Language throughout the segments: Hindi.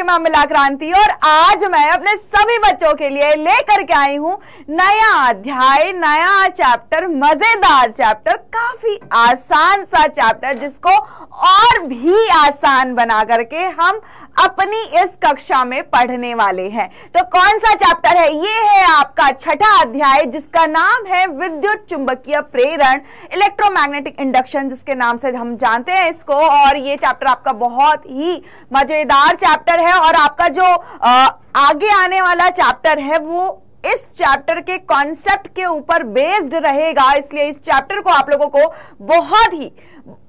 आपके मैं मिला क्रांति और आज मैं अपने सभी बच्चों के लिए लेकर के आई हूं नया अध्याय नया चैप्टर मजेदार चैप्टर काफी आसान सा चैप्टर जिसको और भी आसान बना करके हम अपनी इस कक्षा में पढ़ने वाले हैं तो कौन सा चैप्टर है ये है आपका छठा अध्याय जिसका नाम है विद्युत चुंबकीय प्रेरण इलेक्ट्रोमैग्नेटिक इंडक्शन जिसके नाम से हम जानते हैं इसको और ये चैप्टर आपका बहुत ही मजेदार चैप्टर है है और आपका जो आगे आने वाला चैप्टर है वो इस चैप्टर के कॉन्सेप्ट के ऊपर बेस्ड रहेगा इसलिए इस चैप्टर को आप लोगों को बहुत ही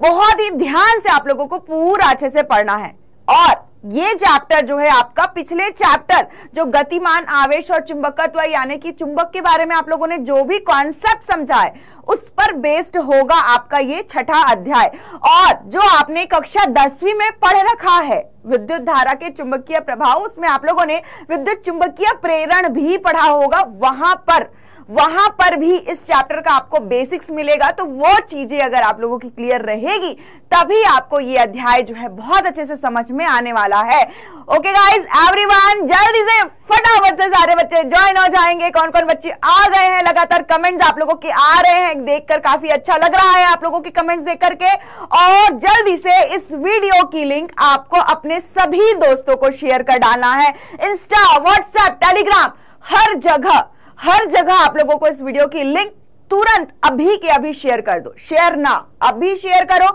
बहुत ही ध्यान से आप लोगों को पूरा अच्छे से पढ़ना है और ये चैप्टर जो है आपका पिछले चैप्टर जो गतिमान आवेश और चुंबकत्व यानी कि चुंबक के बारे में आप लोगों ने जो भी कॉन्सेप्ट समझा है उस पर बेस्ड होगा आपका ये छठा अध्याय और जो आपने कक्षा दसवीं में पढ़ रखा है विद्युत धारा के चुंबकीय प्रभाव उसमें आप लोगों ने विद्युत चुंबकीय प्रेरण भी पढ़ा होगा वहां पर वहां पर भी इस चैप्टर का आपको बेसिक्स मिलेगा तो वो चीजें अगर आप लोगों की क्लियर रहेगी तभी आपको ये अध्याय जो है बहुत अच्छे से समझ में आने वाला है ओके गाइज एवरीवन जल्दी से फटाफट से सारे बच्चे ज्वाइन हो जाएंगे कौन कौन बच्चे आ गए हैं लगातार कमेंट्स आप लोगों के आ रहे हैं देखकर काफी अच्छा लग रहा है आप लोगों के कमेंट्स देख करके और जल्दी से इस वीडियो की लिंक आपको अपने सभी दोस्तों को शेयर कर डालना है इंस्टा व्हाट्सएप टेलीग्राम हर जगह हर जगह आप लोगों को इस वीडियो की लिंक तुरंत अभी के अभी शेयर कर दो शेयर ना अभी शेयर करो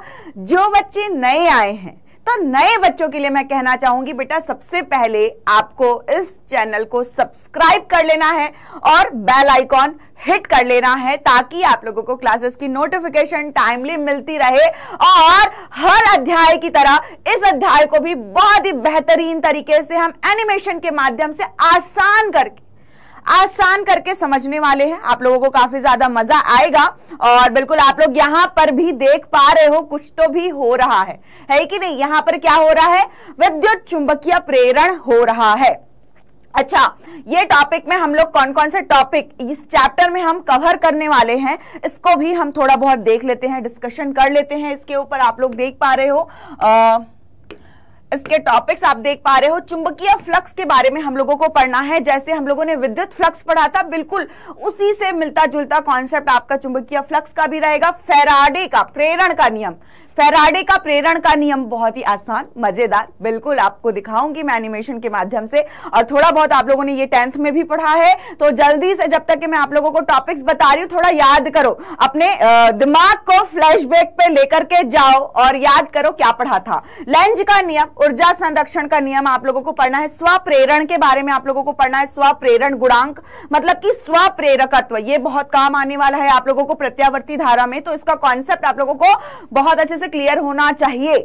जो बच्चे नए आए हैं तो नए बच्चों के लिए मैं कहना चाहूंगी बेटा सबसे पहले आपको इस चैनल को सब्सक्राइब कर लेना है और बेल आइकॉन हिट कर लेना है ताकि आप लोगों को क्लासेस की नोटिफिकेशन टाइमली मिलती रहे और हर अध्याय की तरह इस अध्याय को भी बहुत ही बेहतरीन तरीके से हम एनिमेशन के माध्यम से आसान करके आसान करके समझने वाले हैं आप लोगों को काफी ज्यादा मजा आएगा और बिल्कुल आप लोग यहाँ पर भी देख पा रहे हो कुछ तो भी हो रहा है है कि नहीं यहां पर क्या हो रहा है विद्युत चुंबकीय प्रेरण हो रहा है अच्छा ये टॉपिक में हम लोग कौन कौन से टॉपिक इस चैप्टर में हम कवर करने वाले हैं इसको भी हम थोड़ा बहुत देख लेते हैं डिस्कशन कर लेते हैं इसके ऊपर आप लोग देख पा रहे हो आ, इसके टॉपिक्स आप देख पा रहे हो चुंबकीय फ्लक्स के बारे में हम लोगों को पढ़ना है जैसे हम लोगों ने विद्युत फ्लक्स पढ़ा था बिल्कुल उसी से मिलता जुलता कॉन्सेप्ट आपका चुंबकीय फ्लक्स का भी रहेगा फेराडे का प्रेरण का नियम फेराडे का प्रेरण का नियम बहुत ही आसान मजेदार बिल्कुल आपको दिखाऊंगी मैं एनिमेशन के माध्यम से और थोड़ा बहुत आप लोगों ने ये टेंथ में भी पढ़ा है तो जल्दी से जब तक कि मैं आप लोगों को टॉपिक्स बता रही हूँ थोड़ा याद करो अपने दिमाग को फ्लैशबैक पे लेकर के जाओ और याद करो क्या पढ़ा था लेंज का नियम ऊर्जा संरक्षण का नियम आप लोगों को पढ़ना है स्व के बारे में आप लोगों को पढ़ना है स्व गुणांक मतलब की स्व ये बहुत काम आने वाला है आप लोगों को प्रत्यावर्ती धारा में तो इसका कॉन्सेप्ट आप लोगों को बहुत अच्छे से से क्लियर होना चाहिए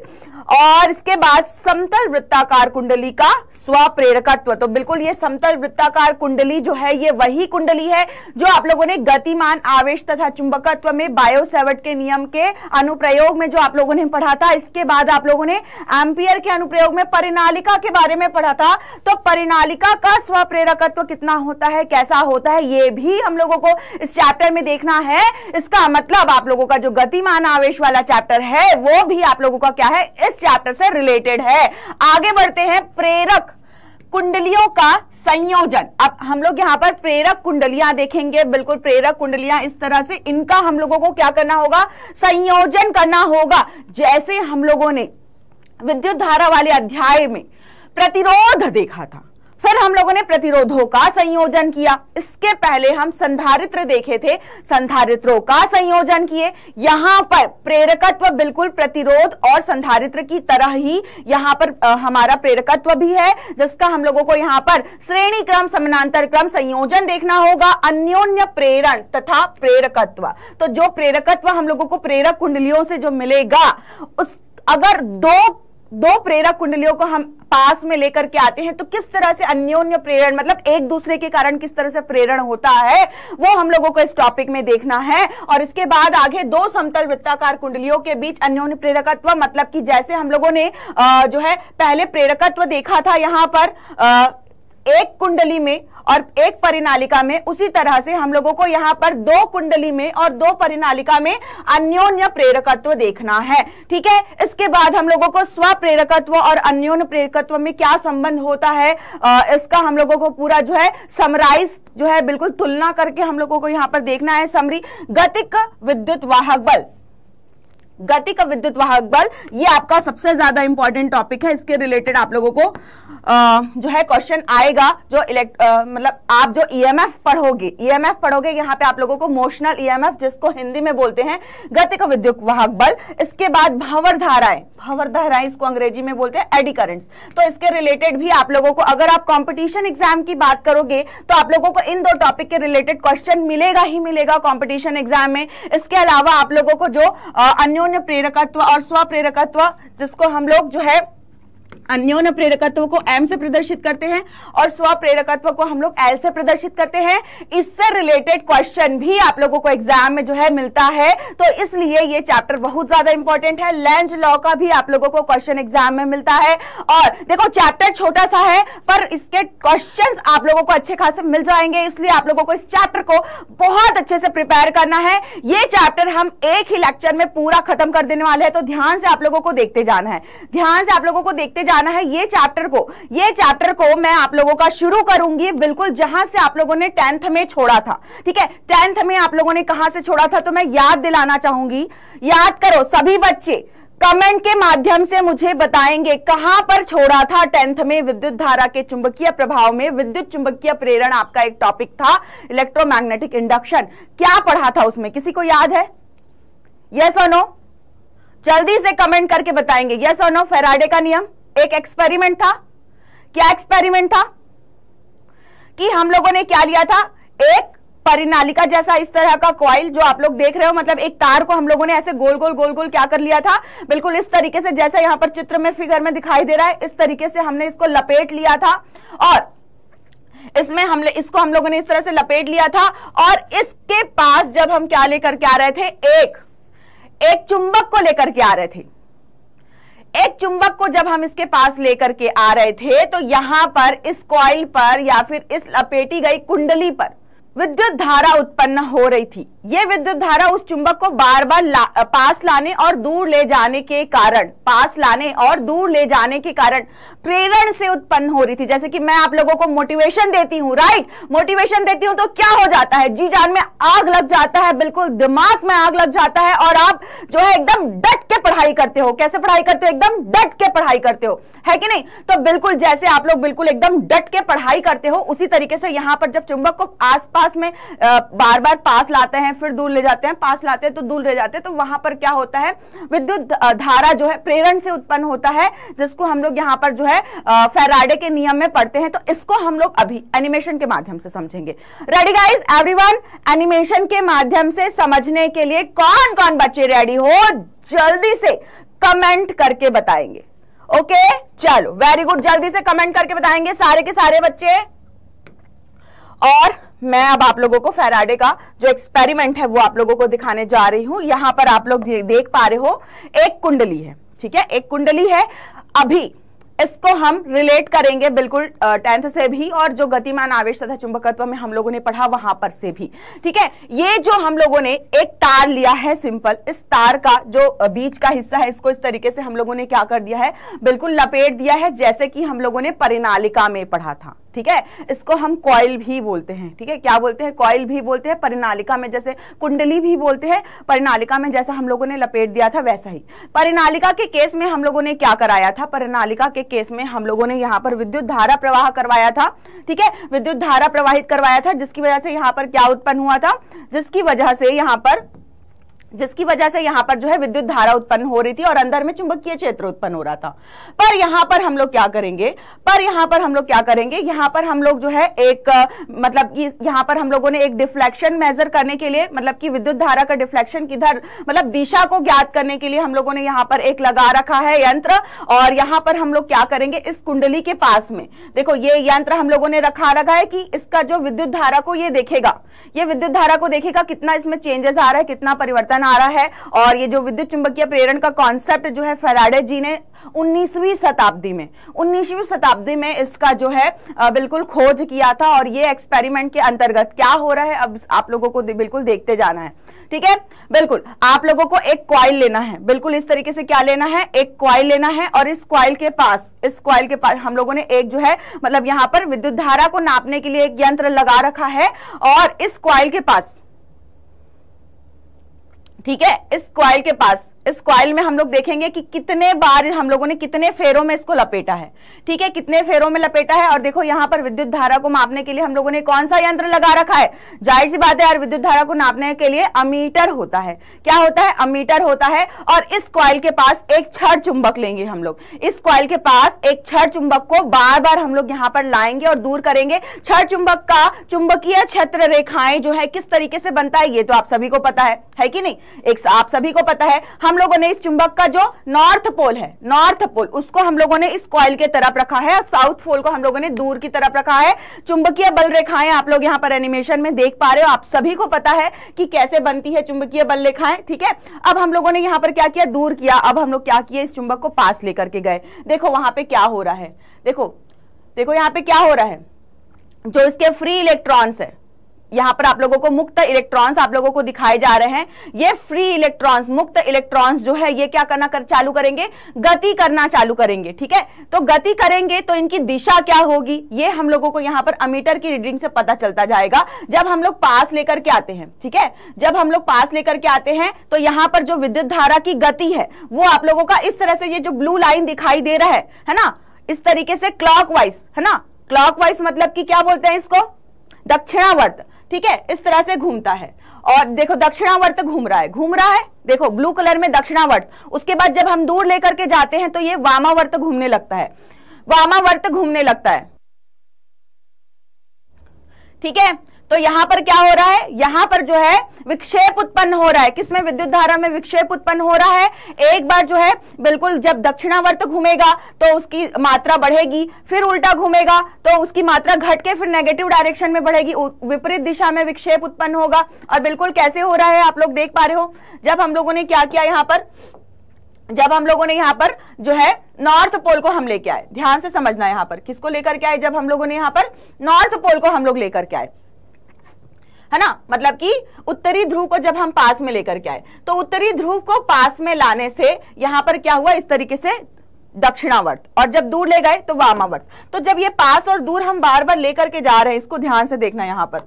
और इसके बाद समतल वृत्ताकार कुंडली का स्वप्रेरकत्व तो बिल्कुल ये समतल वृत्ताकार कुंडली जो है ये वही कुंडली है जो आप लोगों ने गतिमान आवेश तथा चुंबकत्व में बायोसेवट के नियम के अनुप्रयोग में जो आप लोगों ने पढ़ा था इसके बाद आप लोगों ने एम्पियर के अनुप्रयोग में परिणालिका के बारे में पढ़ा था तो परिणालिका का स्वप्रेरकत्व कितना होता है कैसा होता है ये भी हम लोगों को इस चैप्टर में देखना है इसका मतलब आप लोगों का जो गतिमान आवेश वाला चैप्टर है है वो भी आप लोगों का क्या है इस चैप्टर से रिलेटेड है आगे बढ़ते हैं प्रेरक कुंडलियों का संयोजन अब हम लोग यहाँ पर प्रेरक कुंडलियां देखेंगे बिल्कुल प्रेरक कुंडलियां इस तरह से इनका हम लोगों को क्या करना होगा संयोजन करना होगा जैसे हम लोगों ने विद्युत धारा वाले अध्याय में प्रतिरोध देखा था फिर हम लोगों ने प्रतिरोधों का संयोजन किया इसके पहले हम संधारित्र देखे थे संधारित्रों का संयोजन किए यहां पर प्रेरकत्व बिल्कुल प्रतिरोध और संधारित्र की तरह ही यहां पर हमारा प्रेरकत्व भी है जिसका हम लोगों को यहां पर श्रेणी क्रम समानांतर क्रम संयोजन देखना होगा अन्योन्य प्रेरण तथा प्रेरकत्व तो जो प्रेरकत्व हम लोगों को प्रेरक कुंडलियों से जो मिलेगा उस अगर दो दो प्रेरक कुंडलियों को हम पास में लेकर के आते हैं तो किस तरह से अन्योन्य प्रेरण मतलब एक दूसरे के कारण किस तरह से प्रेरण होता है वो हम लोगों को इस टॉपिक में देखना है और इसके बाद आगे दो समतल वृत्ताकार कुंडलियों के बीच अन्योन्य प्रेरकत्व मतलब कि जैसे हम लोगों ने जो है पहले प्रेरकत्व देखा था यहां पर एक कुंडली में और एक परिनालिका में उसी तरह से हम लोगों को यहाँ पर दो कुंडली में और दो परिनालिका में अन्योन्य प्रेरकत्व देखना है ठीक है इसके बाद हम लोगों को स्व प्रेरकत्व और अन्योन्य प्रेरकत्व में क्या संबंध होता है आ, इसका हम लोगों को पूरा जो है समराइज जो है बिल्कुल तुलना करके हम लोगों को यहाँ पर देखना है समरी गतिक विद्युत वाहक बल गतिक विद्युत वाहक बल ये आपका सबसे ज्यादा इंपॉर्टेंट टॉपिक है इसके रिलेटेड आप लोगों को जो है क्वेश्चन आएगा जो इलेक्ट मतलब आप जो ईएमएफ e पढ़ोगे ईएमएफ e पढ़ोगे यहाँ पे आप लोगों को मोशनल ईएमएफ e जिसको हिंदी में बोलते हैं गति का विद्युत वाहक बल इसके बाद भावर धाराएं भावर धाराएं इसको अंग्रेजी में बोलते हैं एडी करेंट्स तो इसके रिलेटेड भी आप लोगों को अगर आप कॉम्पिटिशन एग्जाम की बात करोगे तो आप लोगों को इन दो टॉपिक के रिलेटेड क्वेश्चन मिलेगा ही मिलेगा कॉम्पिटिशन एग्जाम में इसके अलावा आप लोगों को जो अन्योन्य प्रेरकत्व और स्वप्रेरकत्व जिसको हम लोग जो है अन्योन प्रेरकत्व को एम से प्रदर्शित करते हैं और स्व प्रेरकत्व को हम लोग एल से प्रदर्शित करते हैं इससे रिलेटेड क्वेश्चन भी आप लोगों को एग्जाम में जो है मिलता है तो इसलिए ये चैप्टर बहुत ज्यादा इंपॉर्टेंट है लेंज लॉ का भी आप लोगों को क्वेश्चन एग्जाम में मिलता है और देखो चैप्टर छोटा सा है पर इसके क्वेश्चन आप लोगों को अच्छे खासे मिल जाएंगे इसलिए आप लोगों को इस चैप्टर को बहुत अच्छे से प्रिपेयर करना है ये चैप्टर हम एक ही लेक्चर में पूरा खत्म कर देने वाले हैं तो ध्यान से आप लोगों को देखते जाना है ध्यान से आप लोगों को देखते करते जाना है ये चैप्टर को ये चैप्टर को मैं आप लोगों का शुरू करूंगी बिल्कुल जहां से आप लोगों ने टेंथ में छोड़ा था ठीक है टेंथ में आप लोगों ने कहा से छोड़ा था तो मैं याद दिलाना चाहूंगी याद करो सभी बच्चे कमेंट के माध्यम से मुझे बताएंगे कहां पर छोड़ा था टेंथ में विद्युत धारा के चुंबकीय प्रभाव में विद्युत चुंबकीय प्रेरण आपका एक टॉपिक था इलेक्ट्रोमैग्नेटिक इंडक्शन क्या पढ़ा था उसमें किसी को याद है यस और नो जल्दी से कमेंट करके बताएंगे यस और नो फेराडे का नियम एक एक्सपेरिमेंट था क्या एक्सपेरिमेंट था कि हम लोगों ने क्या लिया था एक परिनालिका जैसा इस तरह का कॉइल जो आप लोग देख रहे हो मतलब एक तार को हम लोगों ने ऐसे गोल गोल गोल गोल क्या कर लिया था बिल्कुल इस तरीके से जैसा यहां पर चित्र में फिगर में दिखाई दे रहा है इस तरीके से हमने इसको लपेट लिया था और इसमें हमने इसको हम लोगों ने इस तरह से लपेट लिया था और इसके पास जब हम क्या लेकर के आ रहे थे एक एक चुंबक को लेकर के आ रहे थे एक चुंबक को जब हम इसके पास लेकर के आ रहे थे तो यहां पर इस क्वाइल पर या फिर इस लपेटी गई कुंडली पर विद्युत धारा उत्पन्न हो रही थी ये विद्युत धारा उस चुंबक को बार बार ला, पास लाने और दूर ले जाने के कारण पास लाने और दूर ले जाने के कारण प्रेरण से उत्पन्न हो रही थी जैसे कि मैं आप लोगों को मोटिवेशन देती हूँ राइट मोटिवेशन देती हूँ तो क्या हो जाता है जी जान में आग लग जाता है बिल्कुल दिमाग में आग लग जाता है और आप जो है एकदम डट के पढ़ाई करते हो कैसे पढ़ाई करते हो एकदम डट के पढ़ाई करते हो है कि नहीं तो बिल्कुल जैसे आप लोग बिल्कुल एकदम डट के पढ़ाई करते हो उसी तरीके से यहाँ पर जब चुंबक को आसपास पास में बार बार पास लाते हैं फिर दूर ले जाते हैं पास लाते हैं तो दूर ले जाते हैं तो वहां पर क्या होता है विद्युत धारा जो है प्रेरण से उत्पन्न होता है जिसको हम लोग यहाँ पर जो है फेराडे के नियम में पढ़ते हैं तो इसको हम लोग अभी एनिमेशन के माध्यम से समझेंगे रेडी गाइज एवरी एनिमेशन के माध्यम से समझने के लिए कौन कौन बच्चे रेडी हो जल्दी से कमेंट करके बताएंगे ओके okay? चलो वेरी गुड जल्दी से कमेंट करके बताएंगे सारे के सारे बच्चे और मैं अब आप लोगों को फेराडे का जो एक्सपेरिमेंट है वो आप लोगों को दिखाने जा रही हूं यहां पर आप लोग देख पा रहे हो एक कुंडली है ठीक है एक कुंडली है अभी इसको हम रिलेट करेंगे बिल्कुल टेंथ से भी और जो गतिमान आवेश तथा चुंबकत्व में हम लोगों ने पढ़ा वहां पर से भी ठीक है ये जो हम लोगों ने एक तार लिया है सिंपल इस तार का जो बीच का हिस्सा है इसको इस तरीके से हम लोगों ने क्या कर दिया है बिल्कुल लपेट दिया है जैसे कि हम लोगों ने परिणालिका में पढ़ा था ठीक है इसको हम कॉयल भी बोलते हैं ठीक है क्या बोलते हैं कॉयल भी बोलते हैं परिनालिका में जैसे कुंडली भी बोलते हैं परिनालिका में जैसा हम लोगों ने लपेट दिया था वैसा ही परिनालिका के केस में हम लोगों ने क्या कराया था परिनालिका के केस में हम लोगों ने यहाँ पर विद्युत धारा प्रवाह करवाया था ठीक है विद्युत धारा प्रवाहित करवाया था जिसकी वजह से यहाँ पर क्या उत्पन्न हुआ था जिसकी वजह से यहाँ पर जिसकी वजह से यहाँ पर जो है विद्युत धारा उत्पन्न हो रही थी और अंदर में चुंबकीय क्षेत्र उत्पन्न हो रहा था पर यहाँ पर हम लोग क्या करेंगे पर यहाँ पर हम लोग क्या करेंगे यहाँ पर हम लोग जो है एक मतलब कि यहाँ पर हम लोगों ने एक डिफ्लेक्शन मेजर करने के लिए मतलब कि विद्युत धारा का डिफ्लेक्शन किधर मतलब दिशा को ज्ञात करने के लिए हम लोगों ने यहाँ पर एक लगा रखा है यंत्र और यहाँ पर हम लोग क्या करेंगे इस कुंडली के पास में देखो ये यंत्र हम लोगों ने रखा रखा है कि इसका जो विद्युत धारा को ये देखेगा ये विद्युत धारा को देखेगा कितना इसमें चेंजेस आ रहा है कितना परिवर्तन क्वेश्चन आ रहा है और ये जो विद्युत चुंबकीय प्रेरण का कॉन्सेप्ट जो है फेराडे जी ने 19वीं शताब्दी में 19वीं शताब्दी में इसका जो है बिल्कुल खोज किया था और ये एक्सपेरिमेंट के अंतर्गत क्या हो रहा है अब आप लोगों को बिल्कुल देखते जाना है ठीक है बिल्कुल आप लोगों को एक क्वाइल लेना है बिल्कुल इस तरीके से क्या लेना है एक क्वाइल लेना है और इस क्वाइल के पास इस क्वाइल के पास हम लोगों ने एक जो है मतलब यहां पर विद्युत धारा को नापने के लिए एक यंत्र लगा रखा है और इस क्वाइल के पास ठीक है इस क्वाइल के पास इस क्वाइल में हम लोग देखेंगे कि कितने बार हम लोगों ने कितने फेरों में इसको लपेटा है ठीक है कितने फेरों में लपेटा है और देखो यहाँ पर विद्युत धारा को मापने के लिए हम लोगों ने कौन सा यंत्र लगा रखा है जाहिर सी बात है यार विद्युत धारा को नापने के लिए अमीटर होता है क्या होता है अमीटर होता है और इस क्वाइल के पास एक छड़ चुंबक लेंगे हम लोग इस क्वाइल के पास एक छड़ चुंबक को बार बार हम लोग यहाँ पर लाएंगे और दूर करेंगे छड़ चुंबक का चुंबकीय क्षेत्र रेखाएं जो है किस तरीके से बनता है ये तो आप सभी को पता है, है कि नहीं एक आप सभी को पता है हम लोगों ने इस चुंबक का जो नॉर्थ पोल है नॉर्थ पोल उसको हम लोगों ने इस कॉइल के तरफ रखा है साउथ पोल को हम लोगों ने दूर की तरफ रखा है चुंबकीय बल रेखाएं आप लोग यहां पर एनिमेशन में देख पा रहे हो आप सभी को पता है कि कैसे बनती है चुंबकीय बल रेखाएं ठीक है अब हम लोगों ने यहां पर क्या किया दूर किया अब हम लोग क्या किया इस चुंबक को पास लेकर के गए देखो वहां पर क्या हो रहा है देखो देखो यहां पर क्या हो रहा है जो इसके फ्री इलेक्ट्रॉन्स है यहाँ पर आप लोगों को मुक्त इलेक्ट्रॉन्स आप लोगों को दिखाए जा रहे हैं ये फ्री इलेक्ट्रॉन्स मुक्त इलेक्ट्रॉन्स जो है ये क्या करना कर, चालू करेंगे गति करना चालू करेंगे ठीक है तो गति करेंगे तो इनकी दिशा क्या होगी ये हम लोगों को यहाँ पर अमीटर की रीडिंग से पता चलता जाएगा जब हम लोग पास लेकर के आते हैं ठीक है जब हम लोग पास लेकर के आते हैं तो यहाँ पर जो विद्युत धारा की गति है वो आप लोगों का इस तरह से ये जो ब्लू लाइन दिखाई दे रहा है है ना इस तरीके से क्लॉकवाइज है ना क्लॉकवाइज मतलब कि क्या बोलते हैं इसको दक्षिणावर्त ठीक है इस तरह से घूमता है और देखो दक्षिणावर्त घूम रहा है घूम रहा है देखो ब्लू कलर में दक्षिणावर्त उसके बाद जब हम दूर लेकर के जाते हैं तो ये वामावर्त घूमने लगता है वामावर्त घूमने लगता है ठीक है तो यहां पर क्या हो रहा है यहां पर जो है विक्षेप उत्पन्न हो रहा है किसमें विद्युत धारा में विक्षेप उत्पन्न हो रहा है एक बार जो है बिल्कुल जब दक्षिणावर्त घूमेगा तो उसकी मात्रा बढ़ेगी फिर उल्टा घूमेगा तो उसकी मात्रा घटके फिर नेगेटिव डायरेक्शन में बढ़ेगी विपरीत दिशा में विक्षेप उत्पन्न होगा और बिल्कुल कैसे हो रहा है आप लोग देख पा रहे हो जब हम लोगों ने क्या किया यहाँ पर जब हम लोगों ने यहाँ पर जो है नॉर्थ पोल को हम लेके आए ध्यान से समझना यहाँ पर किसको लेकर के आए जब हम लोगों ने यहाँ पर नॉर्थ पोल को हम लोग लेकर के आए है ना मतलब कि उत्तरी ध्रुव को जब हम पास में लेकर के आए तो उत्तरी ध्रुव को पास में लाने से यहां पर क्या हुआ इस तरीके से दक्षिणावर्त और जब दूर ले गए तो वामावर्त तो जब ये पास और दूर हम बार बार लेकर के जा रहे हैं इसको ध्यान से देखना यहां पर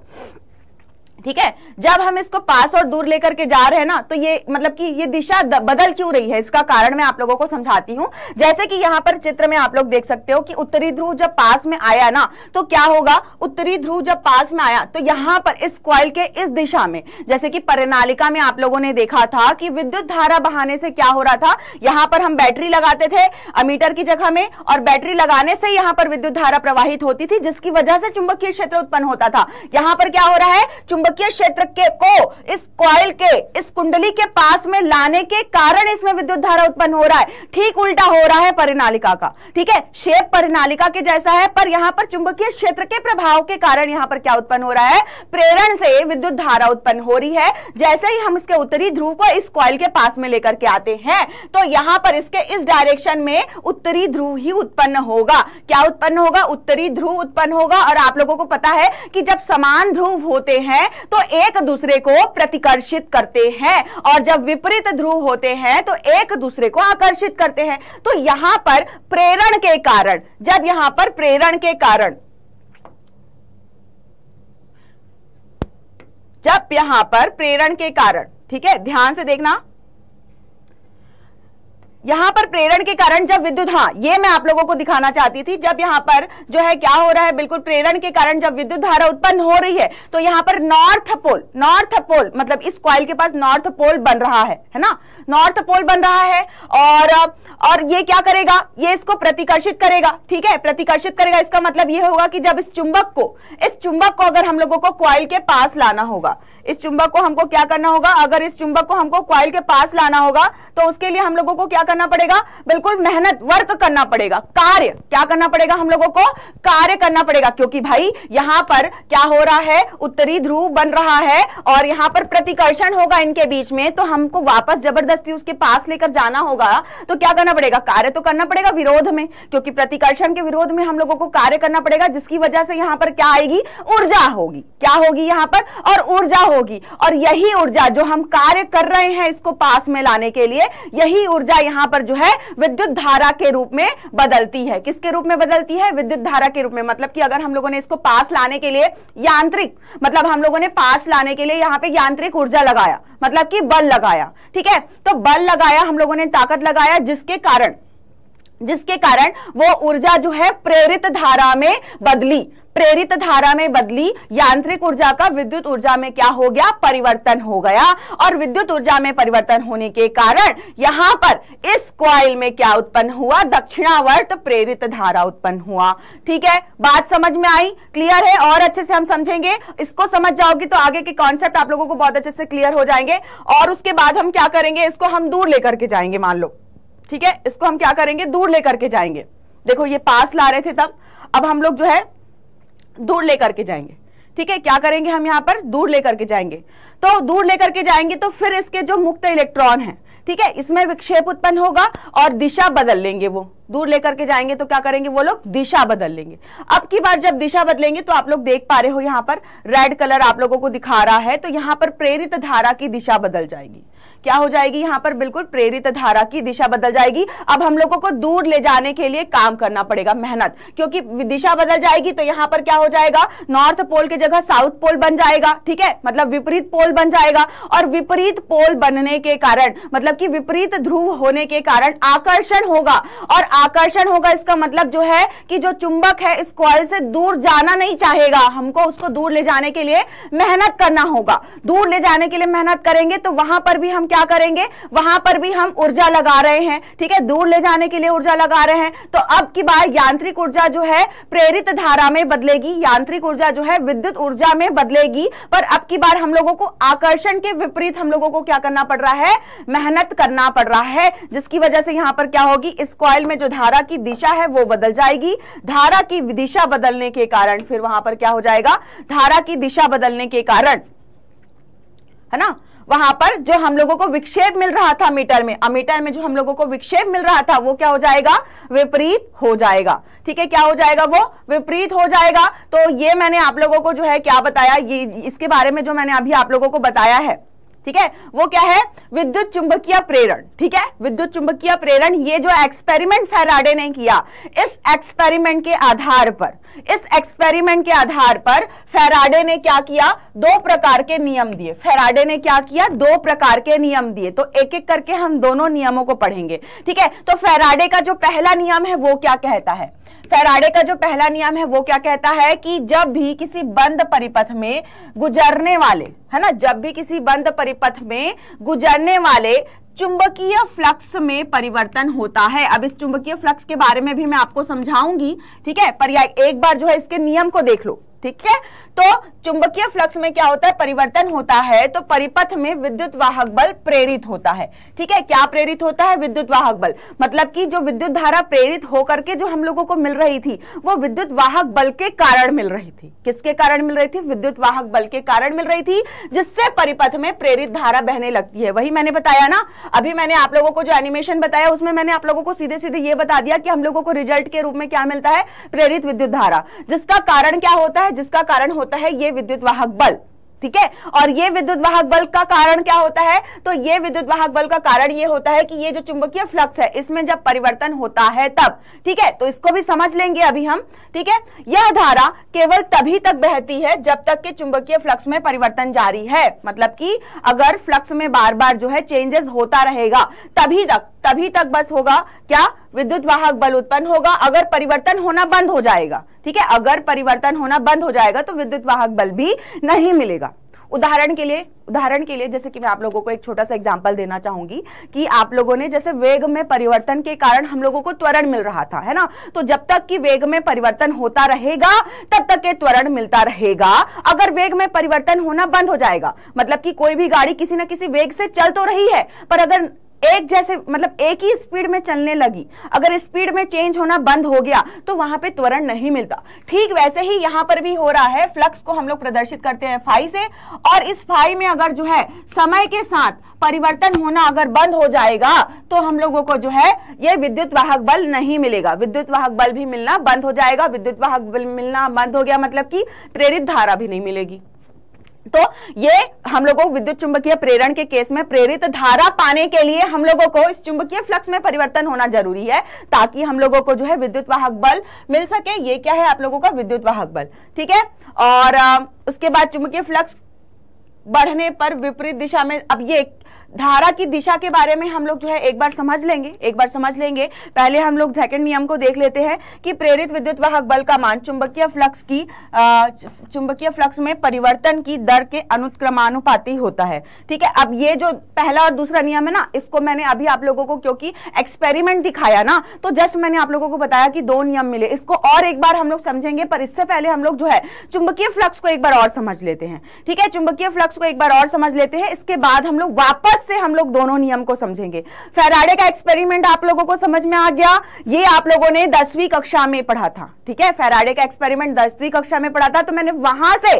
ठीक है जब हम इसको पास और दूर लेकर के जा रहे हैं ना तो ये मतलब कि ये दिशा बदल क्यों रही है इसका कारण मैं आप लोगों को समझाती हूँ जैसे कि यहाँ पर चित्र में आप लोग देख सकते हो कि उत्तरी ध्रुव जब पास में आया ना तो क्या होगा उत्तरी ध्रुव जब पास में आया तो यहाँ पर इस क्वाइल के इस दिशा में जैसे कि परिणालिका में आप लोगों ने देखा था कि विद्युत धारा बहाने से क्या हो रहा था यहाँ पर हम बैटरी लगाते थे अमीटर की जगह में और बैटरी लगाने से यहाँ पर विद्युत धारा प्रवाहित होती थी जिसकी वजह से चुंबकीय क्षेत्र उत्पन्न होता था यहाँ पर क्या हो रहा है चुंबक चुंबकीय क्षेत्र के को इस क्वाइल के इस कुंडली के पास में लाने के कारण इसमें विद्युत धारा उत्पन्न हो रहा है ठीक उल्टा हो रहा है परिणालिका का ठीक है शेप परिनालिका के जैसा है पर यहां पर चुंबकीय क्षेत्र के प्रभाव के कारण यहां पर क्या उत्पन्न हो रहा है प्रेरण से विद्युत धारा उत्पन्न हो रही है जैसे ही हम इसके उत्तरी ध्रुव को इस क्वाइल के पास में लेकर के आते हैं तो यहां पर इसके इस डायरेक्शन में उत्तरी ध्रुव ही उत्पन्न होगा क्या उत्पन्न होगा उत्तरी ध्रुव उत्पन्न होगा और आप लोगों को पता है कि जब समान ध्रुव होते हैं तो एक दूसरे को प्रतिकर्षित करते हैं और जब विपरीत ध्रुव होते हैं तो एक दूसरे को आकर्षित करते हैं तो यहां पर प्रेरण के कारण जब यहां पर प्रेरण के कारण जब यहां पर प्रेरण के कारण ठीक है ध्यान से देखना यहाँ पर प्रेरण के कारण जब विद्युत हाँ ये मैं आप लोगों को दिखाना चाहती थी जब यहाँ पर जो है क्या हो रहा है बिल्कुल प्रेरण के कारण जब विद्युत धारा उत्पन्न हो रही है तो यहाँ पर नॉर्थ पोल नॉर्थ पोल मतलब इस क्वाइल के पास नॉर्थ पोल बन रहा है है ना नॉर्थ पोल बन रहा है और और ये क्या करेगा ये इसको प्रतिकर्षित करेगा ठीक है प्रतिकर्षित करेगा इसका मतलब ये होगा कि जब इस चुंबक को इस चुंबक को अगर हम लोगों को क्वाइल के पास लाना होगा इस चुंबक को हमको क्या करना होगा अगर इस चुंबक को हमको क्वाइल के पास लाना होगा तो उसके लिए हम लोगों को क्या करना पड़ेगा बिल्कुल मेहनत वर्क करना पड़ेगा कार्य क्या करना पड़ेगा हम लोगों को कार्य करना पड़ेगा क्योंकि भाई यहाँ पर क्या हो रहा है उत्तरी ध्रुव बन रहा है और यहाँ पर प्रतिकर्षण होगा इनके बीच में तो हमको वापस जबरदस्ती उसके पास लेकर जाना होगा तो क्या करना पड़ेगा कार्य तो करना पड़ेगा विरोध में क्योंकि प्रतिकर्षण के विरोध में हम लोगों को कार्य करना पड़ेगा जिसकी वजह से यहाँ पर क्या आएगी ऊर्जा होगी क्या होगी यहाँ पर और ऊर्जा होगी और यही ऊर्जा जो हम कार्य कर रहे हैं इसको पास में लाने के लिए यही ऊर्जा यहां पर जो है विद्युत धारा के रूप में बदलती है किसके रूप में बदलती है विद्युत धारा के रूप में मतलब कि अगर हम लोगों ने इसको पास लाने के लिए यांत्रिक मतलब हम लोगों ने पास लाने के लिए यहां पर यांत्रिक ऊर्जा लगाया मतलब कि बल लगाया ठीक है तो बल लगाया हम लोगों ने ताकत लगाया जिसके कारण जिसके कारण वो ऊर्जा जो है प्रेरित धारा में बदली प्रेरित धारा में बदली यांत्रिक ऊर्जा का विद्युत ऊर्जा में क्या हो गया परिवर्तन हो गया और विद्युत ऊर्जा में परिवर्तन होने के कारण यहां पर इस क्वाइल में क्या उत्पन्न हुआ दक्षिणावर्त प्रेरित धारा उत्पन्न हुआ ठीक है बात समझ में आई क्लियर है और अच्छे से हम समझेंगे इसको समझ जाओगे तो आगे के कॉन्सेप्ट आप लोगों को बहुत अच्छे से क्लियर हो जाएंगे और उसके बाद हम क्या करेंगे इसको हम दूर लेकर के जाएंगे मान लो ठीक है इसको हम क्या करेंगे दूर लेकर के जाएंगे देखो ये पास ला रहे थे तब अब हम लोग जो है दूर लेकर के जाएंगे ठीक है क्या करेंगे हम यहाँ पर दूर लेकर के जाएंगे तो दूर लेकर के जाएंगे तो फिर इसके जो मुक्त इलेक्ट्रॉन है ठीक है इसमें विक्षेप उत्पन्न होगा और दिशा बदल लेंगे वो दूर लेकर के जाएंगे तो क्या करेंगे वो लोग दिशा बदल लेंगे अब की बार जब दिशा बदलेंगे तो आप लोग देख पा रहे हो यहाँ पर रेड कलर आप लोगों को दिखा रहा है तो यहाँ पर प्रेरित धारा की दिशा बदल जाएगी क्या हो जाएगी यहाँ पर बिल्कुल प्रेरित धारा की दिशा बदल जाएगी अब हम लोगों को दूर ले जाने के लिए काम करना पड़ेगा मेहनत क्योंकि दिशा बदल जाएगी तो यहाँ पर क्या हो जाएगा नॉर्थ पोल की जगह साउथ पोल बन जाएगा ठीक है मतलब विपरीत पोल बन जाएगा और विपरीत पोल बनने के कारण मतलब कि विपरीत ध्रुव होने के कारण आकर्षण होगा और आकर्षण होगा इसका मतलब जो है कि जो चुंबक है इस क्वाल से दूर जाना नहीं चाहेगा हमको उसको दूर ले जाने के लिए मेहनत करना होगा दूर ले जाने के लिए मेहनत करेंगे तो वहां पर भी हम क्या क्या करेंगे वहां पर भी हम ऊर्जा लगा रहे हैं ठीक है दूर ले जाने के लिए ऊर्जा लगा रहे हैं तो अब की बार यांत्रिक ऊर्जा जो है प्रेरित धारा में बदलेगी यांत्रिक ऊर्जा जो है विद्युत ऊर्जा में बदलेगी पर अब की बार हम लोगों को आकर्षण के विपरीत हम लोगों को क्या करना पड़ रहा है मेहनत करना पड़ रहा है जिसकी वजह से यहां पर क्या होगी इस कॉयल में जो धारा की दिशा है वो बदल जाएगी धारा की दिशा बदलने के कारण फिर वहां पर क्या हो जाएगा धारा की दिशा बदलने के कारण है ना वहां पर जो हम लोगों को विक्षेप मिल रहा था मीटर में अमीटर में जो हम लोगों को विक्षेप मिल रहा था वो क्या हो जाएगा विपरीत हो जाएगा ठीक है क्या हो जाएगा वो विपरीत हो जाएगा तो ये मैंने आप लोगों को जो है क्या बताया ये इसके बारे में जो मैंने अभी आप लोगों को बताया है ठीक है वो क्या है विद्युत चुंबकीय प्रेरण ठीक है विद्युत चुंबकीय प्रेरण ये जो एक्सपेरिमेंट फेराडे ने किया इस एक्सपेरिमेंट के आधार पर इस एक्सपेरिमेंट के आधार पर फेराडे ने क्या किया दो प्रकार के नियम दिए फेराडे ने क्या किया दो प्रकार के नियम दिए तो एक एक करके हम दोनों नियमों को पढ़ेंगे ठीक है तो फेराडे का जो पहला नियम है वो क्या कहता है फेराडे का जो पहला नियम है वो क्या कहता है कि जब भी किसी बंद परिपथ में गुजरने वाले है ना जब भी किसी बंद परिपथ में गुजरने वाले चुंबकीय फ्लक्स में परिवर्तन होता है अब इस चुंबकीय फ्लक्स के बारे में भी मैं आपको समझाऊंगी ठीक है पर एक बार जो है इसके नियम को देख लो ठीक है तो चुंबकीय फ्लक्स में क्या होता है परिवर्तन होता है तो परिपथ में विद्युत वाहक बल प्रेरित होता है ठीक है क्या प्रेरित होता है विद्युत वाहक बल मतलब कि जो विद्युत धारा प्रेरित होकर के जो हम लोगों को मिल रही थी वो विद्युत वाहक बल के कारण मिल रही थी किसके कारण मिल रही थी विद्युत वाहक बल के कारण मिल रही थी जिससे परिपथ में प्रेरित धारा बहने लगती है वही मैंने बताया ना अभी मैंने आप लोगों को जो एनिमेशन बताया उसमें मैंने आप लोगों को सीधे सीधे ये बता दिया कि हम लोगों को रिजल्ट के रूप में क्या मिलता है प्रेरित विद्युत धारा जिसका कारण क्या होता है जिसका कारण होता होता है ये विद्युत वाहक बल ठीक है और ये विद्युत वाहक बल का कारण क्या होता है तो ये विद्युत वाहक बल का कारण ये होता है कि ये जो चुंबकीय फ्लक्स है इसमें जब परिवर्तन होता है तब ठीक है तो इसको भी समझ लेंगे अभी हम ठीक है यह धारा केवल तभी तक बहती है जब तक कि चुंबकीय फ्लक्स में परिवर्तन जारी है मतलब कि अगर फ्लक्स में बार बार जो है चेंजेस होता रहेगा तभी तक तभी तक बस होगा क्या विद्युत वाहक बल उत्पन्न होगा अगर परिवर्तन होना बंद हो जाएगा ठीक है अगर परिवर्तन होना बंद हो जाएगा तो विद्युत वाहक बल भी नहीं मिलेगा उदाहरण के लिए उदाहरण के लिए जैसे कि मैं आप लोगों को एक छोटा सा एग्जांपल देना चाहूंगी कि आप लोगों ने जैसे वेग में परिवर्तन के कारण हम लोगों को त्वरण मिल रहा था है ना तो जब तक कि वेग में परिवर्तन होता रहेगा तब तक के त्वरण मिलता रहेगा अगर वेग में परिवर्तन होना बंद हो जाएगा मतलब कि कोई भी गाड़ी किसी ना किसी वेग से चल तो रही है पर अगर एक जैसे मतलब एक ही स्पीड में चलने लगी अगर स्पीड में चेंज होना बंद हो गया तो वहां पे त्वरण नहीं मिलता ठीक वैसे ही यहां पर भी हो रहा है फ्लक्स को हम लोग प्रदर्शित करते हैं फाई से और इस फाई में अगर जो है समय के साथ परिवर्तन होना अगर बंद हो जाएगा तो हम लोगों को जो है यह विद्युत वाहक बल नहीं मिलेगा विद्युत वाहक बल भी मिलना बंद हो जाएगा विद्युत वाहक बल मिलना बंद हो गया मतलब कि प्रेरित धारा भी नहीं मिलेगी तो ये हम लोगों विद्युत चुंबकीय प्रेरण के केस में प्रेरित धारा पाने के लिए हम लोगों को इस चुंबकीय फ्लक्स में परिवर्तन होना जरूरी है ताकि हम लोगों को जो है विद्युत वाहक बल मिल सके ये क्या है आप लोगों का विद्युत वाहक बल ठीक है और उसके बाद चुंबकीय फ्लक्स बढ़ने पर विपरीत दिशा में अब ये धारा की दिशा के बारे में हम लोग जो है एक बार समझ लेंगे एक बार समझ लेंगे पहले हम लोग सेकंड नियम को देख लेते हैं कि प्रेरित विद्युत वाहक बल का मान चुंबकीय फ्लक्स की चुंबकीय फ्लक्स में परिवर्तन की दर के अनुक्रमानुपाती होता है ठीक है अब ये जो पहला और दूसरा नियम है ना इसको मैंने अभी आप लोगों को क्योंकि एक्सपेरिमेंट दिखाया ना तो जस्ट मैंने आप लोगों को बताया कि दो नियम मिले इसको और एक बार हम लोग समझेंगे पर इससे पहले हम लोग जो है चुंबकीय फ्लक्स को एक बार और समझ लेते हैं ठीक है चुंबकीय फ्लक्स को एक बार और समझ लेते हैं इसके बाद हम लोग वापस फोकस से हम लोग दोनों नियम को समझेंगे फेराडे का एक्सपेरिमेंट आप लोगों को समझ में आ गया ये आप लोगों ने दसवीं कक्षा में पढ़ा था ठीक है फेराडे का एक्सपेरिमेंट दसवीं कक्षा में पढ़ा था तो मैंने वहां से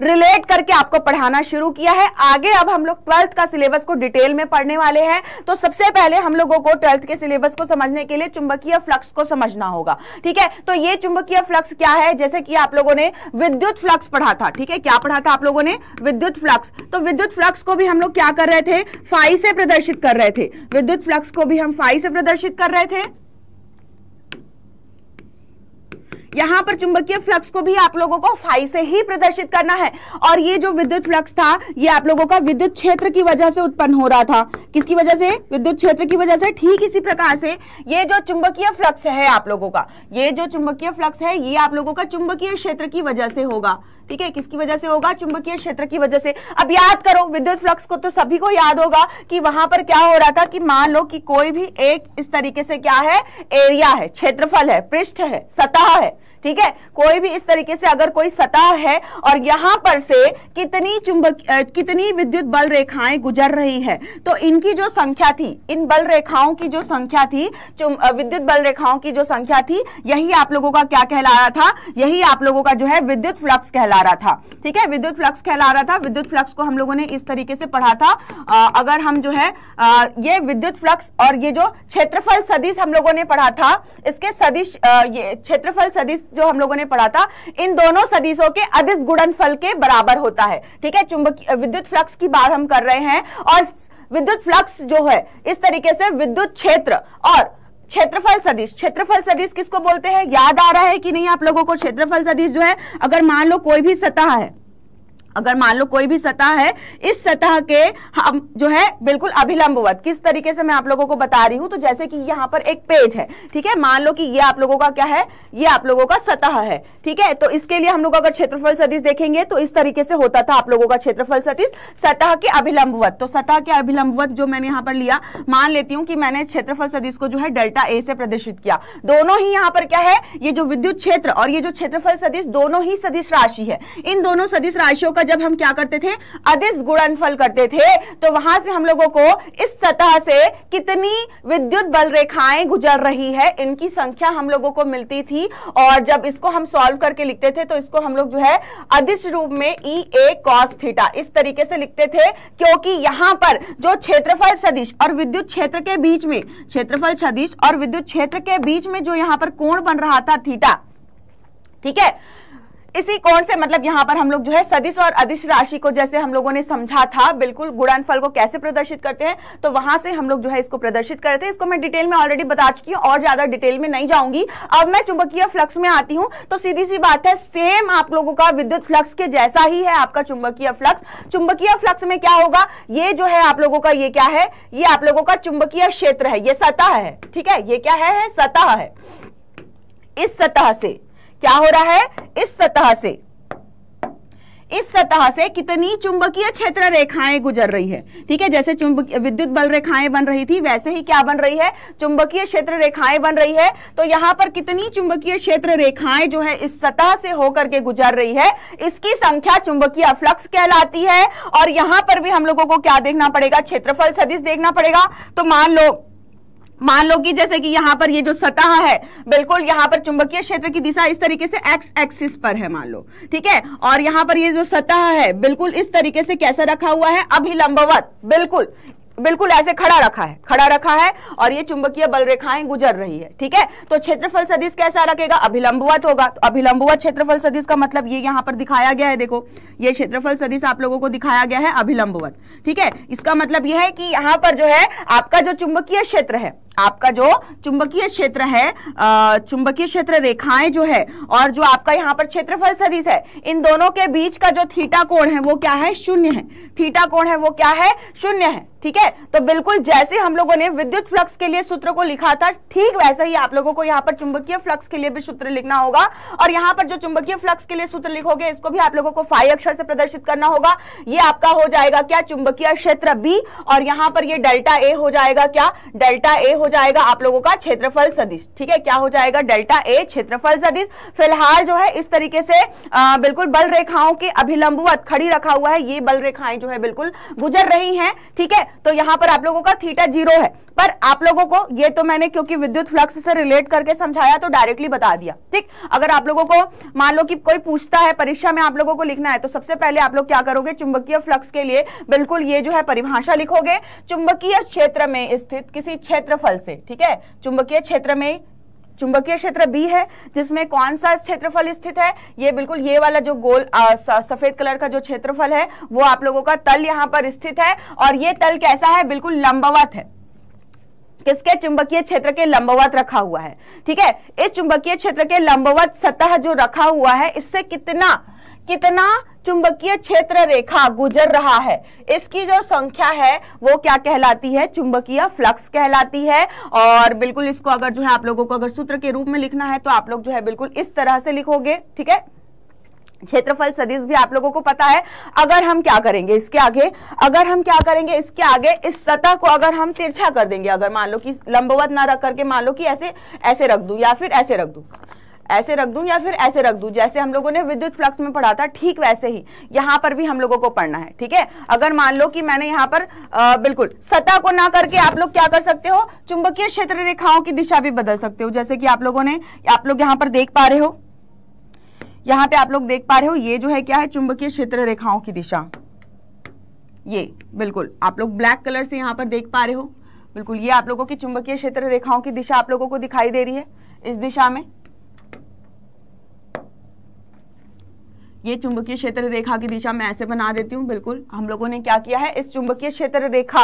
रिलेट करके आपको पढ़ाना शुरू किया है आगे अब हम लोग ट्वेल्थ का सिलेबस को डिटेल में पढ़ने वाले हैं तो सबसे पहले हम लोगों को ट्वेल्थ के सिलेबस को समझने के लिए चुंबकीय फ्लक्स को समझना होगा ठीक है तो ये चुंबकीय फ्लक्स क्या है जैसे कि आप लोगों ने विद्युत फ्लक्स पढ़ा था ठीक है क्या पढ़ा था आप लोगों ने विद्युत फ्लक्स तो विद्युत फ्लक्स को भी हम लोग क्या कर रहे थे फाइव से प्रदर्शित कर रहे थे विद्युत फ्लक्स को भी हम फाइव से प्रदर्शित कर रहे थे यहाँ पर चुंबकीय फ्लक्स को भी आप लोगों को फाई से ही प्रदर्शित करना है और ये जो विद्युत फ्लक्स था ये आप लोगों का विद्युत क्षेत्र की वजह से उत्पन्न हो रहा था किसकी वजह से विद्युत क्षेत्र की वजह से ठीक इसी प्रकार से ये जो चुंबकीय फ्लक्स है आप लोगों का ये जो चुंबकीय फ्लक्स है ये आप लोगों का चुंबकीय क्षेत्र की वजह से होगा ठीक है किसकी वजह से होगा चुंबकीय क्षेत्र की वजह से अब याद करो विद्युत फ्लक्स को तो सभी को याद होगा कि वहां पर क्या हो रहा था कि मान लो कि कोई भी एक इस तरीके से क्या है एरिया है क्षेत्रफल है पृष्ठ है सतह है ठीक है कोई भी इस तरीके से अगर कोई सतह है और यहाँ पर से कितनी चुंबक कितनी विद्युत बल रेखाएं गुजर रही है तो इनकी जो संख्या थी इन बल रेखाओं की जो संख्या थी विद्युत बल रेखाओं की जो संख्या थी यही आप लोगों का क्या कहला रहा था यही आप लोगों का जो है विद्युत फ्लक्स कहला रहा था ठीक है विद्युत फ्लक्स कहला रहा था विद्युत फ्लक्स को हम लोगों ने इस तरीके से पढ़ा था आ, अगर हम जो है आ, ये विद्युत फ्लक्स और ये जो क्षेत्रफल सदिश हम लोगों ने पढ़ा था इसके सदिश आ, ये क्षेत्रफल सदिश जो हम लोगों ने पढ़ा था इन दोनों सदिशों के अधिस गुणनफल के बराबर होता है ठीक है चुंबकीय विद्युत फ्लक्स की बात हम कर रहे हैं और विद्युत फ्लक्स जो है इस तरीके से विद्युत क्षेत्र और क्षेत्रफल सदिश क्षेत्रफल सदिश किसको बोलते हैं याद आ रहा है कि नहीं आप लोगों को क्षेत्रफल सदिश जो है अगर मान लो कोई भी सतह है अगर मान लो कोई भी सतह है इस सतह के हम जो है बिल्कुल अभिलंबवत किस तरीके से मैं आप लोगों को बता रही हूं तो जैसे कि यहां पर एक पेज है ठीक है मान लो कि ये आप लोगों का क्या है ये आप लोगों का सतह है ठीक है तो इसके लिए हम लोग अगर क्षेत्रफल सदिश देखेंगे तो इस तरीके से होता था आप लोगों का क्षेत्रफल सदिश सतह के अभिलंबवत तो सतह के अभिलंबवत जो मैंने यहां पर लिया मान लेती हूँ कि मैंने क्षेत्रफल सदिश को जो है डेल्टा ए से प्रदर्शित किया दोनों ही यहाँ पर क्या है ये जो विद्युत क्षेत्र और ये जो क्षेत्रफल सदिश दोनों ही सदिश राशि है इन दोनों सदिश राशियों का का जब हम क्या करते थे अधिस गुणनफल करते थे तो वहां से हम लोगों को इस सतह से कितनी विद्युत बल रेखाएं गुजर रही है इनकी संख्या हम लोगों को मिलती थी और जब इसको हम सॉल्व करके लिखते थे तो इसको हम लोग जो है अधिस रूप में ई ए कॉस थीटा इस तरीके से लिखते थे क्योंकि यहां पर जो क्षेत्रफल सदिश और विद्युत क्षेत्र के बीच में क्षेत्रफल सदिश और विद्युत क्षेत्र के बीच में जो यहां पर कोण बन रहा था थीटा ठीक है इसी कोण से मतलब यहाँ पर हम लोग जो है सदिश और अदिश राशि को जैसे हम लोगों ने समझा था बिल्कुल गुणनफल को कैसे प्रदर्शित करते हैं तो वहां से हम लोग जो है इसको प्रदर्शित कर रहे थे इसको मैं डिटेल में ऑलरेडी बता चुकी हूँ और ज्यादा डिटेल में नहीं जाऊंगी अब मैं चुंबकीय फ्लक्स में आती हूँ तो सीधी सी बात है सेम आप लोगों का विद्युत फ्लक्स के जैसा ही है आपका चुंबकीय फ्लक्स चुंबकीय फ्लक्स में क्या होगा ये जो है आप लोगों का ये क्या है ये आप लोगों का चुंबकीय क्षेत्र है ये सतह है ठीक है ये क्या है, है सतह है इस सतह से क्या हो रहा है इस सतह से इस सतह से कितनी चुंबकीय क्षेत्र रेखाएं गुजर रही है ठीक है जैसे चुंबकीय विद्युत बल रेखाएं बन रही थी वैसे ही क्या बन रही है चुंबकीय क्षेत्र रेखाएं बन रही है तो यहां पर कितनी चुंबकीय क्षेत्र रेखाएं जो है इस सतह से होकर के गुजर रही है इसकी संख्या चुंबकीय फ्लक्स कहलाती है और यहां पर भी हम लोगों को क्या देखना पड़ेगा क्षेत्रफल सदिश देखना पड़ेगा तो मान लो मान लो कि जैसे कि यहाँ पर ये जो सतह है बिल्कुल यहाँ पर चुंबकीय क्षेत्र की दिशा इस तरीके से एक्स एक्सिस पर है मान लो ठीक है और यहाँ पर ये जो सतह है बिल्कुल इस तरीके से कैसे रखा हुआ है अभिलंबवत बिल्कुल बिल्कुल ऐसे खड़ा रखा है खड़ा रखा है और ये चुंबकीय बल रेखाएं गुजर रही है ठीक है तो क्षेत्रफल सदिश कैसा रखेगा अभिलंबुवत होगा तो अभिलंबुवत क्षेत्रफल सदिश का मतलब ये यहां पर दिखाया गया है देखो ये क्षेत्रफल सदिश आप लोगों को दिखाया गया है अभिलंबुवत ठीक है इसका मतलब यह है कि यहां पर जो है आपका जो चुंबकीय क्षेत्र है आपका जो चुंबकीय क्षेत्र है चुंबकीय क्षेत्र रेखाएं जो है और जो आपका यहाँ पर क्षेत्रफल सदिश है इन दोनों के बीच का जो थीटा कोण है वो क्या है शून्य है थीटा कोण है वो क्या है शून्य है ठीक है तो बिल्कुल जैसे हम लोगों ने विद्युत फ्लक्स के लिए सूत्र को लिखा था ठीक वैसे ही आप लोगों को यहाँ पर चुंबकीय फ्लक्स के लिए भी सूत्र लिखना होगा और यहाँ पर जो चुंबकीय फ्लक्स के लिए सूत्र लिखोगे इसको भी आप लोगों को फाइव अक्षर से प्रदर्शित करना होगा ये आपका हो जाएगा क्या चुंबकीय क्षेत्र बी और यहाँ पर ये डेल्टा ए हो जाएगा क्या डेल्टा ए हो जाएगा आप लोगों का क्षेत्रफल सदिश ठीक है क्या हो जाएगा डेल्टा ए क्षेत्रफल सदिश फिलहाल जो है इस तरीके से बिल्कुल बल रेखाओं के अभिलंबवत खड़ी रखा हुआ है ये बल रेखाएं जो है बिल्कुल गुजर रही है ठीक है तो यहाँ पर आप लोगों का थीटा जीरो है पर आप लोगों को ये तो मैंने क्योंकि विद्युत फ्लक्स से रिलेट करके समझाया तो डायरेक्टली बता दिया ठीक अगर आप लोगों को मान लो कि कोई पूछता है परीक्षा में आप लोगों को लिखना है तो सबसे पहले आप लोग क्या करोगे चुंबकीय फ्लक्स के लिए बिल्कुल ये जो है परिभाषा लिखोगे चुंबकीय क्षेत्र में स्थित किसी क्षेत्रफल से ठीक है चुंबकीय क्षेत्र में चुंबकीय क्षेत्र बी है जिसमें कौन सा क्षेत्रफल स्थित है ये बिल्कुल ये वाला जो गोल आ, सफेद कलर का जो क्षेत्रफल है वो आप लोगों का तल यहां पर स्थित है और ये तल कैसा है बिल्कुल लंबवत है किसके चुंबकीय क्षेत्र के लंबवत रखा हुआ है ठीक है इस चुंबकीय क्षेत्र के लंबवत सतह जो रखा हुआ है इससे कितना कितना चुंबकीय क्षेत्र रेखा गुजर रहा है इसकी जो संख्या है वो क्या कहलाती है चुंबकीय फ्लक्स कहलाती है और बिल्कुल इसको अगर जो है आप लोगों को अगर सूत्र के रूप में लिखना है तो आप लोग जो है बिल्कुल इस तरह से लिखोगे ठीक है क्षेत्रफल सदिश भी आप लोगों को पता है अगर हम क्या करेंगे इसके आगे अगर हम क्या करेंगे इसके आगे इस सतह को अगर हम तिरछा कर देंगे अगर मान लो कि लंबवत ना रख करके मान लो कि ऐसे ऐसे रख दू या फिर ऐसे रख दू ऐसे रख दूं या फिर ऐसे रख दूं जैसे हम लोगों ने विद्युत फ्लक्स में पढ़ा था ठीक वैसे ही यहाँ पर भी हम लोगों को पढ़ना है ठीक है अगर मान लो कि मैंने यहां पर आ, बिल्कुल सतह को ना करके आप लोग क्या कर सकते हो चुंबकीय क्षेत्र रेखाओं की दिशा भी बदल सकते हो जैसे कि आप लोगों ने आप लोग यहाँ पर देख पा रहे हो यहाँ पे आप लोग देख पा रहे हो ये जो है क्या है चुंबकीय क्षेत्र रेखाओं की दिशा ये बिल्कुल आप लोग ब्लैक कलर से यहाँ पर देख पा रहे हो बिल्कुल ये आप लोगों की चुंबकीय क्षेत्र रेखाओं की दिशा आप लोगों को दिखाई दे रही है इस दिशा में ये चुंबकीय क्षेत्र रेखा की दिशा मैं ऐसे बना देती हूँ बिल्कुल हम लोगों ने क्या किया है इस चुंबकीय क्षेत्र रेखा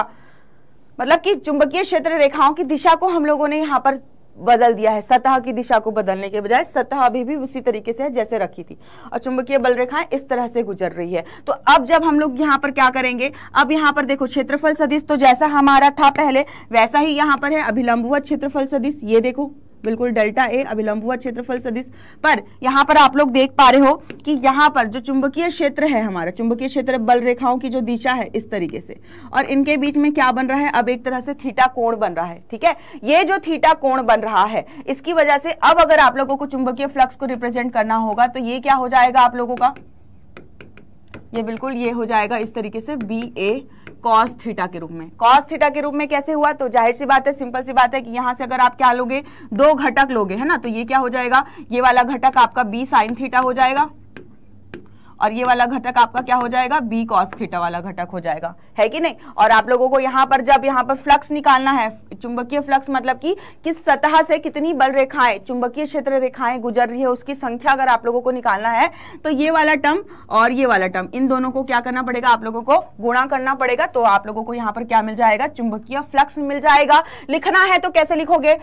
मतलब कि चुंबकीय क्षेत्र रेखाओं की दिशा को हम लोगों ने यहाँ पर बदल दिया है सतह की दिशा को बदलने के बजाय सतह अभी भी उसी तरीके से है जैसे रखी थी और चुंबकीय बल रेखाएं इस तरह से गुजर रही है तो अब जब हम लोग यहाँ पर क्या करेंगे अब यहाँ पर देखो क्षेत्रफल सदिश तो जैसा हमारा था पहले वैसा ही यहाँ पर है अभिलंबवत क्षेत्रफल सदिश ये देखो बिल्कुल डेल्टा ए अभिलंब हुआ क्षेत्रफल सदिश पर यहाँ पर आप लोग देख पा रहे हो कि यहाँ पर जो चुंबकीय क्षेत्र है हमारा चुंबकीय क्षेत्र बल रेखाओं की जो दिशा है इस तरीके से और इनके बीच में क्या बन रहा है अब एक तरह से थीटा कोण बन रहा है ठीक है ये जो थीटा कोण बन रहा है इसकी वजह से अब अगर आप लोगों को चुंबकीय फ्लक्स को रिप्रेजेंट करना होगा तो ये क्या हो जाएगा आप लोगों का ये बिल्कुल ये हो जाएगा इस तरीके से बी ए कॉस थीटा के रूप में कॉस थीटा के रूप में कैसे हुआ तो जाहिर सी बात है सिंपल सी बात है कि यहाँ से अगर आप क्या लोगे दो घटक लोगे है ना तो ये क्या हो जाएगा ये वाला घटक आपका बी साइन थीटा हो जाएगा और ये वाला घटक आपका क्या हो जाएगा बी कॉस थीटा वाला घटक हो जाएगा है कि नहीं और आप लोगों को यहाँ पर जब यहाँ पर फ्लक्स निकालना है चुंबकीय फ्लक्स मतलब कि किस सतह से कितनी बल रेखाएं चुंबकीय क्षेत्र रेखाएं गुजर रही है उसकी संख्या अगर आप लोगों को निकालना है तो ये वाला टर्म और ये वाला टर्म इन दोनों को क्या करना पड़ेगा आप लोगों को गुणा करना पड़ेगा तो आप लोगों को यहाँ पर क्या मिल जाएगा चुंबकीय फ्लक्स मिल जाएगा लिखना है तो कैसे लिखोगे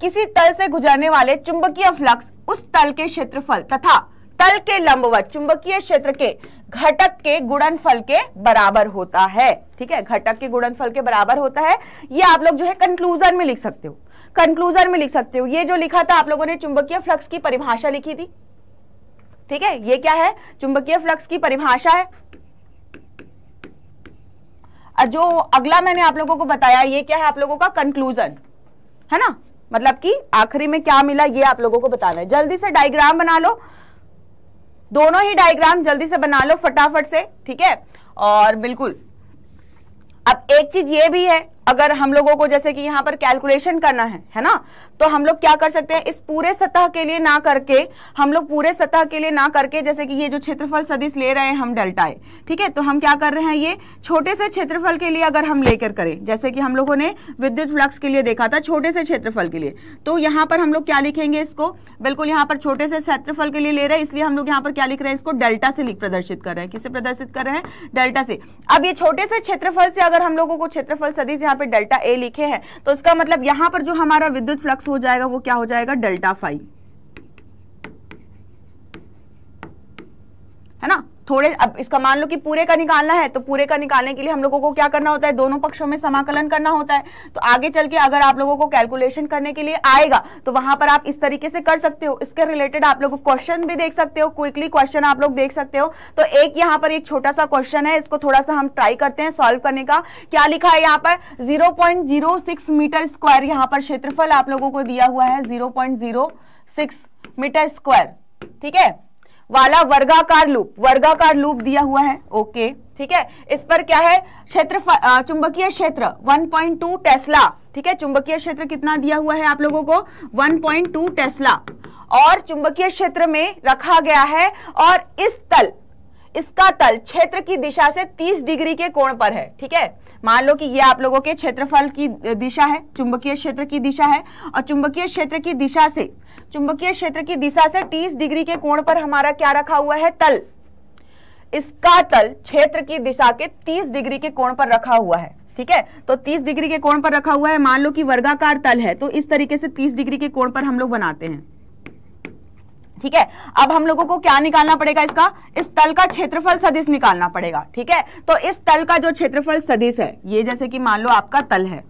किसी तल से गुजरने वाले चुंबकीय फ्लक्स उस तल के क्षेत्रफल तथा तल के लंबवत चुंबकीय क्षेत्र के घटक के गुणनफल के बराबर होता है ठीक है घटक के गुणनफल के बराबर होता है ये आप लोग जो है कंक्लूजन में लिख सकते हो कंक्लूजन में लिख सकते हो ये जो लिखा था आप लोगों ने चुंबकीय फ्लक्स की परिभाषा लिखी थी ठीक है ये क्या है चुंबकीय फ्लक्स की परिभाषा है जो अगला मैंने आप लोगों को बताया ये क्या है आप लोगों का कंक्लूजन है ना मतलब कि आखिरी में क्या मिला ये आप लोगों को बताना है जल्दी से डायग्राम बना लो दोनों ही डायग्राम जल्दी से बना लो फटाफट से ठीक है और बिल्कुल अब एक चीज ये भी है अगर हम लोगों को जैसे कि यहाँ पर कैलकुलेशन करना है है ना तो हम लोग क्या कर सकते हैं इस पूरे सतह के लिए ना करके हम लोग पूरे सतह के लिए ना करके जैसे कि ये जो क्षेत्रफल सदिश ले रहे हैं हम है ठीक है तो हम क्या कर रहे हैं ये छोटे से क्षेत्रफल के लिए अगर हम लेकर करें जैसे कि हम लोगों ने विद्युत फ्लक्स के लिए देखा था छोटे से क्षेत्रफल के लिए तो यहाँ पर हम लोग क्या लिखेंगे इसको बिल्कुल यहाँ पर छोटे से क्षेत्रफल के लिए ले रहे हैं इसलिए हम लोग यहाँ पर क्या लिख रहे हैं इसको डेल्टा से लिख प्रदर्शित कर रहे हैं किसे प्रदर्शित कर रहे हैं डेल्टा से अब ये छोटे से क्षेत्रफल से अगर हम लोगों को क्षेत्रफल सदिश यहाँ पे डेल्टा ए लिखे हैं तो इसका मतलब यहाँ पर जो हमारा विद्युत फ्लक्स हो जाएगा वो क्या हो जाएगा डेल्टा फाइव है ना थोड़े अब इसका मान लो कि पूरे का निकालना है तो पूरे का निकालने के लिए हम लोगों को क्या करना होता है दोनों पक्षों में समाकलन करना होता है तो आगे चल के अगर आप लोगों को कैलकुलेशन करने के लिए आएगा तो वहां पर आप इस तरीके से कर सकते हो इसके रिलेटेड आप लोग क्वेश्चन भी देख सकते हो क्विकली क्वेश्चन आप लोग देख सकते हो तो एक यहाँ पर एक छोटा सा क्वेश्चन है इसको थोड़ा सा हम ट्राई करते हैं सॉल्व करने का क्या लिखा है यहाँ पर जीरो मीटर स्क्वायर यहाँ पर क्षेत्रफल आप लोगों को दिया हुआ है जीरो मीटर स्क्वायर ठीक है वाला वर्गाकार लूप वर्गाकार लूप दिया हुआ है ओके ठीक है इस पर क्या है क्षेत्र चुंबकीय क्षेत्र 1.2 टेस्ला ठीक है चुंबकीय क्षेत्र कितना दिया हुआ है आप लोगों को 1.2 टेस्ला और चुंबकीय क्षेत्र में रखा गया है और इस तल इसका तल क्षेत्र की दिशा से 30 डिग्री के कोण पर है ठीक है मान लो कि ये आप लोगों के क्षेत्रफल की दिशा है चुंबकीय क्षेत्र की दिशा है और चुंबकीय क्षेत्र की दिशा से चुंबकीय क्षेत्र की दिशा से 30 डिग्री के कोण पर हमारा क्या रखा हुआ है तल इसका तल क्षेत्र की दिशा के तीस डिग्री के कोण पर रखा हुआ है ठीक है तो 30 डिग्री के कोण पर रखा हुआ है मान लो कि वर्गाकार तल है तो इस तरीके से 30 डिग्री के कोण पर हम लोग बनाते हैं ठीक है अब हम लोगों को क्या निकालना पड़ेगा इसका इस तल का क्षेत्रफल सदिश निकालना पड़ेगा ठीक है तो इस तल का जो क्षेत्रफल सदिश है ये जैसे कि मान लो आपका तल है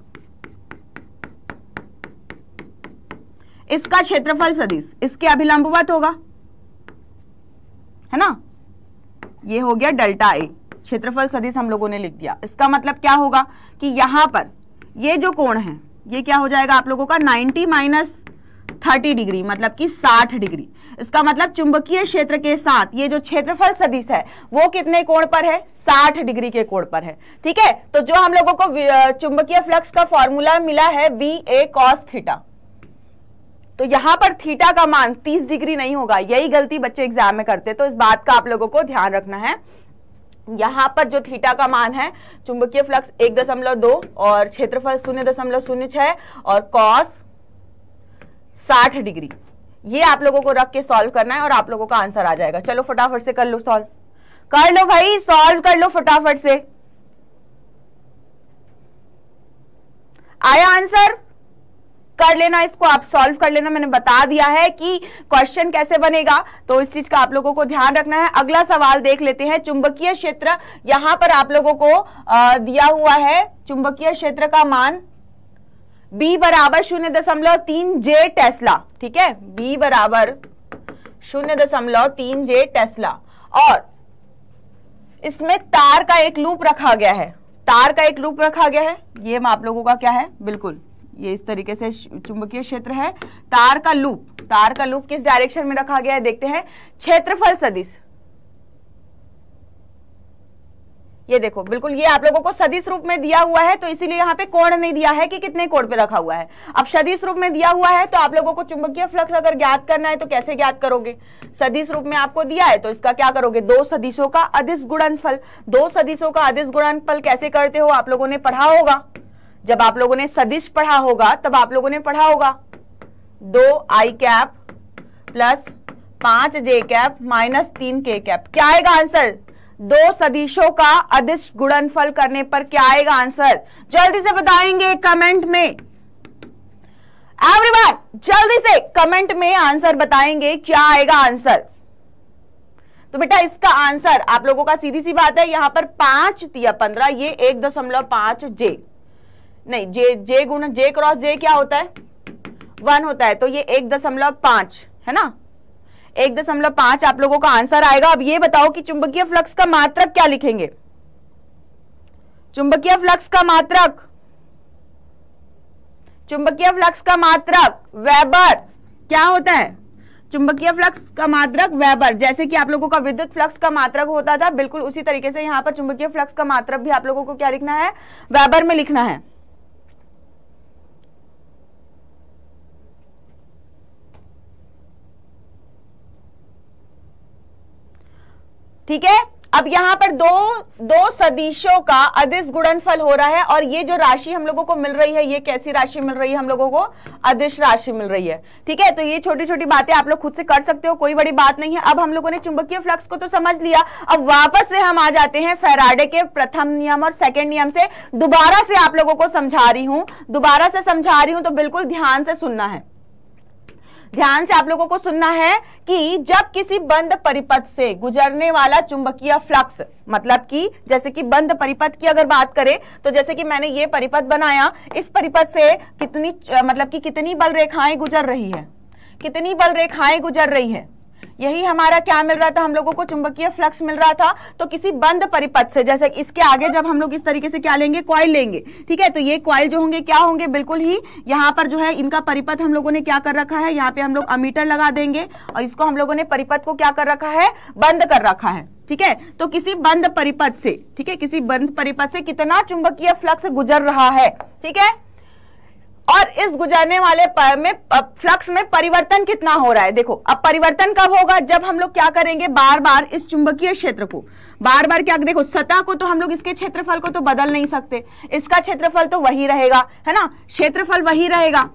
इसका क्षेत्रफल सदिश इसके अभिलंबवत होगा है ना ये हो गया डेल्टा ए क्षेत्रफल सदिश हम लोगों ने लिख दिया इसका मतलब क्या होगा कि यहां पर ये जो कोण है ये क्या हो जाएगा आप लोगों का 90 माइनस 30 डिग्री मतलब कि 60 डिग्री इसका मतलब चुंबकीय क्षेत्र के साथ ये जो क्षेत्रफल सदिश है वो कितने कोण पर है 60 डिग्री के कोण पर है ठीक है तो जो हम लोगों को चुंबकीय फ्लक्स का फॉर्मूला मिला है बी ए कॉस थीटा तो यहां पर थीटा का मान 30 डिग्री नहीं होगा यही गलती बच्चे एग्जाम में करते तो इस बात का आप लोगों को ध्यान रखना है यहां पर जो थीटा का मान है चुंबकीय फ्लक्स एक दशमलव दो और क्षेत्रफल शून्य दशमलव शून्य छह और कॉस साठ डिग्री ये आप लोगों को रख के सॉल्व करना है और आप लोगों का आंसर आ जाएगा चलो फटाफट से कर लो सॉल्व कर लो भाई सॉल्व कर लो फटाफट से आया आंसर कर लेना इसको आप सॉल्व कर लेना मैंने बता दिया है कि क्वेश्चन कैसे बनेगा तो इस चीज का आप लोगों को ध्यान रखना है अगला सवाल देख लेते हैं चुंबकीय क्षेत्र यहां पर आप लोगों को दिया हुआ है चुंबकीय क्षेत्र का मान बी बराबर शून्य दशमलव तीन जे टेस्ला ठीक है बी बराबर शून्य दशमलव तीन जे टेस्ला और इसमें तार का एक लूप रखा गया है तार का एक लूप रखा गया है ये आप लोगों का क्या है बिल्कुल ये इस तरीके से चुंबकीय क्षेत्र है तार का लूप तार का लूप किस डायरेक्शन में रखा गया है देखते हैं क्षेत्रफल सदिश ये देखो बिल्कुल ये आप लोगों को सदिश रूप में दिया हुआ है तो इसीलिए यहाँ पे कोण नहीं दिया है कि कितने कोण पे रखा हुआ है अब सदिश रूप में दिया हुआ है तो आप लोगों को चुंबकीय फ्लक्स अगर ज्ञात करना है तो कैसे ज्ञात करोगे सदिश रूप में आपको दिया है तो इसका क्या करोगे दो सदिशों का अधिस गुणनफल दो सदिशों का अधिस गुणनफल कैसे करते हो आप लोगों ने पढ़ा होगा जब आप लोगों ने सदिश पढ़ा होगा तब आप लोगों ने पढ़ा होगा दो आई कैप प्लस पांच जे कैप माइनस तीन के कैप क्या आएगा आंसर दो सदिशों का अदिश गुणनफल करने पर क्या आएगा आंसर जल्दी से बताएंगे कमेंट में एवरीवन जल्दी से कमेंट में आंसर बताएंगे क्या आएगा आंसर तो बेटा इसका आंसर आप लोगों का सीधी सी बात है यहां पर पांच या पंद्रह ये एक दशमलव पांच जे नहीं जे जे गुण जे क्रॉस जे क्या होता है वन होता है तो ये एक दशमलव पांच है ना एक दशमलव पांच आप लोगों का आंसर आएगा अब ये बताओ कि चुंबकीय फ्लक्स का मात्रक क्या लिखेंगे चुंबकीय फ्लक्स का मात्रक चुंबकीय फ्लक्स का मात्रक वेबर क्या होता है चुंबकीय फ्लक्स का मात्रक वेबर जैसे कि आप लोगों का विद्युत फ्लक्स का मात्रक होता था बिल्कुल उसी तरीके से यहां पर चुंबकीय फ्लक्स का मात्रक भी आप लोगों को क्या लिखना है वेबर में लिखना है ठीक है अब यहां पर दो दो सदिशों का अदिश गुणनफल हो रहा है और ये जो राशि हम लोगों को मिल रही है ये कैसी राशि मिल रही है हम लोगों को अदिश राशि मिल रही है ठीक है तो ये छोटी छोटी बातें आप लोग खुद से कर सकते हो कोई बड़ी बात नहीं है अब हम लोगों ने चुंबकीय फ्लक्स को तो समझ लिया अब वापस से हम आ जाते हैं फेराडे के प्रथम नियम और सेकेंड नियम से दोबारा से आप लोगों को समझा रही हूं दोबारा से समझा रही हूं तो बिल्कुल ध्यान से सुनना है ध्यान से आप लोगों को सुनना है कि जब किसी बंद परिपथ से गुजरने वाला चुंबकीय फ्लक्स मतलब कि जैसे कि बंद परिपथ की अगर बात करें तो जैसे कि मैंने ये परिपथ बनाया इस परिपथ से कितनी मतलब कि कितनी बल रेखाएं गुजर रही है कितनी बल रेखाएं गुजर रही है यही हमारा क्या मिल रहा था हम लोगों को चुंबकीय फ्लक्स मिल रहा था तो किसी बंद परिपथ से जैसे इसके आगे जब हम लोग इस तरीके से क्या लेंगे क्वाइल लेंगे ठीक है तो ये क्वाइल जो होंगे क्या होंगे बिल्कुल ही यहाँ पर जो है इनका परिपथ हम लोगों ने क्या कर रखा है यहाँ पे हम लोग अमीटर लगा देंगे और इसको हम लोगों ने परिपथ को क्या कर रखा है बंद कर रखा है ठीक है तो किसी बंद परिपथ से ठीक है किसी बंद परिपथ से कितना चुंबकीय फ्लक्स गुजर रहा है ठीक है और इस गुजरने वाले पर में फ्लक्स में परिवर्तन कितना हो रहा है देखो अब परिवर्तन कब होगा जब हम लोग क्या करेंगे बार बार इस चुंबकीय क्षेत्र को बार बार क्या देखो सतह को तो हम लोग इसके क्षेत्रफल को तो बदल नहीं सकते इसका क्षेत्रफल तो वही रहेगा है ना क्षेत्रफल वही रहेगा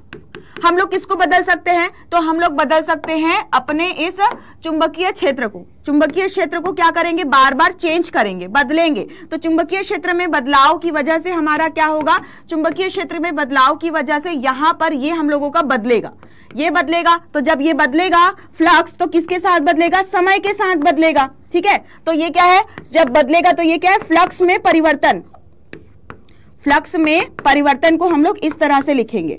हम लोग किसको बदल सकते हैं तो हम लोग बदल सकते हैं अपने इस चुंबकीय क्षेत्र को चुंबकीय क्षेत्र को क्या करेंगे बार बार चेंज करेंगे बदलेंगे तो चुंबकीय क्षेत्र में बदलाव की वजह से हमारा क्या होगा चुंबकीय क्षेत्र में बदलाव की वजह से यहां पर ये हम लोगों का बदलेगा ये बदलेगा तो जब ये बदलेगा फ्लक्स तो किसके साथ बदलेगा समय के साथ बदलेगा ठीक है तो ये क्या है जब बदलेगा तो ये क्या है फ्लक्स में परिवर्तन फ्लक्स में परिवर्तन को हम लोग इस तरह से लिखेंगे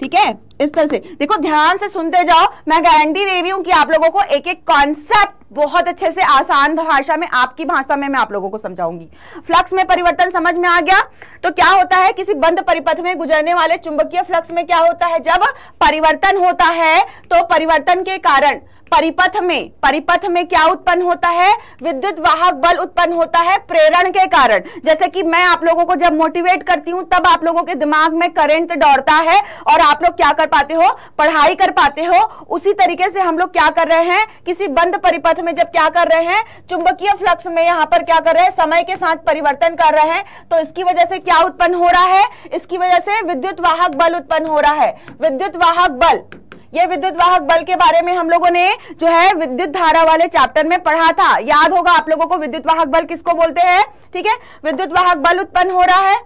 ठीक है इस तरह से देखो ध्यान से सुनते जाओ मैं गारंटी दे रही हूं कि आप लोगों को एक एक कॉन्सेप्ट बहुत अच्छे से आसान भाषा में आपकी भाषा में मैं आप लोगों को समझाऊंगी फ्लक्स में परिवर्तन समझ में आ गया तो क्या होता है किसी बंद परिपथ में गुजरने वाले चुंबकीय फ्लक्स में क्या होता है जब परिवर्तन होता है तो परिवर्तन के कारण परिपथ में परिपथ में क्या उत्पन्न होता है विद्युत वाहक बल उत्पन्न होता है प्रेरण के कारण जैसे कि मैं आप लोगों को जब मोटिवेट करती हूं तब आप लोगों के दिमाग में करंट दौड़ता है और आप लोग क्या कर पाते हो पढ़ाई कर पाते हो उसी तरीके से हम लोग क्या कर रहे हैं किसी बंद परिपथ में जब क्या कर रहे हैं चुंबकीय फ्लक्स में यहाँ पर क्या कर रहे हैं समय के साथ परिवर्तन कर रहे हैं तो इसकी वजह से क्या उत्पन्न हो रहा है इसकी वजह से विद्युत वाहक बल उत्पन्न हो रहा है विद्युत वाहक बल ये विद्युत वाहक बल के बारे में हम लोगों ने जो है विद्युत धारा वाले चैप्टर में पढ़ा था याद होगा आप लोगों को विद्युत वाहक बल किसको बोलते हैं ठीक है विद्युत वाहक बल उत्पन्न हो रहा है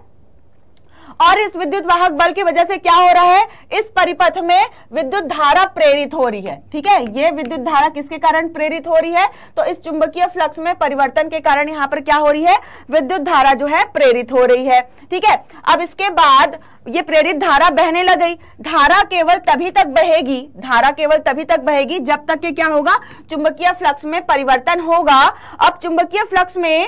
और इस विद्युत वाहक बल की वजह से क्या हो रहा है इस परिपथ में विद्युत धारा प्रेरित हो रही है ठीक है ये विद्युत धारा किसके कारण प्रेरित हो रही है तो इस चुंबकीय फ्लक्स में परिवर्तन के कारण यहाँ पर क्या हो रही है विद्युत धारा जो है प्रेरित हो रही है ठीक है अब इसके बाद ये प्रेरित धारा बहने लग गई धारा केवल तभी तक बहेगी धारा केवल तभी तक बहेगी जब तक के क्या होगा चुंबकीय फ्लक्स में परिवर्तन होगा अब चुंबकीय फ्लक्स में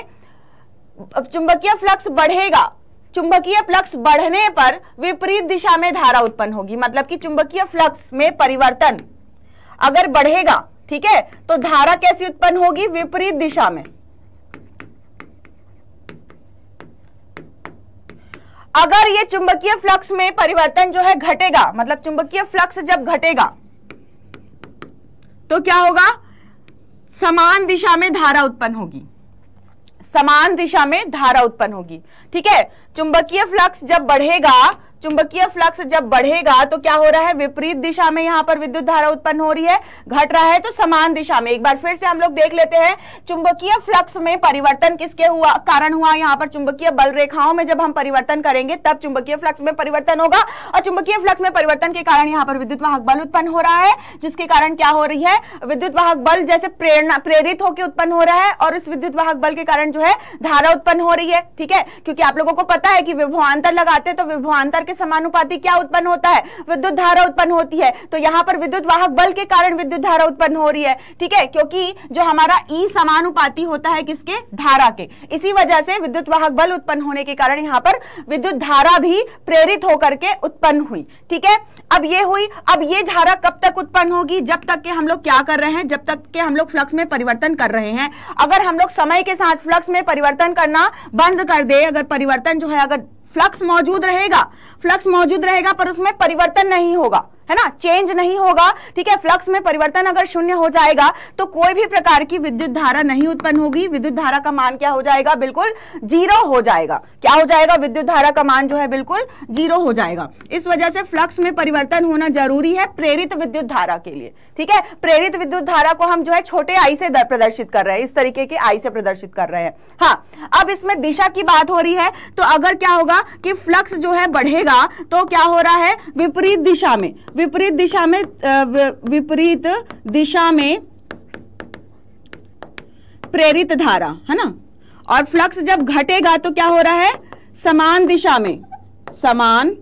चुंबकीय फ्लक्स बढ़ेगा चुंबकीय फ्लक्स बढ़ने पर विपरीत दिशा में धारा उत्पन्न होगी मतलब कि चुंबकीय फ्लक्स में परिवर्तन अगर बढ़ेगा ठीक है तो धारा कैसी उत्पन्न होगी विपरीत दिशा में अगर ये चुंबकीय फ्लक्स में परिवर्तन जो है घटेगा मतलब चुंबकीय फ्लक्स जब घटेगा तो क्या होगा समान दिशा में धारा उत्पन्न होगी समान दिशा में धारा उत्पन्न होगी ठीक है चुंबकीय फ्लक्स जब बढ़ेगा चुंबकीय फ्लक्स जब बढ़ेगा तो क्या हो रहा है विपरीत दिशा में यहाँ पर विद्युत धारा उत्पन्न हो रही है घट रहा है तो समान दिशा में एक बार फिर से हम लोग देख लेते हैं चुंबकीय फ्लक्स में परिवर्तन किसके हुआ कारण हुआ यहां पर चुंबकीय बल रेखाओं में जब हम परिवर्तन करेंगे तब चुंबकीय फ्लक्स में परिवर्तन होगा और चुंबकीय फ्लक्स में परिवर्तन के कारण यहाँ पर विद्युत वाहक बल उत्पन्न हो रहा है जिसके कारण क्या हो रही है विद्युत वाहक बल जैसे प्रेरणा प्रेरित होकर उत्पन्न हो रहा है और उस विद्युत वाहक बल के कारण जो है धारा उत्पन्न हो रही है ठीक है क्योंकि आप लोगों को पता है कि विभुआंतर लगाते हैं तो विभुआंतर के समानुपाति क्या उत्पन्न होता है विद्युत धारा उत्पन्न होती है तो यहाँ पर विद्युत वाहक बल के कारण विद्युत धारा उत्पन्न हो रही है ठीक है क्योंकि जो हमारा ई e समानुपाति होता है किसके धारा के इसी वजह से विद्युत वाहक बल उत्पन्न होने के कारण यहाँ पर विद्युत धारा भी प्रेरित होकर के उत्पन्न हुई ठीक है अब ये हुई अब ये धारा कब तक उत्पन्न होगी जब तक के हम लोग क्या कर रहे हैं जब तक के हम लोग फ्लक्स में परिवर्तन कर रहे हैं अगर हम लोग समय के साथ फ्लक्स में परिवर्तन करना बंद कर दे अगर परिवर्तन जो है अगर फ्लक्स मौजूद रहेगा फ्लक्स मौजूद रहेगा पर उसमें परिवर्तन नहीं होगा है ना चेंज नहीं होगा ठीक है फ्लक्स में परिवर्तन अगर शून्य हो जाएगा तो कोई भी प्रकार की विद्युत धारा नहीं उत्पन्न होगी विद्युत धारा का मान क्या हो जाएगा बिल्कुल जीरो हो जाएगा क्या हो जाएगा विद्युत धारा का मान जो है बिल्कुल जीरो हो जाएगा इस वजह से फ्लक्स में परिवर्तन होना जरूरी है प्रेरित विद्युत धारा के लिए ठीक है प्रेरित विद्युत धारा को हम जो है छोटे आई से प्रदर्शित कर रहे हैं इस तरीके के आई से प्रदर्शित कर रहे हैं हाँ अब इसमें दिशा की बात हो रही है तो अगर क्या होगा कि फ्लक्स जो है बढ़ेगा तो क्या हो रहा है विपरीत दिशा में विपरीत दिशा में विपरीत दिशा में प्रेरित धारा है ना और फ्लक्स जब घटेगा तो क्या हो रहा है समान दिशा में समान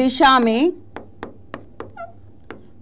दिशा में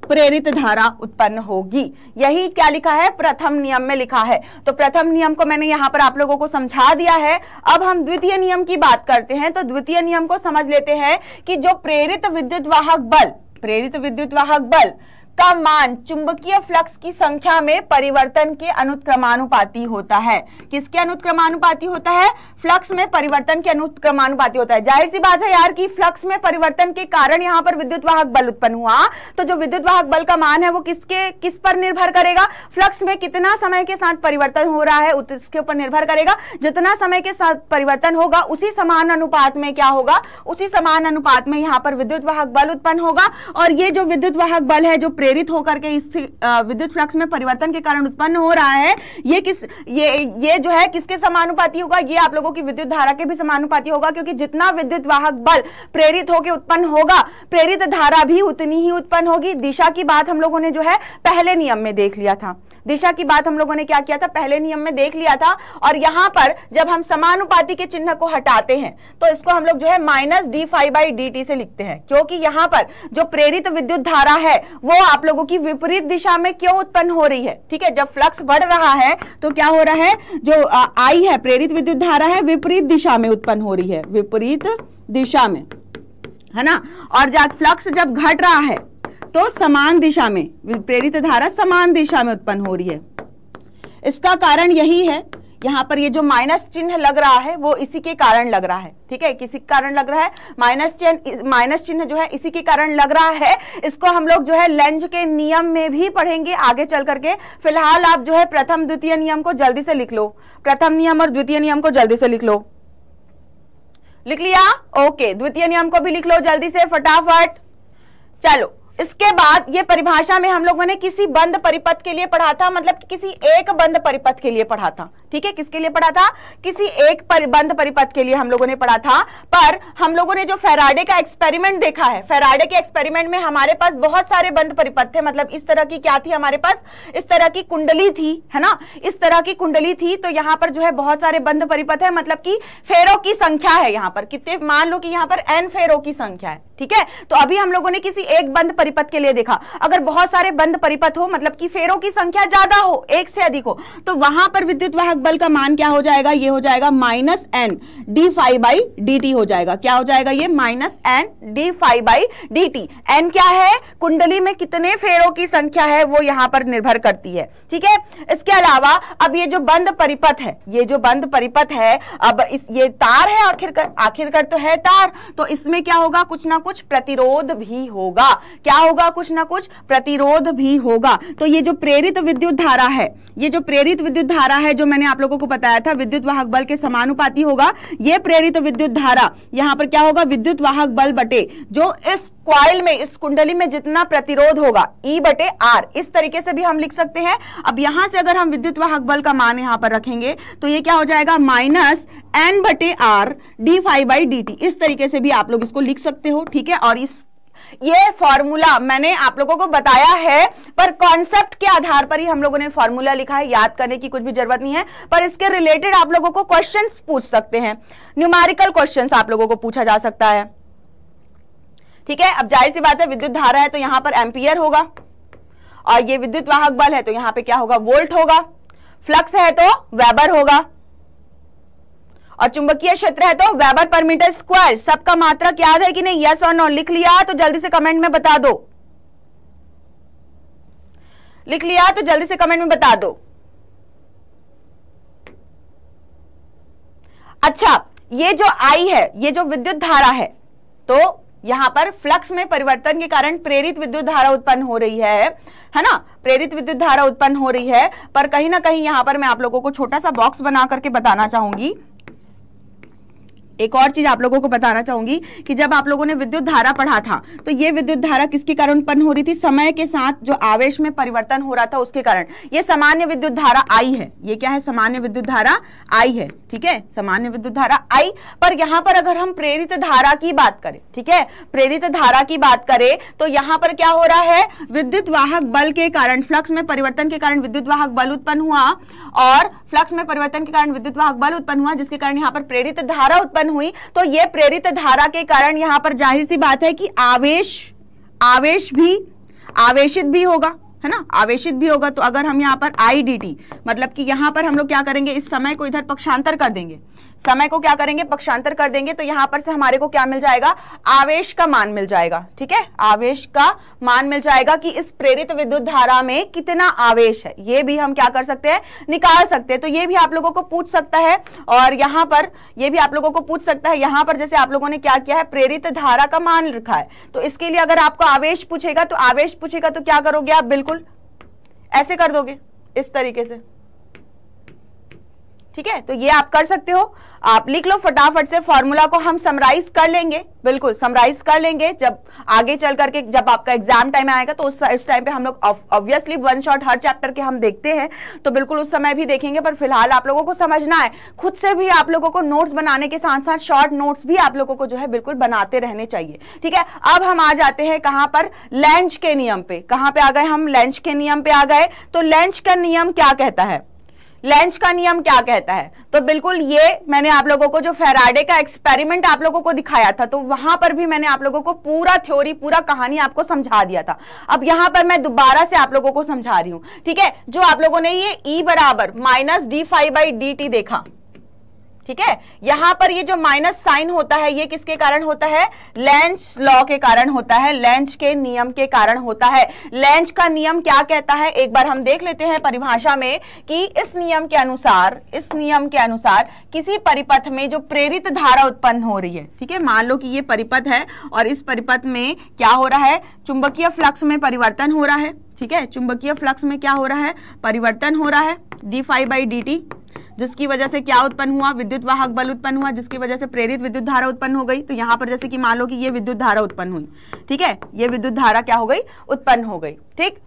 प्रेरित धारा उत्पन्न होगी यही क्या लिखा है प्रथम नियम में लिखा है तो प्रथम नियम को मैंने यहां पर आप लोगों को समझा दिया है अब हम द्वितीय नियम की बात करते हैं तो द्वितीय नियम को समझ लेते हैं कि जो प्रेरित विद्युत वाहक बल प्रेरित विद्युत वाहक बल का मान चुंबकीय फ्लक्स की संख्या में परिवर्तन के अनुक्रमानुपाती होता है किसके अनुक्रमानुपाती होता है फ्लक्स में परिवर्तन के अनुक्रमानुपाती होता है जाहिर सी बात है यार कि फ्लक्स में परिवर्तन के कारण यहां पर विद्युत वाहक बल उत्पन्न हुआ तो जो विद्युत वाहक बल का मान है वो किसके किस पर निर्भर करेगा फ्लक्स में कितना समय के साथ परिवर्तन हो रहा है उसके ऊपर निर्भर करेगा जितना समय के साथ परिवर्तन होगा उसी समान अनुपात में क्या होगा उसी समान अनुपात में यहाँ पर विद्युत वाहक बल उत्पन्न होगा और ये जो विद्युत वाहक बल है जो प्रेरित होकर के इस विद्युत फ्लक्स में परिवर्तन के कारण उत्पन्न हो रहा है ये किस ये ये जो है किसके समानुपाती होगा ये आप लोगों की विद्युत धारा के भी समानुपाती होगा क्योंकि जितना विद्युत वाहक बल प्रेरित होकर उत्पन्न होगा प्रेरित धारा भी उतनी ही उत्पन्न होगी दिशा की बात हम लोगों ने जो है पहले नियम में देख लिया था दिशा की बात हम लोगों ने क्या किया था पहले नियम में देख लिया था और यहां पर जब हम समानुपाती के चिन्ह को हटाते हैं तो इसको हम लोग जो है minus D five by D T से लिखते हैं क्योंकि यहां पर जो प्रेरित विद्युत धारा है वो आप लोगों की विपरीत दिशा में क्यों उत्पन्न हो रही है ठीक है जब फ्लक्स बढ़ रहा है तो क्या हो रहा है जो आई है प्रेरित विद्युत धारा है विपरीत दिशा में उत्पन्न हो रही है विपरीत दिशा में है ना और जब फ्लक्स जब घट रहा है तो समान दिशा में प्रेरित धारा समान दिशा में उत्पन्न हो रही है इसका कारण यही है यहाँ पर ये जो माइनस चिन्ह लग रहा है वो इसी के कारण लग रहा है ठीक है किसी कारण लग रहा है माइनस चिन्ह माइनस चिन्ह जो है इसी के कारण लग रहा है इसको हम लोग जो है लेंज के नियम में भी पढ़ेंगे आगे चल करके फिलहाल आप जो है प्रथम द्वितीय नियम को जल्दी से लिख लो प्रथम नियम और द्वितीय नियम को जल्दी से लिख लो लिख लिया ओके द्वितीय नियम को भी लिख लो जल्दी से फटाफट चलो इसके बाद ये परिभाषा में हम लोगों ने किसी बंद परिपथ के लिए पढ़ा था मतलब कि किसी एक बंद परिपथ के लिए पढ़ा था ठीक है किसके लिए पढ़ा था किसी एक परिबंध परिपथ के लिए हम लोगों ने पढ़ा था पर हम लोगों ने जो फेराडे का एक्सपेरिमेंट देखा है फेराडे के एक्सपेरिमेंट में हमारे पास बहुत सारे बंद परिपथ थे मतलब इस तरह की क्या थी हमारे पास इस तरह की कुंडली थी है ना इस तरह की कुंडली थी तो यहाँ पर जो है बहुत सारे बंद परिपथ है मतलब की फेरों की संख्या है यहाँ पर कितने मान लो कि यहाँ पर एन फेरों की संख्या है ठीक है तो अभी हम लोगों ने किसी एक बंद परिपथ के लिए देखा अगर बहुत सारे बंद परिपथ हो मतलब की फेरों की संख्या ज्यादा हो एक से अधिक हो तो वहां पर विद्युत वाहक बल का मान क्या हो जाएगा ये हो जाएगा minus N D five by D T हो जाएगा क्या हो जाएगा ये minus N D five by D T N क्या है कुंडली में कितने फेरों की संख्या है वो यहां पर निर्भर करती है ठीक है इसके अलावा अब ये जो बंद परिपथ है ये जो बंद परिपथ है अब इस ये तार है आखिरकार आखिरकार तो है तार तो इसमें क्या होगा कुछ ना कुछ प्रतिरोध भी होगा क्या होगा कुछ ना कुछ प्रतिरोध भी होगा तो ये जो प्रेरित विद्युत धारा है ये जो प्रेरित विद्युत धारा है जो मैंने आप लोगों को बताया था विद्युत वाहक बल के समानुपाती होगा यह प्रेरित विद्युत धारा यहां पर क्या होगा विद्युत वाहक बल बटे जो इस क्वाइल में इस कुंडली में जितना प्रतिरोध होगा ई e बटे आर इस तरीके से भी हम लिख सकते हैं अब यहां से अगर हम विद्युत वाहक बल का मान यहां पर रखेंगे तो ये क्या हो जाएगा माइनस एन बटे R D five by D T इस तरीके से भी आप लोग इसको लिख सकते हो ठीक है और इस ये फॉर्मूला मैंने आप लोगों को बताया है पर कॉन्सेप्ट के आधार पर ही हम लोगों ने फॉर्मूला लिखा है याद करने की कुछ भी जरूरत नहीं है पर इसके रिलेटेड आप लोगों को क्वेश्चन पूछ सकते हैं न्यूमारिकल क्वेश्चन आप लोगों को पूछा जा सकता है ठीक है अब जाहिर सी बात है विद्युत धारा है तो यहां पर एम्पियर होगा और ये विद्युत वाहक बल है तो यहां पे क्या होगा वोल्ट होगा फ्लक्स है तो वेबर होगा और चुंबकीय क्षेत्र है तो वेबर पर मीटर स्क्वायर सबका मात्रक याद है कि नहीं यस और नो लिख लिया तो जल्दी से कमेंट में बता दो लिख लिया तो जल्दी से कमेंट में बता दो अच्छा ये जो आई है ये जो विद्युत धारा है तो यहां पर फ्लक्स में परिवर्तन के कारण प्रेरित विद्युत धारा उत्पन्न हो रही है है ना प्रेरित विद्युत धारा उत्पन्न हो रही है पर कहीं ना कहीं यहां पर मैं आप लोगों को छोटा सा बॉक्स बना करके बताना चाहूंगी एक और चीज आप लोगों को बताना चाहूंगी कि जब आप लोगों ने विद्युत धारा पढ़ा था तो ये विद्युत धारा किसके कारण उत्पन्न हो रही थी समय के साथ जो आवेश में परिवर्तन हो रहा था उसके कारण ये सामान्य विद्युत धारा आई है ये क्या है सामान्य विद्युत धारा आई है ठीक है सामान्य विद्युत धारा आई पर यहां पर अगर हम प्रेरित धारा की बात करें ठीक है प्रेरित धारा की बात करें तो यहाँ पर क्या हो रहा है विद्युत वाहक बल के कारण फ्लक्स में परिवर्तन के कारण विद्युत वाहक बल उत्पन्न हुआ और फ्लक्स में परिवर्तन के कारण विद्युत वाहक बल उत्पन्न हुआ जिसके कारण यहां पर प्रेरित धारा उत्पन्न हुई तो ये प्रेरित धारा के कारण यहां पर जाहिर सी बात है कि आवेश आवेश भी आवेशित भी होगा है ना आवेशित भी होगा तो अगर हम यहां पर आई मतलब कि यहां पर हम लोग क्या करेंगे इस समय को इधर पक्षांतर कर देंगे समय को क्या करेंगे पक्षांतर कर देंगे तो यहां पर से हमारे को क्या मिल जाएगा आवेश का मान मिल जाएगा ठीक है आवेश का मान मिल जाएगा कि इस प्रेरित विद्युत धारा में कितना आवेश है ये भी हम क्या कर सकते हैं निकाल सकते हैं तो ये भी आप लोगों को पूछ सकता है और यहाँ पर ये भी आप लोगों को पूछ सकता है यहां पर जैसे आप लोगों ने क्या किया है प्रेरित धारा का मान रखा है तो इसके लिए अगर आपको आवेश पूछेगा तो आवेश पूछेगा तो क्या करोगे आप बिल्कुल ऐसे कर दोगे इस तरीके से ठीक है तो ये आप कर सकते हो आप लिख लो फटाफट से फॉर्मूला को हम समराइज कर लेंगे बिल्कुल समराइज कर लेंगे जब आगे चल करके जब आपका एग्जाम टाइम आएगा तो उस इस टाइम पे हम लोग ऑब्वियसली वन शॉट हर चैप्टर के हम देखते हैं तो बिल्कुल उस समय भी देखेंगे पर फिलहाल आप लोगों को समझना है खुद से भी आप लोगों को नोट्स बनाने के साथ साथ शॉर्ट नोट्स भी आप लोगों को जो है बिल्कुल बनाते रहने चाहिए ठीक है अब हम आ जाते हैं कहाँ पर लेंच के नियम पे कहाँ पे आ गए हम लेंच के नियम पे आ गए तो लेंच का नियम क्या कहता है लेंच का नियम क्या कहता है तो बिल्कुल ये मैंने आप लोगों को जो फेराडे का एक्सपेरिमेंट आप लोगों को दिखाया था तो वहां पर भी मैंने आप लोगों को पूरा थ्योरी पूरा कहानी आपको समझा दिया था अब यहां पर मैं दोबारा से आप लोगों को समझा रही हूं ठीक है जो आप लोगों ने ये ई e बराबर minus D five by D T देखा ठीक है यहां पर ये जो माइनस साइन होता है ये किसके कारण होता है लेंच लॉ के कारण होता है लेंच के नियम के कारण होता है लेंच का नियम क्या कहता है एक बार हम देख लेते हैं परिभाषा में कि इस नियम के अनुसार इस नियम के अनुसार किसी परिपथ में जो प्रेरित धारा उत्पन्न हो रही है ठीक है मान लो कि ये परिपथ है और इस परिपथ में क्या हो रहा है चुंबकीय फ्लक्स में परिवर्तन हो रहा है ठीक है चुंबकीय फ्लक्स में क्या हो रहा है परिवर्तन हो रहा है D five by D T जिसकी वजह से क्या उत्पन्न हुआ विद्युत वाहक बल उत्पन्न हुआ जिसकी वजह से प्रेरित विद्युत धारा उत्पन्न हो गई तो यहाँ पर जैसे कि मान लो कि ये विद्युत धारा उत्पन्न हुई ठीक है ये विद्युत धारा क्या हो गई उत्पन्न हो गई ठीक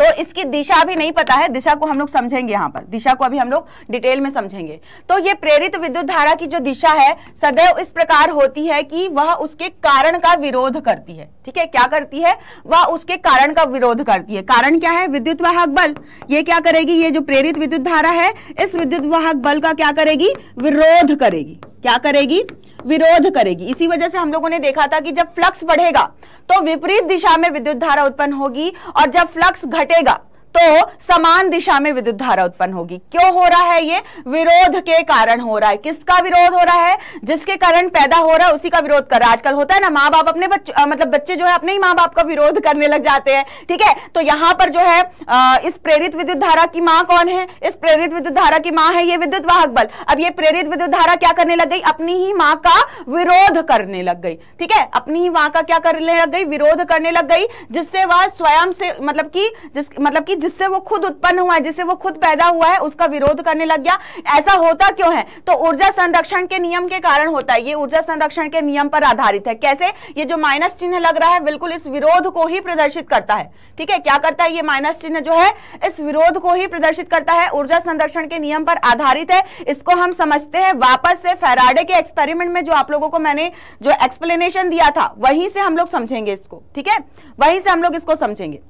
तो इसकी दिशा भी नहीं पता है दिशा को हम लोग समझेंगे यहाँ पर दिशा को अभी हम लोग डिटेल में समझेंगे तो ये प्रेरित विद्युत धारा की जो दिशा है सदैव इस प्रकार होती है कि वह उसके कारण का विरोध करती है ठीक है क्या करती है वह उसके कारण का विरोध करती है कारण क्या है विद्युत वाहक बल ये क्या करेगी ये जो प्रेरित विद्युत धारा है इस विद्युत वाहक बल का क्या करेगी विरोध करेगी क्या करेगी विरोध करेगी इसी वजह से हम लोगों ने देखा था कि जब फ्लक्स बढ़ेगा तो विपरीत दिशा में विद्युत धारा उत्पन्न होगी और जब फ्लक्स घटेगा तो समान दिशा में विद्युत धारा उत्पन्न होगी क्यों हो रहा है ये विरोध के कारण हो रहा है किसका विरोध हो रहा है जिसके कारण पैदा हो रहा है उसी का विरोध कर रहा है आजकल होता है ना माँ बाप अपने बच्चे मतलब बच्चे जो है अपने ही माँ बाप का विरोध करने लग जाते हैं ठीक है तो यहाँ पर जो है आ, इस प्रेरित विद्युत धारा की माँ कौन है इस प्रेरित विद्युत धारा की माँ है ये विद्युत वाहक बल अब ये प्रेरित विद्युत धारा क्या करने लग गई अपनी ही माँ का विरोध करने लग गई ठीक है अपनी ही माँ का क्या करने लग गई विरोध करने लग गई जिससे वह स्वयं से मतलब की जिस मतलब की जिससे वो खुद उत्पन्न हुआ है जिससे वो खुद पैदा हुआ है उसका विरोध करने लग गया ऐसा होता क्यों है तो ऊर्जा संरक्षण के नियम के कारण होता है ये ऊर्जा संरक्षण के नियम पर आधारित है कैसे ये जो माइनस चिन्ह लग रहा है बिल्कुल इस विरोध को ही प्रदर्शित करता है ठीक है क्या करता है ये माइनस चिन्ह जो है इस विरोध को ही प्रदर्शित करता है ऊर्जा संरक्षण के नियम पर आधारित है इसको हम समझते हैं वापस से फेराडे के एक्सपेरिमेंट में जो आप लोगों को मैंने जो एक्सप्लेनेशन दिया था वहीं से हम लोग समझेंगे इसको ठीक है वहीं से हम लोग इसको समझेंगे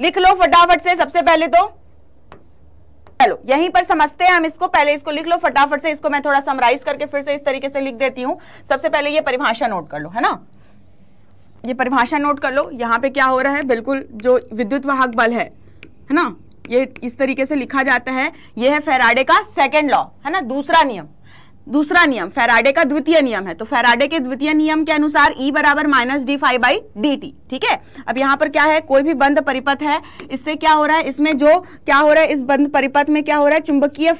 लिख लो फटाफट से सबसे पहले तो चलो यहीं पर समझते हैं हम इसको पहले इसको लिख लो फटाफट से इसको मैं थोड़ा समराइज करके फिर से इस तरीके से लिख देती हूँ सबसे पहले ये परिभाषा नोट कर लो है ना ये परिभाषा नोट कर लो यहाँ पे क्या हो रहा है बिल्कुल जो विद्युत वाहक बल है है ना ये इस तरीके से लिखा जाता है ये है फेराडे का सेकेंड लॉ है ना दूसरा नियम दूसरा नियम फेराडे का द्वितीय नियम है तो फेराडे के द्वितीय नियम के अनुसार ई e बराबर minus D five by D T ठीक है अब यहाँ पर क्या है कोई भी बंद परिपथ है इससे क्या हो रहा है इसमें जो क्या हो रहा है इस बंद परिपथ में क्या हो रहा है चुंबकीय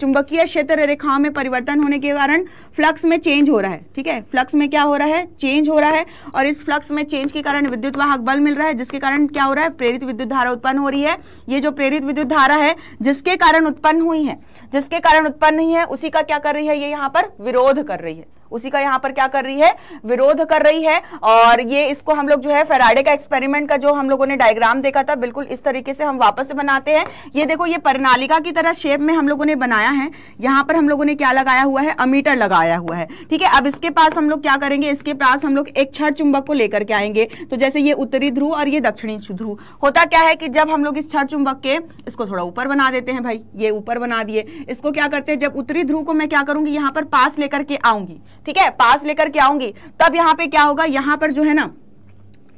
चुंबकीय क्षेत्र रेखाओं में परिवर्तन होने के कारण फ्लक्स में चेंज हो रहा है ठीक है फ्लक्स में क्या हो रहा है चेंज हो रहा है और इस फ्लक्स में चेंज के कारण विद्युत वाहक बल मिल रहा है जिसके कारण क्या हो रहा है प्रेरित विद्युत धारा उत्पन्न हो रही है ये जो प्रेरित विद्युत धारा है जिसके कारण उत्पन्न हुई है जिसके कारण उत्पन्न हुई है उसी का क्या कर रही है ये यहाँ पर विरोध कर रही है उसी का यहाँ पर क्या कर रही है विरोध कर रही है और ये इसको हम लोग जो है फेराडे का एक्सपेरिमेंट का जो हम लोगों ने डायग्राम देखा था बिल्कुल इस तरीके से हम वापस से बनाते हैं ये देखो ये प्रणालिका की तरह शेप में हम लोगों ने बनाया है यहाँ पर हम लोगों ने क्या लगाया हुआ है अमीटर लगाया हुआ है ठीक है अब इसके पास हम लोग क्या करेंगे इसके पास हम लोग एक छठ चुंबक को लेकर के आएंगे तो जैसे ये उत्तरी ध्रुव और ये दक्षिणी ध्रुव होता क्या है कि जब हम लोग इस छठ चुंबक के इसको थोड़ा ऊपर बना देते हैं भाई ये ऊपर बना दिए इसको क्या करते हैं जब उत्तरी ध्रुव को मैं क्या करूंगी यहाँ पर पास लेकर के आऊंगी ठीक है पास लेकर के आऊंगी तब यहाँ पे क्या होगा यहाँ पर जो है ना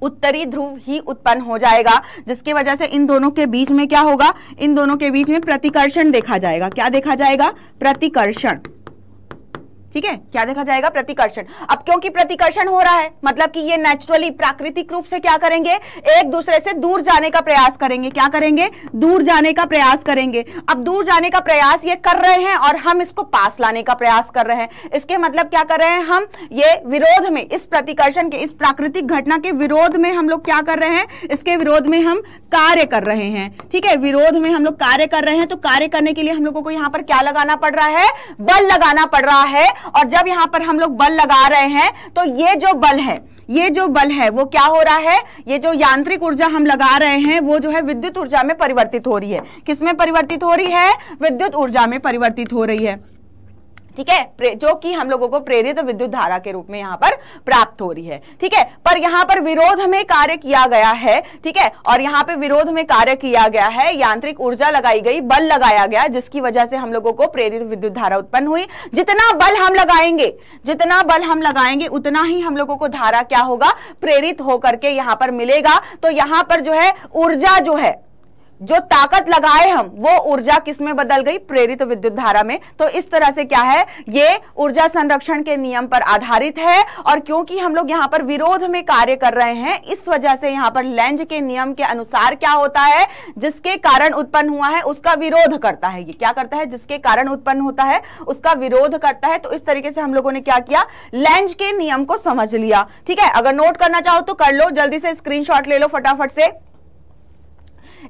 उत्तरी ध्रुव ही उत्पन्न हो जाएगा जिसकी वजह से इन दोनों के बीच में क्या होगा इन दोनों के बीच में प्रतिकर्षण देखा जाएगा क्या देखा जाएगा प्रतिकर्षण ठीक है क्या देखा जाएगा प्रतिकर्षण अब क्योंकि प्रतिकर्षण हो रहा है मतलब कि ये नेचुरली प्राकृतिक रूप से क्या करेंगे एक दूसरे से दूर जाने का प्रयास करेंगे क्या करेंगे दूर जाने का प्रयास करेंगे अब दूर जाने का प्रयास ये कर रहे हैं और हम इसको पास लाने का प्रयास कर रहे हैं इसके मतलब क्या कर रहे हैं हम ये विरोध में इस प्रतिकर्षण के इस प्राकृतिक घटना के विरोध में हम लोग क्या कर रहे हैं इसके विरोध में हम कार्य कर रहे हैं ठीक है विरोध में हम लोग कार्य कर रहे हैं तो कार्य करने के लिए हम लोगों को यहां पर क्या लगाना पड़ रहा है बल लगाना पड़ रहा है और जब यहाँ पर हम लोग बल लगा रहे हैं तो ये जो बल है ये जो बल है वो क्या हो रहा है ये जो यांत्रिक ऊर्जा हम लगा रहे हैं वो जो है विद्युत ऊर्जा में परिवर्तित हो रही है किसमें परिवर्तित हो रही है विद्युत ऊर्जा में परिवर्तित हो रही है ठीक है जो कि हम लोगों को प्रेरित विद्युत धारा के रूप में यहाँ पर प्राप्त हो रही है ठीक है पर यहाँ पर विरोध में कार्य किया गया है ठीक है और यहाँ पे विरोध में कार्य किया गया है यांत्रिक ऊर्जा लगाई गई बल लगाया गया जिसकी वजह से हम लोगों को प्रेरित विद्युत धारा उत्पन्न हुई जितना बल हम लगाएंगे जितना बल हम लगाएंगे उतना ही हम लोगों को धारा क्या होगा प्रेरित होकर के यहाँ पर मिलेगा तो यहाँ पर जो है ऊर्जा जो है जो ताकत लगाए हम वो ऊर्जा किसमें बदल गई प्रेरित विद्युत धारा में तो इस तरह से क्या है ये ऊर्जा संरक्षण के नियम पर आधारित है और क्योंकि हम लोग यहाँ पर विरोध में कार्य कर रहे हैं इस वजह से यहाँ पर लेंज के नियम के अनुसार क्या होता है जिसके कारण उत्पन्न हुआ है उसका विरोध करता है ये क्या करता है जिसके कारण उत्पन्न होता है उसका विरोध करता है तो इस तरीके से हम लोगों ने क्या किया लेंज के नियम को समझ लिया ठीक है अगर नोट करना चाहो तो कर लो जल्दी से स्क्रीन ले लो फटाफट से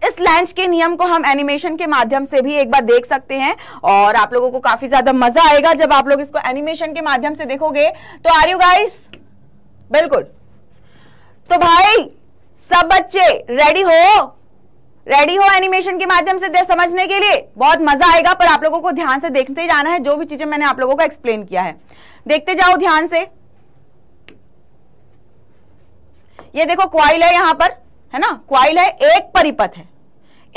इस लैंच के नियम को हम एनिमेशन के माध्यम से भी एक बार देख सकते हैं और आप लोगों को काफी ज्यादा मजा आएगा जब आप लोग इसको एनिमेशन के माध्यम से देखोगे तो आर यू गाइस बिल्कुल तो भाई सब बच्चे रेडी हो रेडी हो एनिमेशन के माध्यम से समझने के लिए बहुत मजा आएगा पर आप लोगों को ध्यान से देखते जाना है जो भी चीजें मैंने आप लोगों को एक्सप्लेन किया है देखते जाओ ध्यान से ये देखो क्वाइल है यहां पर है ना क्वाइल है एक परिपथ है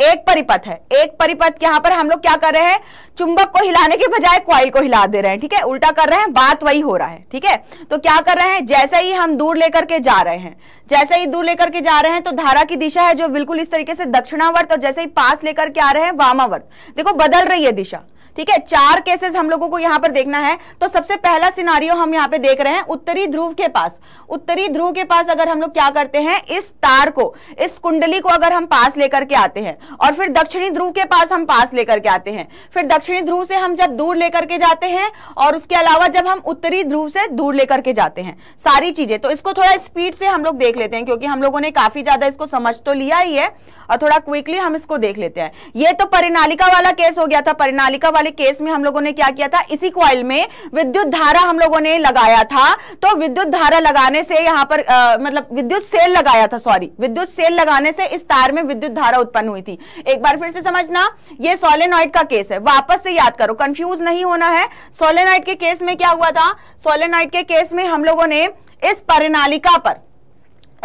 एक परिपथ है एक परिपथ यहां पर हम लोग क्या कर रहे हैं चुंबक को हिलाने के बजाय क्वाइल को हिला दे रहे हैं ठीक है उल्टा कर रहे हैं बात वही हो रहा है ठीक है तो क्या कर रहे हैं जैसे ही हम दूर लेकर के जा रहे हैं जैसे ही दूर लेकर के जा रहे हैं तो धारा की दिशा है जो बिल्कुल इस तरीके से दक्षिणावर्त और जैसे ही पास लेकर के आ रहे हैं वामावर्त देखो बदल रही है दिशा ठीक है चार केसेस हम लोगों को यहां पर देखना है तो सबसे पहला सिनारियो हम यहां पे देख रहे हैं उत्तरी ध्रुव के पास उत्तरी ध्रुव के पास अगर हम लोग क्या करते हैं इस तार को इस कुंडली को अगर हम पास लेकर के आते हैं और फिर दक्षिणी ध्रुव के पास हम पास लेकर के आते हैं फिर दक्षिणी ध्रुव से हम जब दूर लेकर के जाते हैं और उसके अलावा जब हम उत्तरी ध्रुव से दूर लेकर के जाते हैं सारी चीजें तो इसको थोड़ा स्पीड से हम लोग देख लेते हैं क्योंकि हम लोगों ने काफी ज्यादा इसको समझ तो लिया ही है और थोड़ा क्विकली हम इसको देख लेते हैं ये तो परिणालिका वाला केस हो गया था परिणालिका वाली वाले केस में हम लोगों ने क्या किया था इसी क्वाइल में विद्युत धारा हम लोगों ने लगाया था तो विद्युत धारा लगाने से यहाँ पर आ, मतलब विद्युत सेल लगाया था सॉरी विद्युत सेल लगाने से इस तार में विद्युत धारा उत्पन्न हुई थी एक बार फिर से समझना ये सोलेनॉइड का केस है वापस से याद करो कंफ्यूज नहीं होना है सोलेनॉइड के केस में क्या हुआ था सोलेनॉइड के केस में हम लोगों ने इस परिनालिका पर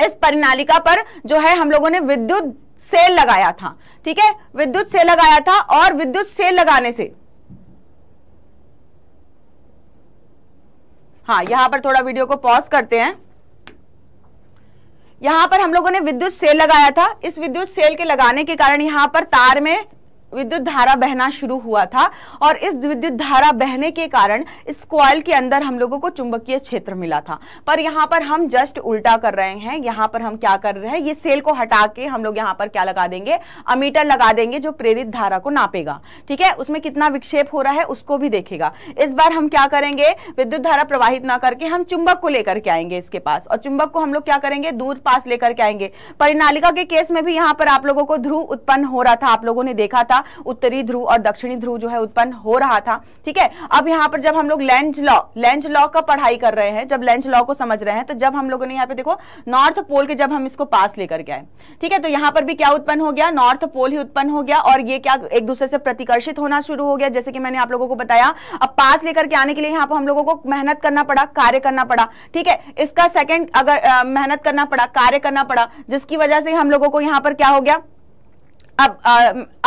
इस परिनालिका पर जो है हम लोगों ने विद्युत सेल लगाया था ठीक है विद्युत सेल लगाया था और विद्युत सेल लगाने से हाँ यहाँ पर थोड़ा वीडियो को पॉज करते हैं यहाँ पर हम लोगों ने विद्युत सेल लगाया था इस विद्युत सेल के लगाने के कारण यहाँ पर तार में विद्युत धारा बहना शुरू हुआ था और इस विद्युत धारा बहने के कारण इस कॉयल के अंदर हम लोगों को चुंबकीय क्षेत्र मिला था पर यहाँ पर हम जस्ट उल्टा कर रहे हैं यहाँ पर हम क्या कर रहे हैं ये सेल को हटा के हम लोग यहाँ पर क्या लगा देंगे अमीटर लगा देंगे जो प्रेरित धारा को नापेगा ठीक है उसमें कितना विक्षेप हो रहा है उसको भी देखेगा इस बार हम क्या करेंगे विद्युत धारा प्रवाहित ना करके हम चुंबक को लेकर के आएंगे इसके पास और चुंबक को हम लोग क्या करेंगे दूर पास लेकर के आएंगे परिणालिका के केस में भी यहाँ पर आप लोगों को ध्रुव उत्पन्न हो रहा था आप लोगों ने देखा था उत्तरी ध्रुव और दक्षिणी ध्रुव जो है उत्पन्न हो रहा था ठीक है अब यहाँ पर जब हम लोग लेंज लॉ लेंज लॉ का पढ़ाई कर रहे हैं जब लेंज लॉ को समझ रहे हैं तो जब हम लोगों ने यहाँ पे देखो नॉर्थ पोल के जब हम इसको पास लेकर के आए ठीक है तो यहाँ पर भी क्या उत्पन्न हो गया नॉर्थ पोल ही उत्पन्न हो गया और ये क्या एक दूसरे से प्रतिकर्षित होना शुरू हो गया जैसे कि मैंने आप लोगों को बताया अब पास लेकर के आने के लिए यहाँ पर हम लोगों को मेहनत करना पड़ा कार्य करना पड़ा ठीक है इसका सेकेंड अगर मेहनत करना पड़ा कार्य करना पड़ा जिसकी वजह से हम लोगों को यहाँ पर क्या हो गया अब आ,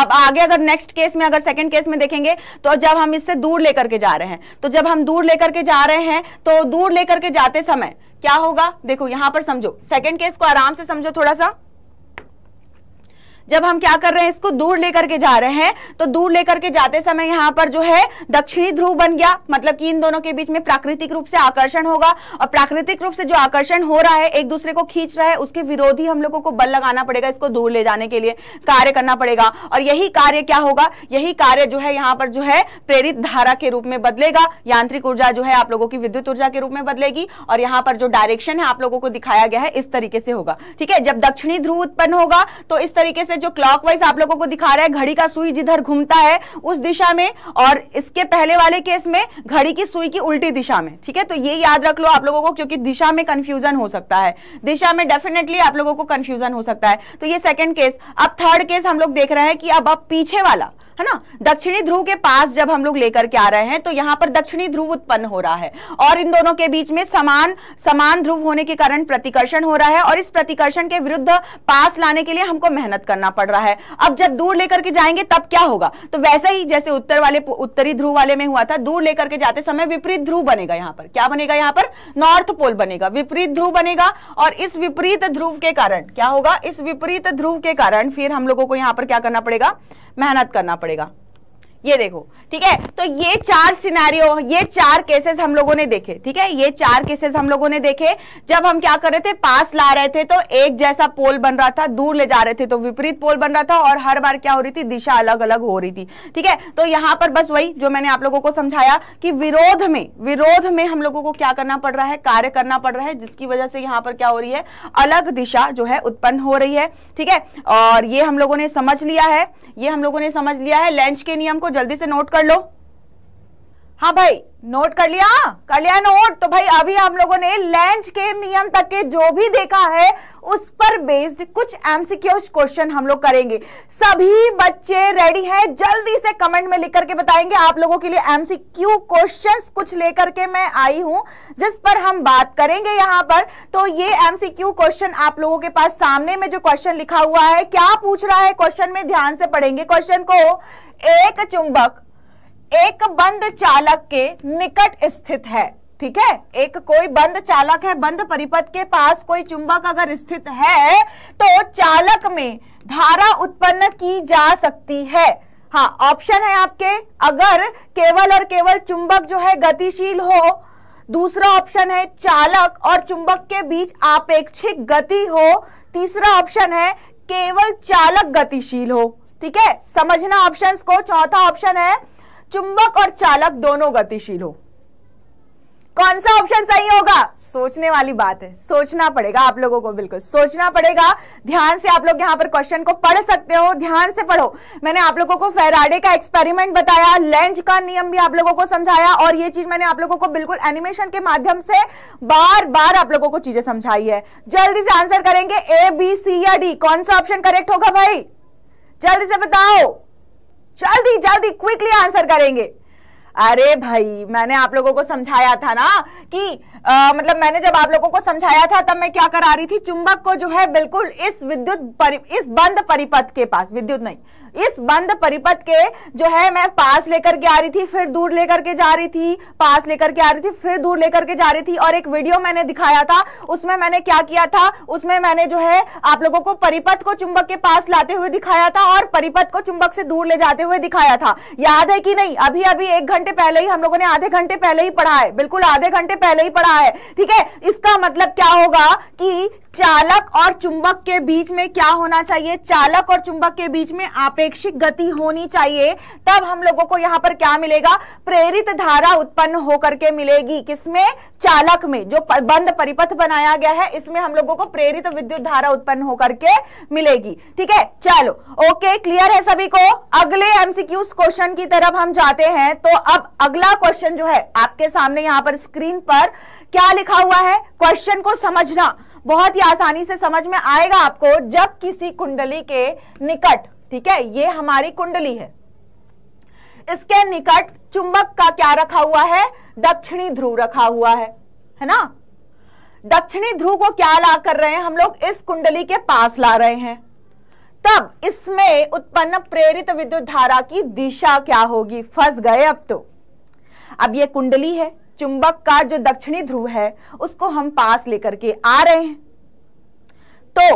अब आगे अगर नेक्स्ट केस में अगर सेकंड केस में देखेंगे तो जब हम इससे दूर लेकर के जा रहे हैं तो जब हम दूर लेकर के जा रहे हैं तो दूर लेकर के जाते समय क्या होगा देखो यहां पर समझो सेकंड केस को आराम से समझो थोड़ा सा जब हम क्या कर रहे हैं इसको दूर लेकर के जा रहे हैं तो दूर लेकर के जाते समय यहाँ पर जो है दक्षिणी ध्रुव बन गया मतलब कि इन दोनों के बीच में प्राकृतिक रूप से आकर्षण होगा और प्राकृतिक रूप से जो आकर्षण हो रहा है एक दूसरे को खींच रहा है उसके विरोधी हम लोगों को बल लगाना पड़ेगा इसको दूर ले जाने के लिए कार्य करना पड़ेगा और यही कार्य क्या होगा यही कार्य जो है यहाँ पर जो है प्रेरित धारा के रूप में बदलेगा यांत्रिक ऊर्जा जो है आप लोगों की विद्युत ऊर्जा के रूप में बदलेगी और यहाँ पर जो डायरेक्शन है आप लोगों को दिखाया गया है इस तरीके से होगा ठीक है जब दक्षिणी ध्रुव उत्पन्न होगा तो इस तरीके से जो क्लॉक आप लोगों को दिखा रहा है घड़ी का सुई जिधर घूमता है उस दिशा में और इसके पहले वाले केस में घड़ी की सुई की उल्टी दिशा में ठीक है तो ये याद रख लो आप लोगों को क्योंकि दिशा में कंफ्यूजन हो सकता है दिशा में डेफिनेटली आप लोगों को कंफ्यूजन हो सकता है तो ये सेकेंड केस अब थर्ड केस हम लोग देख रहे हैं कि अब अब पीछे वाला है ना दक्षिणी ध्रुव के पास जब हम लोग लेकर के आ रहे हैं तो यहाँ पर दक्षिणी ध्रुव उत्पन्न हो रहा है और इन दोनों के बीच में समान समान ध्रुव होने के कारण प्रतिकर्षण हो रहा है और इस प्रतिकर्षण के विरुद्ध पास लाने के लिए हमको मेहनत करना पड़ रहा है अब जब दूर लेकर के जाएंगे तब क्या होगा तो वैसे ही जैसे उत्तर वाले उत्तरी ध्रुव वाले में हुआ था दूर लेकर के जाते समय विपरीत ध्रुव बनेगा यहाँ पर क्या बनेगा यहाँ पर नॉर्थ पोल बनेगा विपरीत ध्रुव बनेगा और इस विपरीत ध्रुव के कारण क्या होगा इस विपरीत ध्रुव के कारण फिर हम लोगों को यहाँ पर क्या करना पड़ेगा मेहनत करना पड़ेगा ये देखो ठीक है तो ये चार सिनारियो ये चार केसेस हम लोगों ने देखे ठीक है ये चार केसेस हम लोगों ने देखे जब हम क्या कर रहे थे पास ला रहे थे तो एक जैसा पोल बन रहा था दूर ले जा रहे थे तो विपरीत पोल बन रहा था और हर बार क्या हो रही थी दिशा अलग अलग हो रही थी ठीक है तो यहां पर बस वही जो मैंने आप लोगों को समझाया कि विरोध में विरोध में हम लोगों को क्या करना पड़ रहा है कार्य करना पड़ रहा है जिसकी वजह से यहां पर क्या हो रही है अलग दिशा जो है उत्पन्न हो रही है ठीक है और ये हम लोगों ने समझ लिया है ये हम लोगों ने समझ लिया है लेंच के नियम को को जल्दी से नोट कर लो हाँ भाई नोट कर लिया कर लिया नोट तो भाई अभी हम लोगों ने लेंच के नियम तक के जो भी देखा है उस पर बेस्ड कुछ एमसीक्यूज क्वेश्चन हम लोग करेंगे सभी बच्चे रेडी हैं जल्दी से कमेंट में लिख करके बताएंगे आप लोगों के लिए एमसीक्यू क्वेश्चंस कुछ लेकर के मैं आई हूं जिस पर हम बात करेंगे यहां पर तो ये एमसीक्यू क्वेश्चन आप लोगों के पास सामने में जो क्वेश्चन लिखा हुआ है क्या पूछ रहा है क्वेश्चन में ध्यान से पढ़ेंगे क्वेश्चन को एक चुंबक एक बंद चालक के निकट स्थित है ठीक है एक कोई बंद चालक है बंद परिपथ के पास कोई चुंबक अगर स्थित है तो चालक में धारा उत्पन्न की जा सकती है हाँ ऑप्शन है आपके अगर केवल और केवल चुंबक जो है गतिशील हो दूसरा ऑप्शन है चालक और चुंबक के बीच आपेक्षिक गति हो तीसरा ऑप्शन है केवल चालक गतिशील हो ठीक है समझना ऑप्शंस को चौथा ऑप्शन है चुंबक और चालक दोनों गतिशील हो कौन सा ऑप्शन सही होगा सोचने वाली बात है सोचना पड़ेगा आप लोगों को बिल्कुल सोचना पड़ेगा ध्यान से आप लोग यहाँ पर क्वेश्चन को पढ़ सकते हो ध्यान से पढ़ो मैंने आप लोगों को फेराडे का एक्सपेरिमेंट बताया लेंज का नियम भी आप लोगों को समझाया और ये चीज मैंने आप लोगों को बिल्कुल एनिमेशन के माध्यम से बार बार आप लोगों को चीजें समझाई है जल्दी से आंसर करेंगे ए बी सी या डी कौन सा ऑप्शन करेक्ट होगा भाई जल्दी से बताओ जल्दी जल्दी क्विकली आंसर करेंगे अरे भाई मैंने आप लोगों को समझाया था ना कि आ, मतलब मैंने जब आप लोगों को समझाया था तब मैं क्या करा रही थी चुंबक को जो है बिल्कुल इस विद्युत इस बंद परिपथ के पास विद्युत नहीं इस बंद परिपथ के जो है मैं पास लेकर के आ रही थी फिर दूर लेकर के जा रही थी पास लेकर के आ रही थी फिर दूर लेकर के जा रही थी और एक वीडियो मैंने दिखाया था उसमें मैंने क्या किया था उसमें मैंने जो है आप लोगों को परिपथ को चुंबक के पास लाते हुए दिखाया था और परिपथ को चुंबक से दूर ले जाते हुए दिखाया था याद है कि नहीं अभी अभी एक घंटे पहले ही हम लोगों ने आधे घंटे पहले ही पढ़ा है बिल्कुल आधे घंटे पहले ही पढ़ा है ठीक है इसका मतलब क्या होगा कि चालक और चुंबक के बीच में क्या होना चाहिए चालक और चुंबक के बीच में आप अपेक्षित गति होनी चाहिए तब हम लोगों को यहाँ पर क्या मिलेगा प्रेरित धारा उत्पन्न होकर के मिलेगी किसमें चालक में जो बंद परिपथ बनाया गया है इसमें हम लोगों को प्रेरित विद्युत धारा उत्पन्न होकर के मिलेगी ठीक है चलो ओके क्लियर है सभी को अगले एमसीक्यू क्वेश्चन की तरफ हम जाते हैं तो अब अगला क्वेश्चन जो है आपके सामने यहाँ पर स्क्रीन पर क्या लिखा हुआ है क्वेश्चन को समझना बहुत ही आसानी से समझ में आएगा आपको जब किसी कुंडली के निकट ठीक है ये हमारी कुंडली है इसके निकट चुंबक का क्या रखा हुआ है दक्षिणी ध्रुव रखा हुआ है है ना दक्षिणी ध्रुव को क्या ला कर रहे हैं हम लोग इस कुंडली के पास ला रहे हैं तब इसमें उत्पन्न प्रेरित विद्युत धारा की दिशा क्या होगी फंस गए अब तो अब ये कुंडली है चुंबक का जो दक्षिणी ध्रुव है उसको हम पास लेकर के आ रहे हैं तो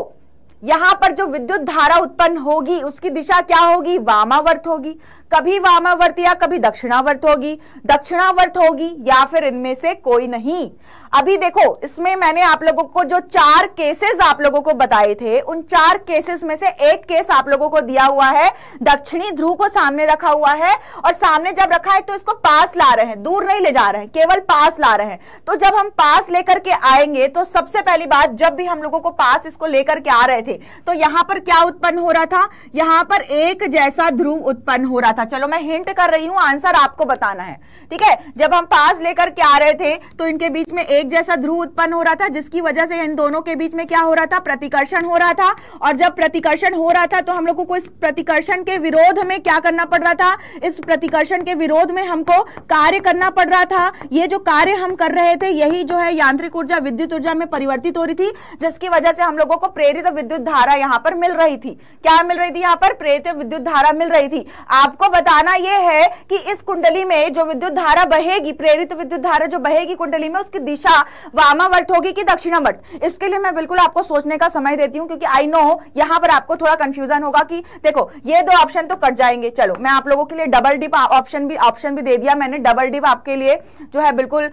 यहां पर जो विद्युत धारा उत्पन्न होगी उसकी दिशा क्या होगी वामावर्त होगी कभी वामावर्त या कभी दक्षिणावर्त होगी दक्षिणावर्त होगी या फिर इनमें से कोई नहीं अभी देखो इसमें मैंने आप लोगों को जो चार केसेस आप लोगों को बताए थे उन चार केसेस में से एक केस आप लोगों को दिया हुआ है दक्षिणी ध्रुव को सामने रखा हुआ है और सामने जब रखा है तो इसको पास ला रहे हैं दूर नहीं ले जा रहे हैं केवल पास ला रहे हैं तो जब हम पास लेकर के आएंगे तो सबसे पहली बात जब भी हम लोगों को पास इसको लेकर के आ रहे थे तो यहां पर क्या उत्पन्न हो रहा था यहां पर एक जैसा ध्रुव उत्पन्न हो रहा था था चलो मैं हिंट कर रही हूं आंसर आपको बताना है ठीक है जब हम पास लेकर के आ रहे थे तो इनके बीच में एक जैसा ध्रुव उत्पन्न हो रहा था जिसकी वजह से इन दोनों के बीच में क्या हो रहा था प्रतिकर्षण हो रहा था और जब प्रतिकर्षण हो रहा था तो हम लोग को इस प्रतिकर्षण के विरोध में क्या करना पड़ रहा था इस प्रतिकर्षण के विरोध में हमको कार्य करना पड़ रहा था ये जो कार्य हम कर रहे थे यही जो है यांत्रिक ऊर्जा विद्युत ऊर्जा में परिवर्तित हो रही थी जिसकी वजह से हम लोगों को प्रेरित विद्युत धारा यहाँ पर मिल रही थी क्या मिल रही थी यहाँ पर प्रेरित विद्युत धारा मिल रही थी आपको बताना यह है कि इस कुंडली में जो विद्युत धारा बहेगी प्रेरित विद्युत धारा जो बहेगी कुंडली में उसकी दिशा वामावर्त होगी कि दक्षिणावर्त इसके लिए मैं बिल्कुल आपको सोचने का समय देती हूँ क्योंकि आई नो यहाँ पर आपको थोड़ा कंफ्यूजन होगा कि देखो ये दो ऑप्शन तो कट जाएंगे चलो मैं आप लोगों के लिए डबल डिप ऑप्शन भी ऑप्शन भी दे दिया मैंने डबल डिप आपके लिए जो है बिल्कुल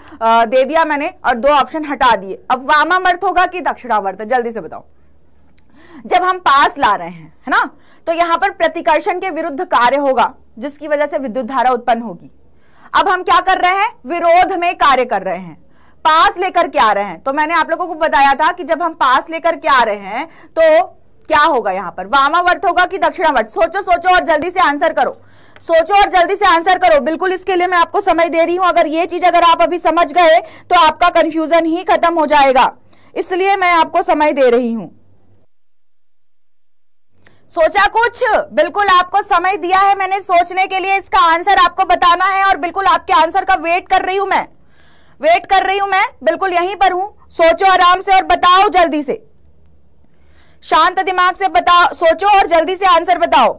दे दिया मैंने और दो ऑप्शन हटा दिए अब वामावर्त होगा कि दक्षिणावर्त जल्दी से बताओ जब हम पास ला रहे हैं है ना तो यहां पर प्रतिकर्षण के विरुद्ध कार्य होगा जिसकी वजह से विद्युत धारा उत्पन्न होगी अब हम क्या कर रहे हैं विरोध में कार्य कर रहे हैं पास लेकर के आ रहे हैं तो मैंने आप लोगों को बताया था कि जब हम पास लेकर के आ रहे हैं तो क्या होगा यहां पर वामावर्त होगा कि दक्षिणावर्त सोचो सोचो और जल्दी से आंसर करो सोचो और जल्दी से आंसर करो बिल्कुल इसके लिए मैं आपको समय दे रही हूं अगर ये चीज अगर आप अभी समझ गए तो आपका कंफ्यूजन ही खत्म हो जाएगा इसलिए मैं आपको समय दे रही हूं सोचा कुछ बिल्कुल आपको समय दिया है मैंने सोचने के लिए इसका आंसर आपको बताना है और बिल्कुल आपके आंसर का वेट कर रही हूं मैं वेट कर रही हूं मैं बिल्कुल यहीं पर हूं सोचो आराम से और बताओ जल्दी से शांत दिमाग से बताओ सोचो और जल्दी से आंसर बताओ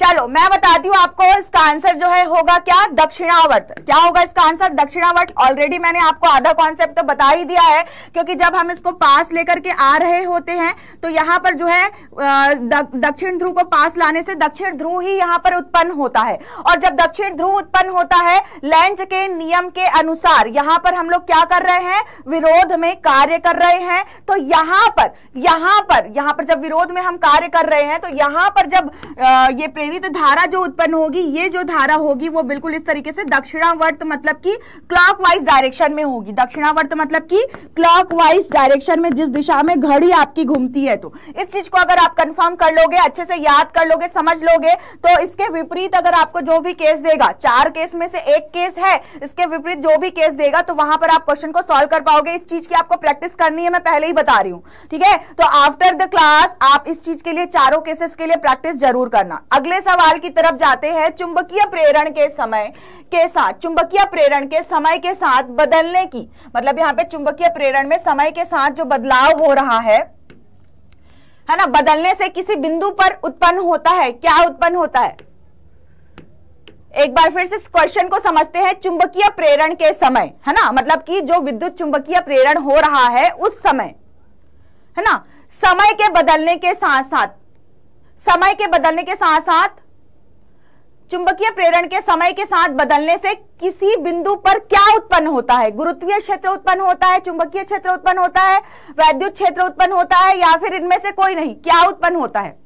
चलो मैं बताती हूँ आपको इसका आंसर जो है होगा क्या दक्षिणावर्त क्या होगा इसका आंसर दक्षिणावर्त ऑलरेडी मैंने आपको आधा कॉन्सेप्ट तो बता ही दिया है क्योंकि जब हम इसको पास लेकर के आ रहे होते हैं तो यहाँ पर जो है दक्षिण ध्रुव को पास लाने से दक्षिण ध्रुव ही यहाँ पर उत्पन्न होता है और जब दक्षिण ध्रुव उत्पन्न होता है लैंड के नियम के अनुसार यहाँ पर हम लोग क्या कर रहे हैं विरोध में कार्य कर रहे हैं तो यहाँ पर यहाँ पर यहाँ पर जब विरोध में हम कार्य कर रहे हैं तो यहाँ पर जब ये देंगे तो धारा जो उत्पन्न होगी ये जो धारा होगी वो बिल्कुल इस तरीके से दक्षिणावर्त मतलब कि क्लॉकवाइज डायरेक्शन में होगी दक्षिणावर्त मतलब कि क्लॉकवाइज डायरेक्शन में जिस दिशा में घड़ी आपकी घूमती है तो इस चीज को अगर आप कंफर्म कर लोगे अच्छे से याद कर लोगे समझ लोगे तो इसके विपरीत अगर आपको जो भी केस देगा चार केस में से एक केस है इसके विपरीत जो भी केस देगा तो वहां पर आप क्वेश्चन को सॉल्व कर पाओगे इस चीज की आपको प्रैक्टिस करनी है मैं पहले ही बता रही हूँ ठीक है तो आफ्टर द क्लास आप इस चीज के लिए चारों केसेस के लिए प्रैक्टिस जरूर करना अगले अगले सवाल की तरफ जाते हैं चुंबकीय प्रेरण के समय के साथ चुंबकीय प्रेरण के समय के साथ बदलने की मतलब यहाँ पे चुंबकीय प्रेरण में समय के साथ जो बदलाव हो रहा है है ना बदलने से किसी बिंदु पर उत्पन्न होता है क्या उत्पन्न होता है एक बार फिर से इस क्वेश्चन को समझते हैं चुंबकीय प्रेरण के समय है ना मतलब कि जो विद्युत चुंबकीय प्रेरण हो रहा है उस समय है ना समय के बदलने के साथ साथ समय के बदलने के साथ साथ चुंबकीय प्रेरण के समय के साथ बदलने से किसी बिंदु पर क्या उत्पन्न होता है गुरुत्वीय क्षेत्र उत्पन्न होता है चुंबकीय क्षेत्र उत्पन्न होता है वैद्युत क्षेत्र उत्पन्न होता है या फिर इनमें से कोई नहीं क्या उत्पन्न होता है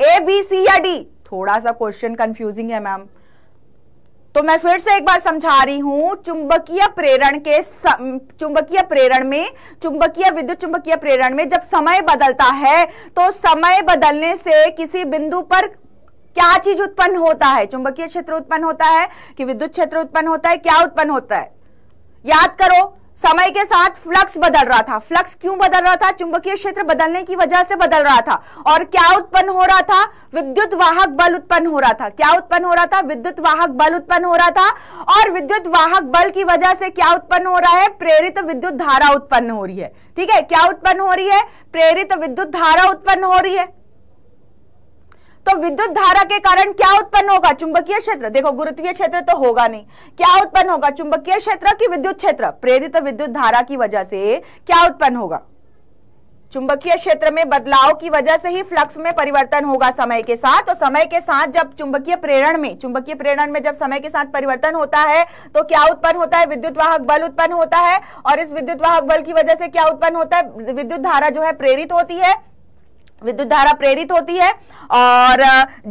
ए बी सी या डी थोड़ा सा क्वेश्चन कंफ्यूजिंग है मैम तो मैं फिर से एक बार समझा रही हूं चुंबकीय प्रेरण के चुंबकीय प्रेरण में चुंबकीय विद्युत चुंबकीय प्रेरण में जब समय बदलता है तो समय बदलने से किसी बिंदु पर क्या चीज उत्पन्न होता है चुंबकीय क्षेत्र उत्पन्न होता है कि विद्युत क्षेत्र उत्पन्न होता है क्या उत्पन्न होता है याद करो समय के साथ फ्लक्स बदल रहा था फ्लक्स क्यों बदल रहा था चुंबकीय क्षेत्र बदलने की वजह से बदल रहा था और क्या उत्पन्न हो रहा था विद्युत वाहक बल उत्पन्न हो रहा था क्या उत्पन्न हो रहा था विद्युत वाहक बल उत्पन्न हो रहा था और विद्युत वाहक बल की वजह से क्या उत्पन्न हो रहा है प्रेरित विद्युत धारा उत्पन्न हो रही है ठीक है क्या उत्पन्न हो रही है प्रेरित विद्युत धारा उत्पन्न हो रही है तो विद्युत धारा के कारण क्या उत्पन्न होगा चुंबकीय क्षेत्र देखो गुरुत्वीय क्षेत्र तो होगा नहीं क्या उत्पन्न होगा चुंबकीय क्षेत्र की विद्युत क्षेत्र प्रेरित विद्युत धारा की वजह से क्या उत्पन्न होगा चुंबकीय क्षेत्र में बदलाव की वजह से ही फ्लक्स में परिवर्तन होगा समय के साथ और तो समय के साथ जब चुंबकीय प्रेरण में चुंबकीय प्रेरण में जब समय के साथ परिवर्तन होता है तो क्या उत्पन्न होता है विद्युत वाहक बल उत्पन्न होता है और इस विद्युत वाहक बल की वजह से क्या उत्पन्न होता है विद्युत धारा जो है प्रेरित होती है विद्युत धारा प्रेरित होती है और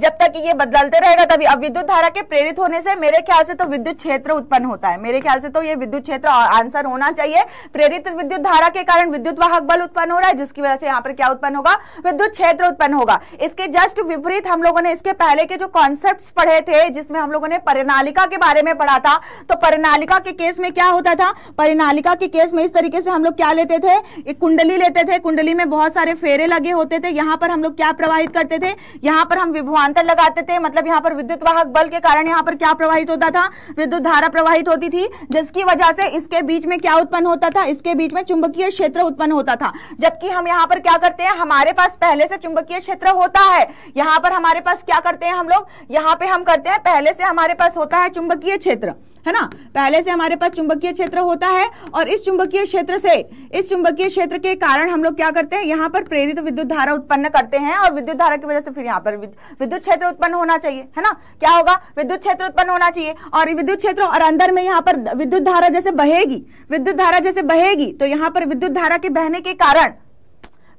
जब तक ये बदलते रहेगा तभी अब विद्युत धारा के प्रेरित होने से मेरे ख्याल से तो विद्युत क्षेत्र उत्पन्न होता है मेरे ख्याल से तो ये विद्युत क्षेत्र आंसर होना चाहिए प्रेरित विद्युत धारा के कारण विद्युत वाहक बल उत्पन्न हो रहा है जिसकी वजह से यहाँ पर क्या उत्पन्न होगा विद्युत क्षेत्र उत्पन्न होगा इसके जस्ट विपरीत हम लोगों ने इसके पहले के जो कॉन्सेप्ट पढ़े थे जिसमें हम लोगों ने परिणालिका के बारे में पढ़ा था तो परिणालिका के केस में क्या होता था परिणालिका के केस में इस तरीके से हम लोग क्या लेते थे एक कुंडली लेते थे कुंडली में बहुत सारे फेरे लगे होते थे यहाँ पर हम लोग क्या प्रवाहित करते थे यहाँ पर हम विभवान्तर लगाते थे मतलब यहाँ पर विद्युत वाहक बल के कारण यहाँ पर क्या प्रवाहित होता था विद्युत धारा प्रवाहित होती थी जिसकी वजह से इसके बीच में क्या उत्पन्न होता था इसके बीच में चुंबकीय क्षेत्र उत्पन्न होता था जबकि हम यहाँ पर क्या करते हैं हमारे पास पहले से चुंबकीय क्षेत्र होता है यहाँ पर हमारे पास क्या करते हैं हम लोग यहाँ पे हम करते हैं पहले से हमारे पास होता है चुंबकीय क्षेत्र है ना पहले से हमारे पास चुंबकीय क्षेत्र होता है और इस चुंबकीय क्षेत्र से इस चुंबकीय क्षेत्र के कारण हम लोग क्या करते हैं यहाँ पर प्रेरित विद्युत धारा उत्पन्न उत्पन्न करते हैं और विद्युत धारा की वजह से फिर यहाँ पर विद्युत क्षेत्र उत्पन्न होना चाहिए है ना क्या होगा विद्युत क्षेत्र उत्पन्न होना चाहिए और विद्युत क्षेत्र और अंदर में यहाँ पर विद्युत धारा जैसे बहेगी विद्युत धारा जैसे बहेगी तो यहाँ पर विद्युत धारा के बहने के कारण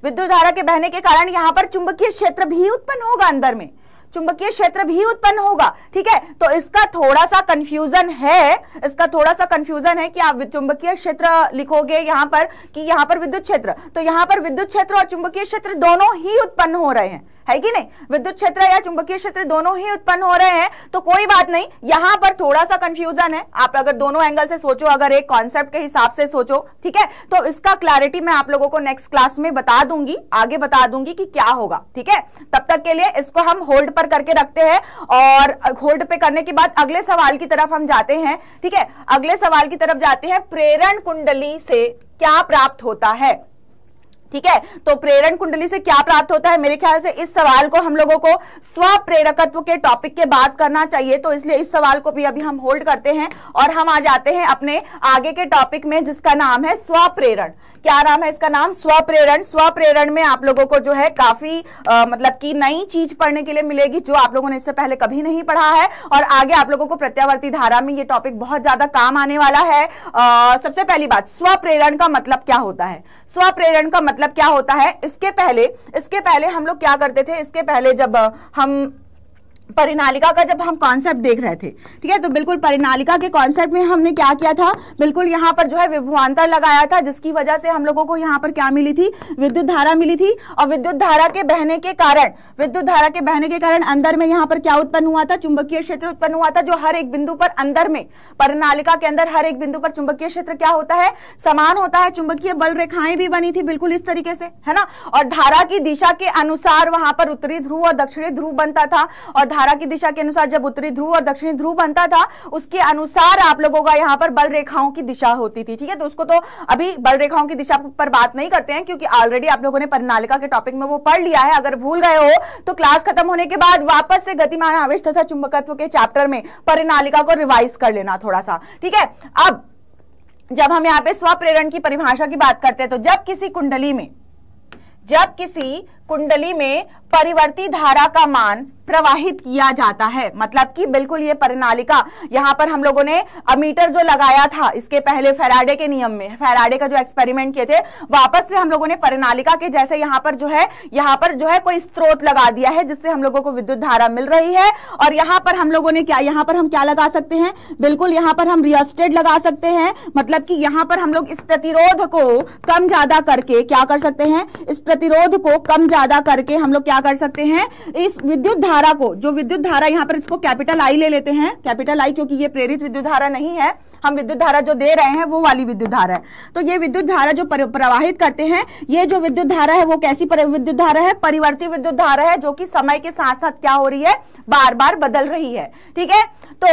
विद्युत धारा के बहने के कारण यहाँ पर चुंबकीय क्षेत्र भी उत्पन्न होगा अंदर में चुंबकीय क्षेत्र भी उत्पन्न होगा ठीक है तो इसका थोड़ा सा कंफ्यूजन है इसका थोड़ा सा कंफ्यूजन है कि आप चुंबकीय क्षेत्र लिखोगे यहाँ पर कि यहाँ पर विद्युत क्षेत्र तो यहाँ पर विद्युत क्षेत्र और चुंबकीय क्षेत्र दोनों ही उत्पन्न हो रहे हैं है कि नहीं विद्युत क्षेत्र या चुंबकीय क्षेत्र दोनों ही उत्पन्न हो रहे हैं तो कोई बात नहीं यहाँ पर थोड़ा सा कंफ्यूजन है आप अगर दोनों एंगल से सोचो अगर एक कॉन्सेप्ट के हिसाब से सोचो ठीक है तो इसका क्लैरिटी मैं आप लोगों को नेक्स्ट क्लास में बता दूंगी आगे बता दूंगी कि क्या होगा ठीक है तब तक के लिए इसको हम होल्ड पर करके रखते हैं और होल्ड पे करने के बाद अगले सवाल की तरफ हम जाते हैं ठीक है अगले सवाल की तरफ जाते हैं प्रेरण कुंडली से क्या प्राप्त होता है ठीक है तो प्रेरण कुंडली से क्या प्राप्त होता है मेरे ख्याल से इस सवाल को हम लोगों को स्व प्रेरकत्व के टॉपिक के बात करना चाहिए तो इसलिए इस सवाल को भी अभी हम होल्ड करते हैं और हम आ जाते हैं अपने आगे के टॉपिक में जिसका नाम है स्वप्रेरण क्या नाम है इसका नाम स्वप्रेरण स्वप्रेरण में आप लोगों को जो है काफी आ, मतलब की नई चीज पढ़ने के लिए मिलेगी जो आप लोगों ने इससे पहले कभी नहीं पढ़ा है और आगे आप लोगों को प्रत्यावर्ती धारा में ये टॉपिक बहुत ज्यादा काम आने वाला है आ, सबसे पहली बात स्वप्रेरण का मतलब क्या होता है स्वप्रेरण का मतलब क्या होता है इसके पहले इसके पहले हम लोग क्या करते थे इसके पहले जब हम परिनालिका का जब हम कॉन्सेप्ट देख रहे थे ठीक है तो बिल्कुल परिनालिका के कॉन्सेप्ट में हमने क्या किया था बिल्कुल यहाँ पर जो है विभवान्तर लगाया था जिसकी वजह से हम लोगों को यहाँ पर क्या मिली थी विद्युत धारा मिली थी और विद्युत धारा के बहने के कारण विद्युत धारा के बहने के कारण अंदर में यहाँ पर क्या उत्पन्न हुआ था चुंबकीय क्षेत्र उत्पन्न हुआ था जो हर एक बिंदु पर अंदर में परिनालिका के अंदर हर एक बिंदु पर चुंबकीय क्षेत्र क्या होता है समान होता है चुंबकीय बल रेखाएं भी बनी थी बिल्कुल इस तरीके से है ना और धारा की दिशा के अनुसार वहां पर उत्तरी ध्रुव और दक्षिणी ध्रुव बनता था और धारा की दिशा के अनुसार जब उत्तरी ध्रुव और दक्षिणी ध्रुव बनता था उसके अनुसार आप लोगों का यहाँ पर बल रेखाओं की दिशा होती थी ठीक है तो उसको तो अभी बल रेखाओं की दिशा पर बात नहीं करते हैं क्योंकि ऑलरेडी आप लोगों ने परिनालिका के टॉपिक में वो पढ़ लिया है अगर भूल गए हो तो क्लास खत्म होने के बाद वापस से गतिमान आवेश तथा चुंबकत्व के चैप्टर में परिनालिका को रिवाइज कर लेना थोड़ा सा ठीक है अब जब हम यहाँ पे स्वप्रेरण की परिभाषा की बात करते हैं तो जब किसी कुंडली में जब किसी कुंडली में परिवर्ती धारा का मान प्रवाहित किया जाता है मतलब कि बिल्कुल ये परिणालिका यहाँ पर हम लोगों ने अमीटर जो लगाया था इसके पहले फेराडे के नियम में फेराडे का जो एक्सपेरिमेंट किए थे वापस से हम लोगों ने परिणालिका के जैसे यहाँ पर जो है यहाँ पर जो है कोई स्त्रोत लगा दिया है जिससे हम लोगों को विद्युत धारा मिल रही है और यहाँ पर हम लोगों ने क्या यहाँ पर हम क्या लगा सकते हैं बिल्कुल यहाँ पर हम रियोस्टेट लगा सकते हैं मतलब की यहाँ पर हम लोग इस प्रतिरोध को कम ज्यादा करके क्या कर सकते हैं इस प्रतिरोध को कम ज्यादा ज्यादा करके हम लोग क्या कर सकते हैं इस विद्युत धारा को जो विद्युत धारा यहाँ पर इसको कैपिटल आई ले लेते हैं कैपिटल आई क्योंकि ये प्रेरित विद्युत धारा नहीं है हम विद्युत धारा जो दे रहे हैं वो वाली विद्युत धारा है तो ये विद्युत धारा जो प्रवाहित करते हैं ये जो विद्युत धारा है वो कैसी विद्युत धारा है परिवर्ती विद्युत धारा है जो कि समय के साथ साथ क्या हो रही है बार बार बदल रही है ठीक है तो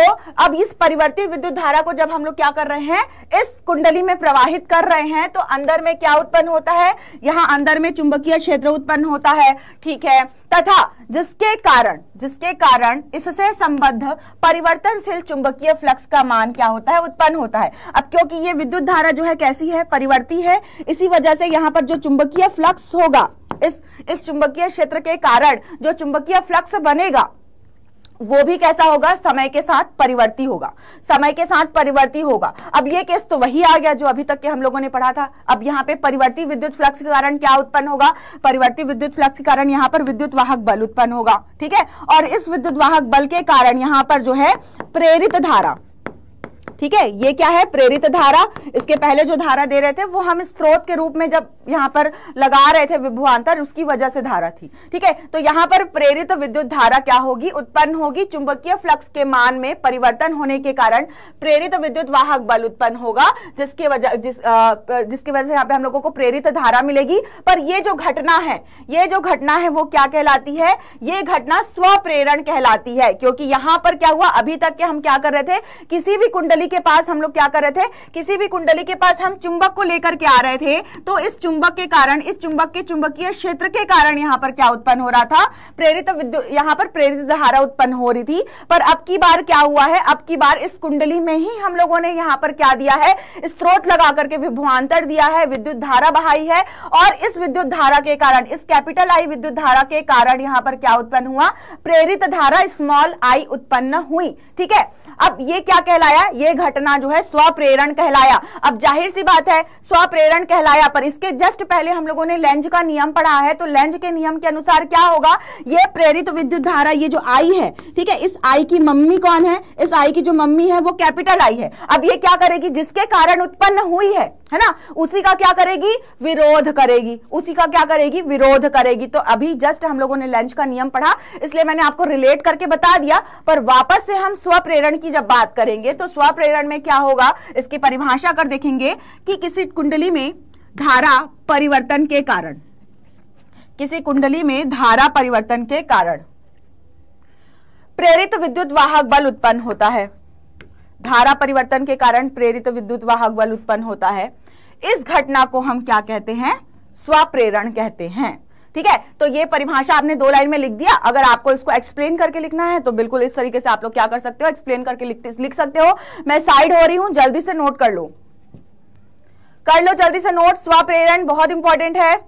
अब इस परिवर्तित विद्युत धारा को जब हम लोग क्या कर रहे हैं इस कुंडली में प्रवाहित कर रहे हैं तो अंदर में क्या उत्पन्न होता है यहां अंदर में चुंबकीय क्षेत्र उत्पन्न हो होता है ठीक है तथा जिसके कारण जिसके कारण इससे संबद्ध परिवर्तनशील चुंबकीय फ्लक्स का मान क्या होता है उत्पन्न होता है अब क्योंकि ये विद्युत धारा जो है कैसी है परिवर्ती है इसी वजह से यहाँ पर जो चुंबकीय फ्लक्स होगा इस इस चुंबकीय क्षेत्र के कारण जो चुंबकीय फ्लक्स बनेगा वो भी कैसा होगा समय के साथ परिवर्ती होगा समय के साथ परिवर्ती होगा अब ये केस तो वही आ गया जो अभी तक के हम लोगों ने पढ़ा था अब यहाँ पे परिवर्ती विद्युत फ्लक्स के कारण क्या उत्पन्न होगा परिवर्ती विद्युत फ्लक्स के कारण यहाँ पर विद्युत वाहक बल उत्पन्न होगा ठीक है और इस विद्युत वाहक बल के कारण यहाँ पर जो है प्रेरित धारा ठीक है ये क्या है प्रेरित धारा इसके पहले जो धारा दे रहे थे वो हम स्त्रोत के रूप में जब यहाँ पर लगा रहे थे विभुआंतर उसकी वजह से धारा थी ठीक है तो यहाँ पर प्रेरित विद्युत धारा क्या होगी उत्पन्न होगी चुंबकीय फ्लक्स के मान में परिवर्तन होने के कारण प्रेरित विद्युत वाहक बल उत्पन्न होगा जिसके वजह जिस आ, जिसकी वजह से यहाँ पे हम लोगों को प्रेरित धारा मिलेगी पर ये जो घटना है ये जो घटना है वो क्या कहलाती है ये घटना स्वप्रेरण कहलाती है क्योंकि यहाँ पर क्या हुआ अभी तक के हम क्या कर रहे थे किसी भी कुंडली कुंडली के पास हम लोग क्या कर रहे थे किसी भी कुंडली के पास हम चुंबक को लेकर के आ रहे थे तो इस चुंबक के कारण इस चुंबक के चुंबकीय क्षेत्र के कारण यहाँ पर क्या उत्पन्न हो रहा था प्रेरित यहाँ पर प्रेरित धारा उत्पन्न हो रही थी पर अब की बार क्या हुआ है अब की बार इस कुंडली में ही हम लोगों ने यहाँ पर क्या दिया है स्त्रोत लगा करके विभुआंतर दिया है विद्युत धारा बहाई है और इस विद्युत धारा के कारण इस कैपिटल आई विद्युत धारा के कारण यहाँ पर क्या उत्पन्न हुआ प्रेरित धारा स्मॉल आई उत्पन्न हुई ठीक है अब ये क्या कहलाया ये घटना जो है स्वप्रेरण कहलाया अब जाहिर सी बात है स्वप्रेरण कहलाया पर इसके जस्ट पहले हम लोगों ने लेंज का नियम पढ़ा है तो लेंज के नियम के अनुसार क्या होगा ये प्रेरित विद्युत धारा ये जो आई है ठीक है इस आई की मम्मी कौन है इस आई की जो मम्मी है वो कैपिटल आई है अब ये क्या करेगी जिसके कारण उत्पन्न हुई है है ना उसी का क्या करेगी विरोध करेगी उसी का क्या करेगी विरोध करेगी तो अभी जस्ट हम लोगों ने लंच का नियम पढ़ा इसलिए मैंने आपको रिलेट करके बता दिया पर वापस से हम स्वप्रेरण की जब बात करेंगे तो स्वप्रेरण प्रेरण में क्या होगा इसकी परिभाषा कर देखेंगे कि किसी कुंडली में धारा परिवर्तन के कारण किसी कुंडली में धारा परिवर्तन के कारण प्रेरित विद्युत वाहक बल उत्पन्न होता है धारा परिवर्तन के कारण प्रेरित विद्युत वाहक बल उत्पन्न होता है इस घटना को हम क्या कहते हैं स्वप्रेरण कहते हैं ठीक है तो ये परिभाषा आपने दो लाइन में लिख दिया अगर आपको इसको एक्सप्लेन करके लिखना है तो बिल्कुल इस तरीके से आप लोग क्या कर सकते हो एक्सप्लेन करके लिख सकते हो मैं साइड हो रही हूं जल्दी से नोट कर लो कर लो जल्दी से नोट स्वप्रेरण बहुत इंपॉर्टेंट है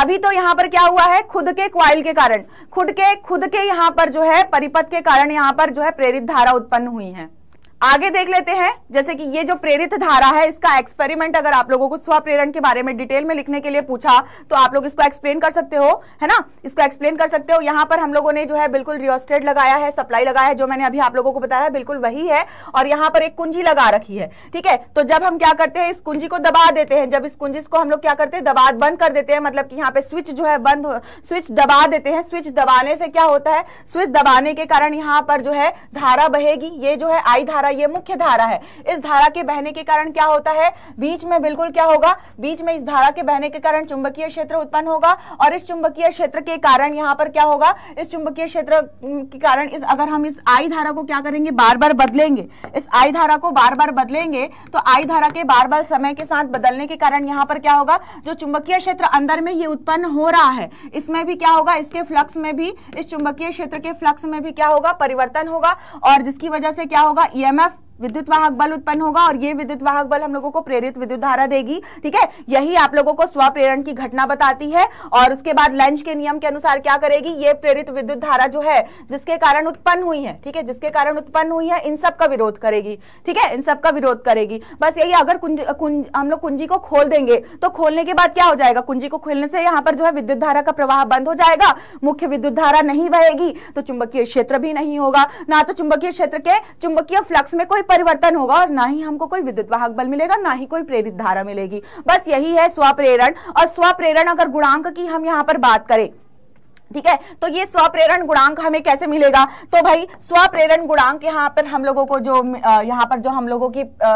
अभी तो यहां पर क्या हुआ है खुद के क्वाइल के कारण खुद के खुद के यहां पर जो है परिपथ के कारण यहां पर जो है प्रेरित धारा उत्पन्न हुई है आगे देख लेते हैं जैसे कि ये जो प्रेरित धारा है इसका एक्सपेरिमेंट अगर आप लोगों को स्वप्रेरण के बारे में डिटेल में लिखने के लिए पूछा तो आप लोग इसको एक्सप्लेन कर सकते हो है ना इसको एक्सप्लेन कर सकते हो यहां पर हम लोगों ने जो है बिल्कुल रियोस्टेट लगाया है सप्लाई लगाया है जो मैंने अभी आप लोगों को बताया बिल्कुल वही है और यहाँ पर एक कुंजी लगा रखी है ठीक है तो जब हम क्या करते हैं इस कुंजी को दबा देते हैं जब इस कुंजी को हम लोग क्या करते हैं दबा बंद कर देते हैं मतलब कि यहाँ पे स्विच जो है बंद स्विच दबा देते हैं स्विच दबाने से क्या होता है स्विच दबाने के कारण यहाँ पर जो है धारा बहेगी ये जो है आई धारा धारा ये मुख्य धारा है इस धारा के बहने के कारण क्या होता है बीच में बिल्कुल क्या होगा बीच में इस धारा के बहने के कारण चुंबकीय क्षेत्र उत्पन्न होगा और इस चुंबकीय क्षेत्र के कारण यहाँ पर क्या होगा इस चुंबकीय क्षेत्र के कारण इस अगर हम इस आई धारा को क्या करेंगे बार बार बदलेंगे इस आई धारा को बार बार बदलेंगे तो आई धारा के बार बार समय के साथ बदलने के कारण यहाँ पर क्या होगा जो चुंबकीय क्षेत्र अंदर में ये उत्पन्न हो रहा है इसमें भी क्या होगा इसके फ्लक्स में भी इस चुंबकीय क्षेत्र के फ्लक्स में भी क्या होगा परिवर्तन होगा और जिसकी वजह से क्या होगा ई e MF विद्युत वाहक बल उत्पन्न होगा और ये विद्युत वाहक बल हम लोगों को प्रेरित विद्युत धारा देगी ठीक है यही आप लोगों को स्वप्रेरण की घटना बताती है और उसके बाद लंच के नियम के अनुसार क्या करेगी ये प्रेरित विद्युत धारा जो है जिसके कारण उत्पन्न हुई है ठीक है जिसके कारण उत्पन्न हुई है इन सब का विरोध करेगी ठीक है इन सब का विरोध करेगी बस यही अगर कुंज, कुंज, हम लोग कुंजी को खोल देंगे तो खोलने के बाद क्या हो जाएगा कुंजी को खोलने से यहाँ पर जो है विद्युत धारा का प्रवाह बंद हो जाएगा मुख्य विद्युत धारा नहीं बहेगी तो चुंबकीय क्षेत्र भी नहीं होगा ना तो चुंबकीय क्षेत्र के चुंबकीय फ्लक्स में कोई परिवर्तन होगा और ना ही हमको कोई विद्युत वाहक बल मिलेगा ना ही कोई प्रेरित धारा मिलेगी बस यही है स्वप्रेरण और स्वप्रेरण अगर गुणांक की हम यहाँ पर बात करें ठीक है तो ये स्वप्रेरण गुणांक हमें कैसे मिलेगा तो भाई स्वप्रेरण गुणांक यहाँ पर हम लोगों को जो यहाँ पर जो हम लोगों की आ,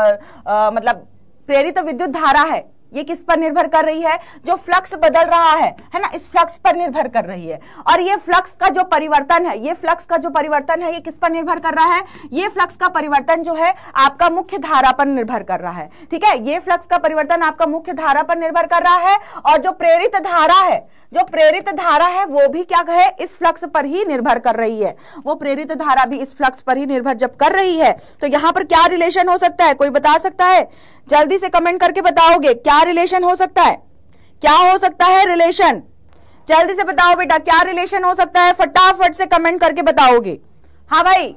आ, मतलब प्रेरित विद्युत धारा है ये किस पर निर्भर कर रही है जो फ्लक्स बदल रहा है है ना इस फ्लक्स पर निर्भर कर रही है और ये फ्लक्स का जो परिवर्तन है ये फ्लक्स का जो परिवर्तन है ये किस पर निर्भर कर रहा है ये फ्लक्स का परिवर्तन जो है आपका मुख्य धारा पर निर्भर कर रहा है ठीक है ये फ्लक्स का परिवर्तन आपका मुख्य धारा पर निर्भर कर रहा है और जो प्रेरित धारा है जो प्रेरित धारा है वो भी क्या कहे इस फ्लक्स पर ही निर्भर कर रही है वो प्रेरित धारा भी इस फ्लक्स पर ही निर्भर जब कर रही है तो यहाँ पर क्या रिलेशन हो सकता है कोई बता सकता है जल्दी से कमेंट करके बताओगे क्या रिलेशन हो सकता है क्या हो सकता है रिलेशन जल्दी से बताओ बेटा क्या रिलेशन हो सकता है फटाफट से कमेंट करके बताओगे हाँ भाई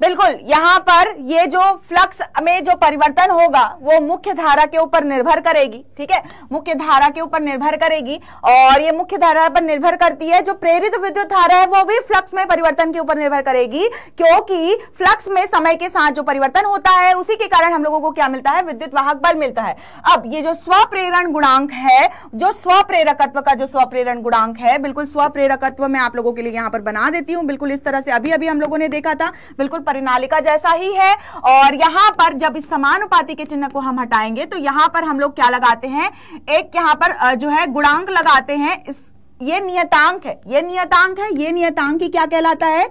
बिल्कुल यहाँ पर ये जो फ्लक्स में जो परिवर्तन होगा वो मुख्य धारा के ऊपर निर्भर करेगी ठीक है मुख्य धारा के ऊपर निर्भर करेगी और ये मुख्य धारा पर निर्भर करती है जो प्रेरित विद्युत धारा है वो भी फ्लक्स में परिवर्तन के ऊपर निर्भर करेगी क्योंकि फ्लक्स में समय के साथ जो परिवर्तन होता है उसी के कारण हम लोगों को क्या मिलता है विद्युत वाहक बल मिलता है अब ये जो स्वप्रेरण गुणांक है जो स्वप्रेरकत्व का जो स्वप्रेरण गुणांक है बिल्कुल स्वप्रेरकत्व में आप लोगों के लिए यहां पर बना देती हूँ बिल्कुल इस तरह से अभी अभी हम लोगों ने देखा था बिल्कुल परिणालिका जैसा ही है और यहां पर जब इस समानुपाती के चिन्ह को हम हटाएंगे तो यहां पर हम लोग क्या लगाते हैं एक यहां पर जो है गुणांक लगाते हैं इस ये नियतांक है ये नियतांक है ये नियतांक ही क्या कहलाता है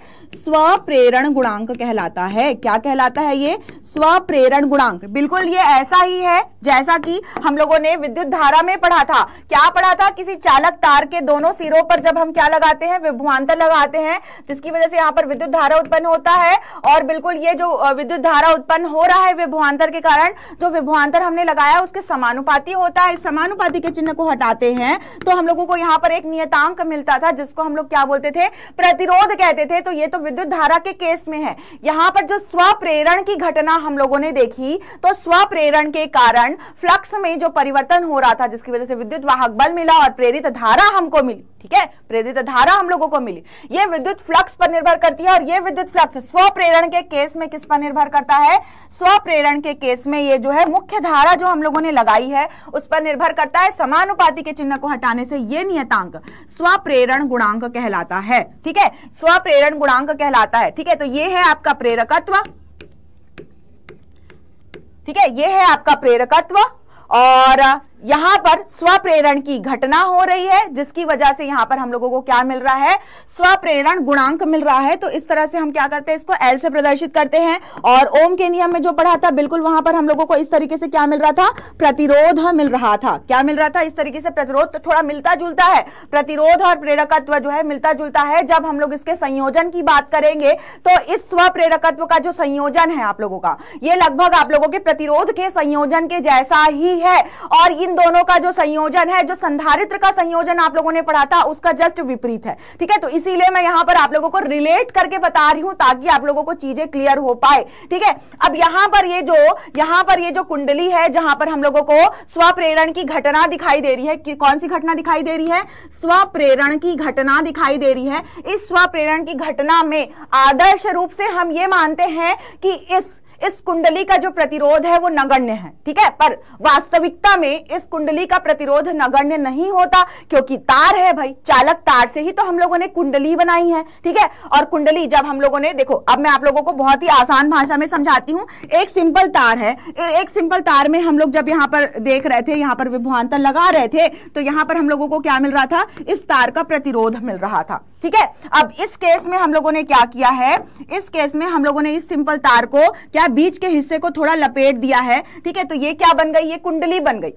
स्वप्रेरण गुणांक कहलाता है क्या कहलाता है ये स्वप्रेरण गुणांक बिल्कुल ये ऐसा ही है जैसा कि हम लोगों ने विद्युत धारा में पढ़ा था क्या पढ़ा था किसी चालक तार के दोनों सिरों पर जब हम क्या लगाते हैं विभवान्तर लगाते हैं जिसकी वजह से यहाँ पर विद्युत धारा उत्पन्न होता है और बिल्कुल ये जो विद्युत धारा उत्पन्न हो रहा है विभुआंतर के कारण जो विभुआंतर हमने लगाया उसके समानुपाती होता है समानुपाती के चिन्ह को हटाते हैं तो हम लोगों को यहाँ पर एक नियतांक मिलता था जिसको हम लोग क्या बोलते थे प्रतिरोध कहते थे तो ये तो विद्युत धारा के केस में है यहां पर जो स्वप्रेरण की घटना हम लोगों ने देखी तो स्वप्रेरण के कारण फ्लक्स में जो परिवर्तन हो रहा था जिसकी वजह से विद्युत वाहक बल मिला और प्रेरित धारा हमको मिली ठीक है प्रेरित धारा हम लोगों को मिली ये विद्युत फ्लक्स पर निर्भर करती है और ये विद्युत फ्लक्स स्वप्रेरण के केस में किस पर निर्भर करता है स्वप्रेरण के केस में ये जो है मुख्य धारा जो हम लोगों ने लगाई है उस पर निर्भर करता है समानुपाती के चिन्ह को हटाने से ये नियतांक स्वप्रेरण गुणांक कहलाता है ठीक है स्वप्रेरण गुणांक कहलाता है ठीक है तो ये है आपका प्रेरकत्व ठीक है ये है आपका प्रेरकत्व और यहां पर स्वप्रेरण की घटना हो रही है जिसकी वजह से यहां पर हम लोगों को क्या मिल रहा है स्वप्रेरण गुणांक मिल रहा है तो इस तरह से हम क्या करते हैं इसको एल से प्रदर्शित करते हैं और ओम के नियम में जो पढ़ा था बिल्कुल वहां पर हम लोगों को इस तरीके से क्या मिल रहा था प्रतिरोध मिल रहा था क्या मिल रहा था इस तरीके से प्रतिरोध तो थोड़ा मिलता जुलता है प्रतिरोध और प्रेरकत्व जो है मिलता जुलता है जब हम लोग इसके संयोजन की बात करेंगे तो इस स्वप्रेरकत्व का जो संयोजन है आप लोगों का ये लगभग आप लोगों के प्रतिरोध के संयोजन के जैसा ही है और इन इन दोनों का जो संयोजन है जो संधारित्र का संयोजन आप लोगों ने पढ़ा था उसका जस्ट विपरीत है ठीक है तो इसीलिए मैं यहां पर आप लोगों को रिलेट करके बता रही हूं ताकि आप लोगों को चीजें क्लियर हो पाए ठीक है अब यहां पर ये जो यहां पर ये जो कुंडली है जहां पर हम लोगों को स्वप्रेरण की घटना दिखाई दे रही है कि कौन सी घटना दिखाई दे रही है स्वप्रेरण की घटना दिखाई दे रही है इस स्वप्रेरण की घटना में आदर्श रूप से हम ये मानते हैं कि इस इस कुंडली का जो प्रतिरोध है वो नगण्य है ठीक है पर वास्तविकता में इस कुंडली का प्रतिरोध नगण्य नहीं होता क्योंकि तार है भाई चालक तार से ही तो हम लोगों ने कुंडली बनाई है ठीक है और कुंडली जब हम लोगों ने देखो अब मैं आप लोगों को बहुत ही आसान भाषा में समझाती हूँ एक सिंपल तार है एक सिंपल तार में हम लोग जब यहाँ पर देख रहे थे यहाँ पर विभुआंतर लगा रहे थे तो यहाँ पर हम लोगों को क्या मिल रहा था इस तार का प्रतिरोध मिल रहा था ठीक है अब इस केस में हम लोगों ने क्या किया है इस केस में हम लोगों ने इस सिंपल तार को क्या बीच के हिस्से को थोड़ा लपेट दिया है ठीक है तो ये क्या बन गई ये कुंडली बन गई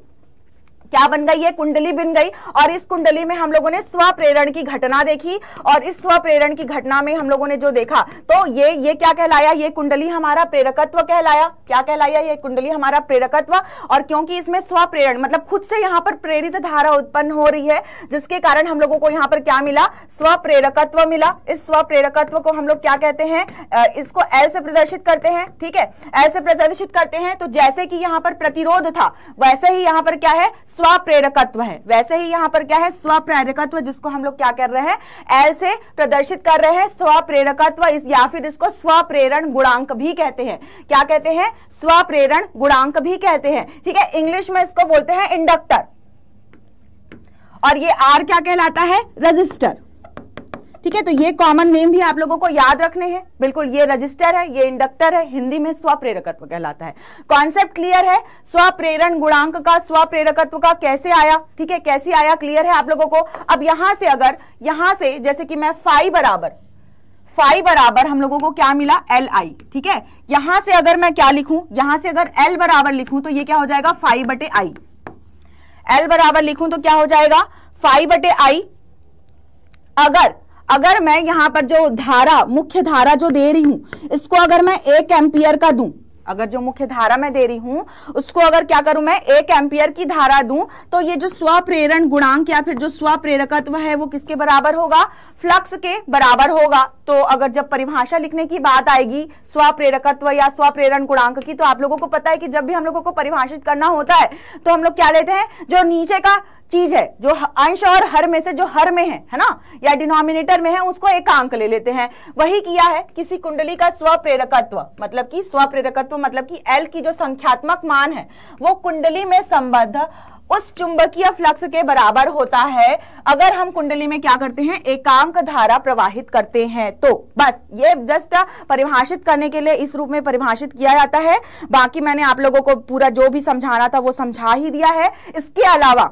क्या बन गई है कुंडली बन गई और इस कुंडली में हम लोगों ने स्व प्रेरण की घटना देखी और इस स्व प्रेरण की घटना में हम लोगों ने जो देखा तो ये ये क्या कहलाया ये कुंडली हमारा प्रेरकत्व कहलाया क्या कहलाया ये कुंडली हमारा प्रेरकत्व और क्योंकि इसमें स्व प्रेरण मतलब खुद से यहाँ पर प्रेरित धारा उत्पन्न हो रही है जिसके कारण हम लोगों को यहाँ पर क्या मिला स्व प्रेरकत्व मिला इस स्व प्रेरकत्व को हम लोग क्या कहते हैं इसको एल से प्रदर्शित करते हैं ठीक है एल से प्रदर्शित करते हैं तो जैसे कि यहाँ पर प्रतिरोध था वैसे ही यहाँ पर क्या है स्व स्वप्रेरकत्व है वैसे ही यहाँ पर क्या है स्वप्रेरकत्व जिसको हम लोग क्या कर रहे हैं एल से प्रदर्शित कर रहे हैं स्वप्रेरकत्व इस या फिर इसको स्वप्रेरण गुणांक भी कहते हैं क्या कहते हैं स्वप्रेरण गुणांक भी कहते हैं ठीक है इंग्लिश में इसको बोलते हैं इंडक्टर और ये आर क्या कहलाता है रजिस्टर ठीक है तो ये कॉमन नेम भी आप लोगों को याद रखने हैं बिल्कुल ये रजिस्टर है ये इंडक्टर है हिंदी में स्वप्रेरकत्व कहलाता है कॉन्सेप्ट क्लियर है स्वप्रेरण गुणांक का स्वप्रेरकत्व का कैसे आया ठीक है कैसे आया क्लियर है आप लोगों को अब यहां से अगर यहां से जैसे कि मैं फाइव बराबर फाइव बराबर हम लोगों को क्या मिला एल आई ठीक है यहां से अगर मैं क्या लिखूं यहां से अगर एल बराबर लिखूं तो ये क्या हो जाएगा फाइव बटे आई एल बराबर लिखूं तो क्या हो जाएगा फाइव बटे आई अगर अगर मैं यहां पर जो धारा मुख्य धारा जो दे रही हूं इसको अगर मैं एक एम्पियर का दूं अगर जो मुख्य धारा मैं दे रही हूं उसको अगर क्या करूं मैं एक एम्पियर की धारा दूं तो ये जो स्वप्रेरण गुणांक या फिर जो स्वप्रेरकत्व है वो किसके बराबर होगा फ्लक्स के बराबर होगा तो अगर जब परिभाषा लिखने की बात आएगी स्वप्रेरकत्व या स्वप्रेरण गुणांक की तो आप लोगों को पता है कि जब भी हम लोगों को परिभाषित करना होता है तो हम लोग क्या लेते हैं जो नीचे का चीज है जो अंश और हर में से जो हर में है है ना या डिनोमिनेटर में है उसको एक अंक ले लेते हैं वही किया है किसी कुंडली का स्वप्रेरकत्व मतलब की स्वप्रेरकत्व तत्व तो मतलब कि एल की जो संख्यात्मक मान है वो कुंडली में संबद्ध उस चुंबकीय फ्लक्स के बराबर होता है अगर हम कुंडली में क्या करते हैं एकांक धारा प्रवाहित करते हैं तो बस ये जस्ट परिभाषित करने के लिए इस रूप में परिभाषित किया जाता है बाकी मैंने आप लोगों को पूरा जो भी समझाना था वो समझा ही दिया है इसके अलावा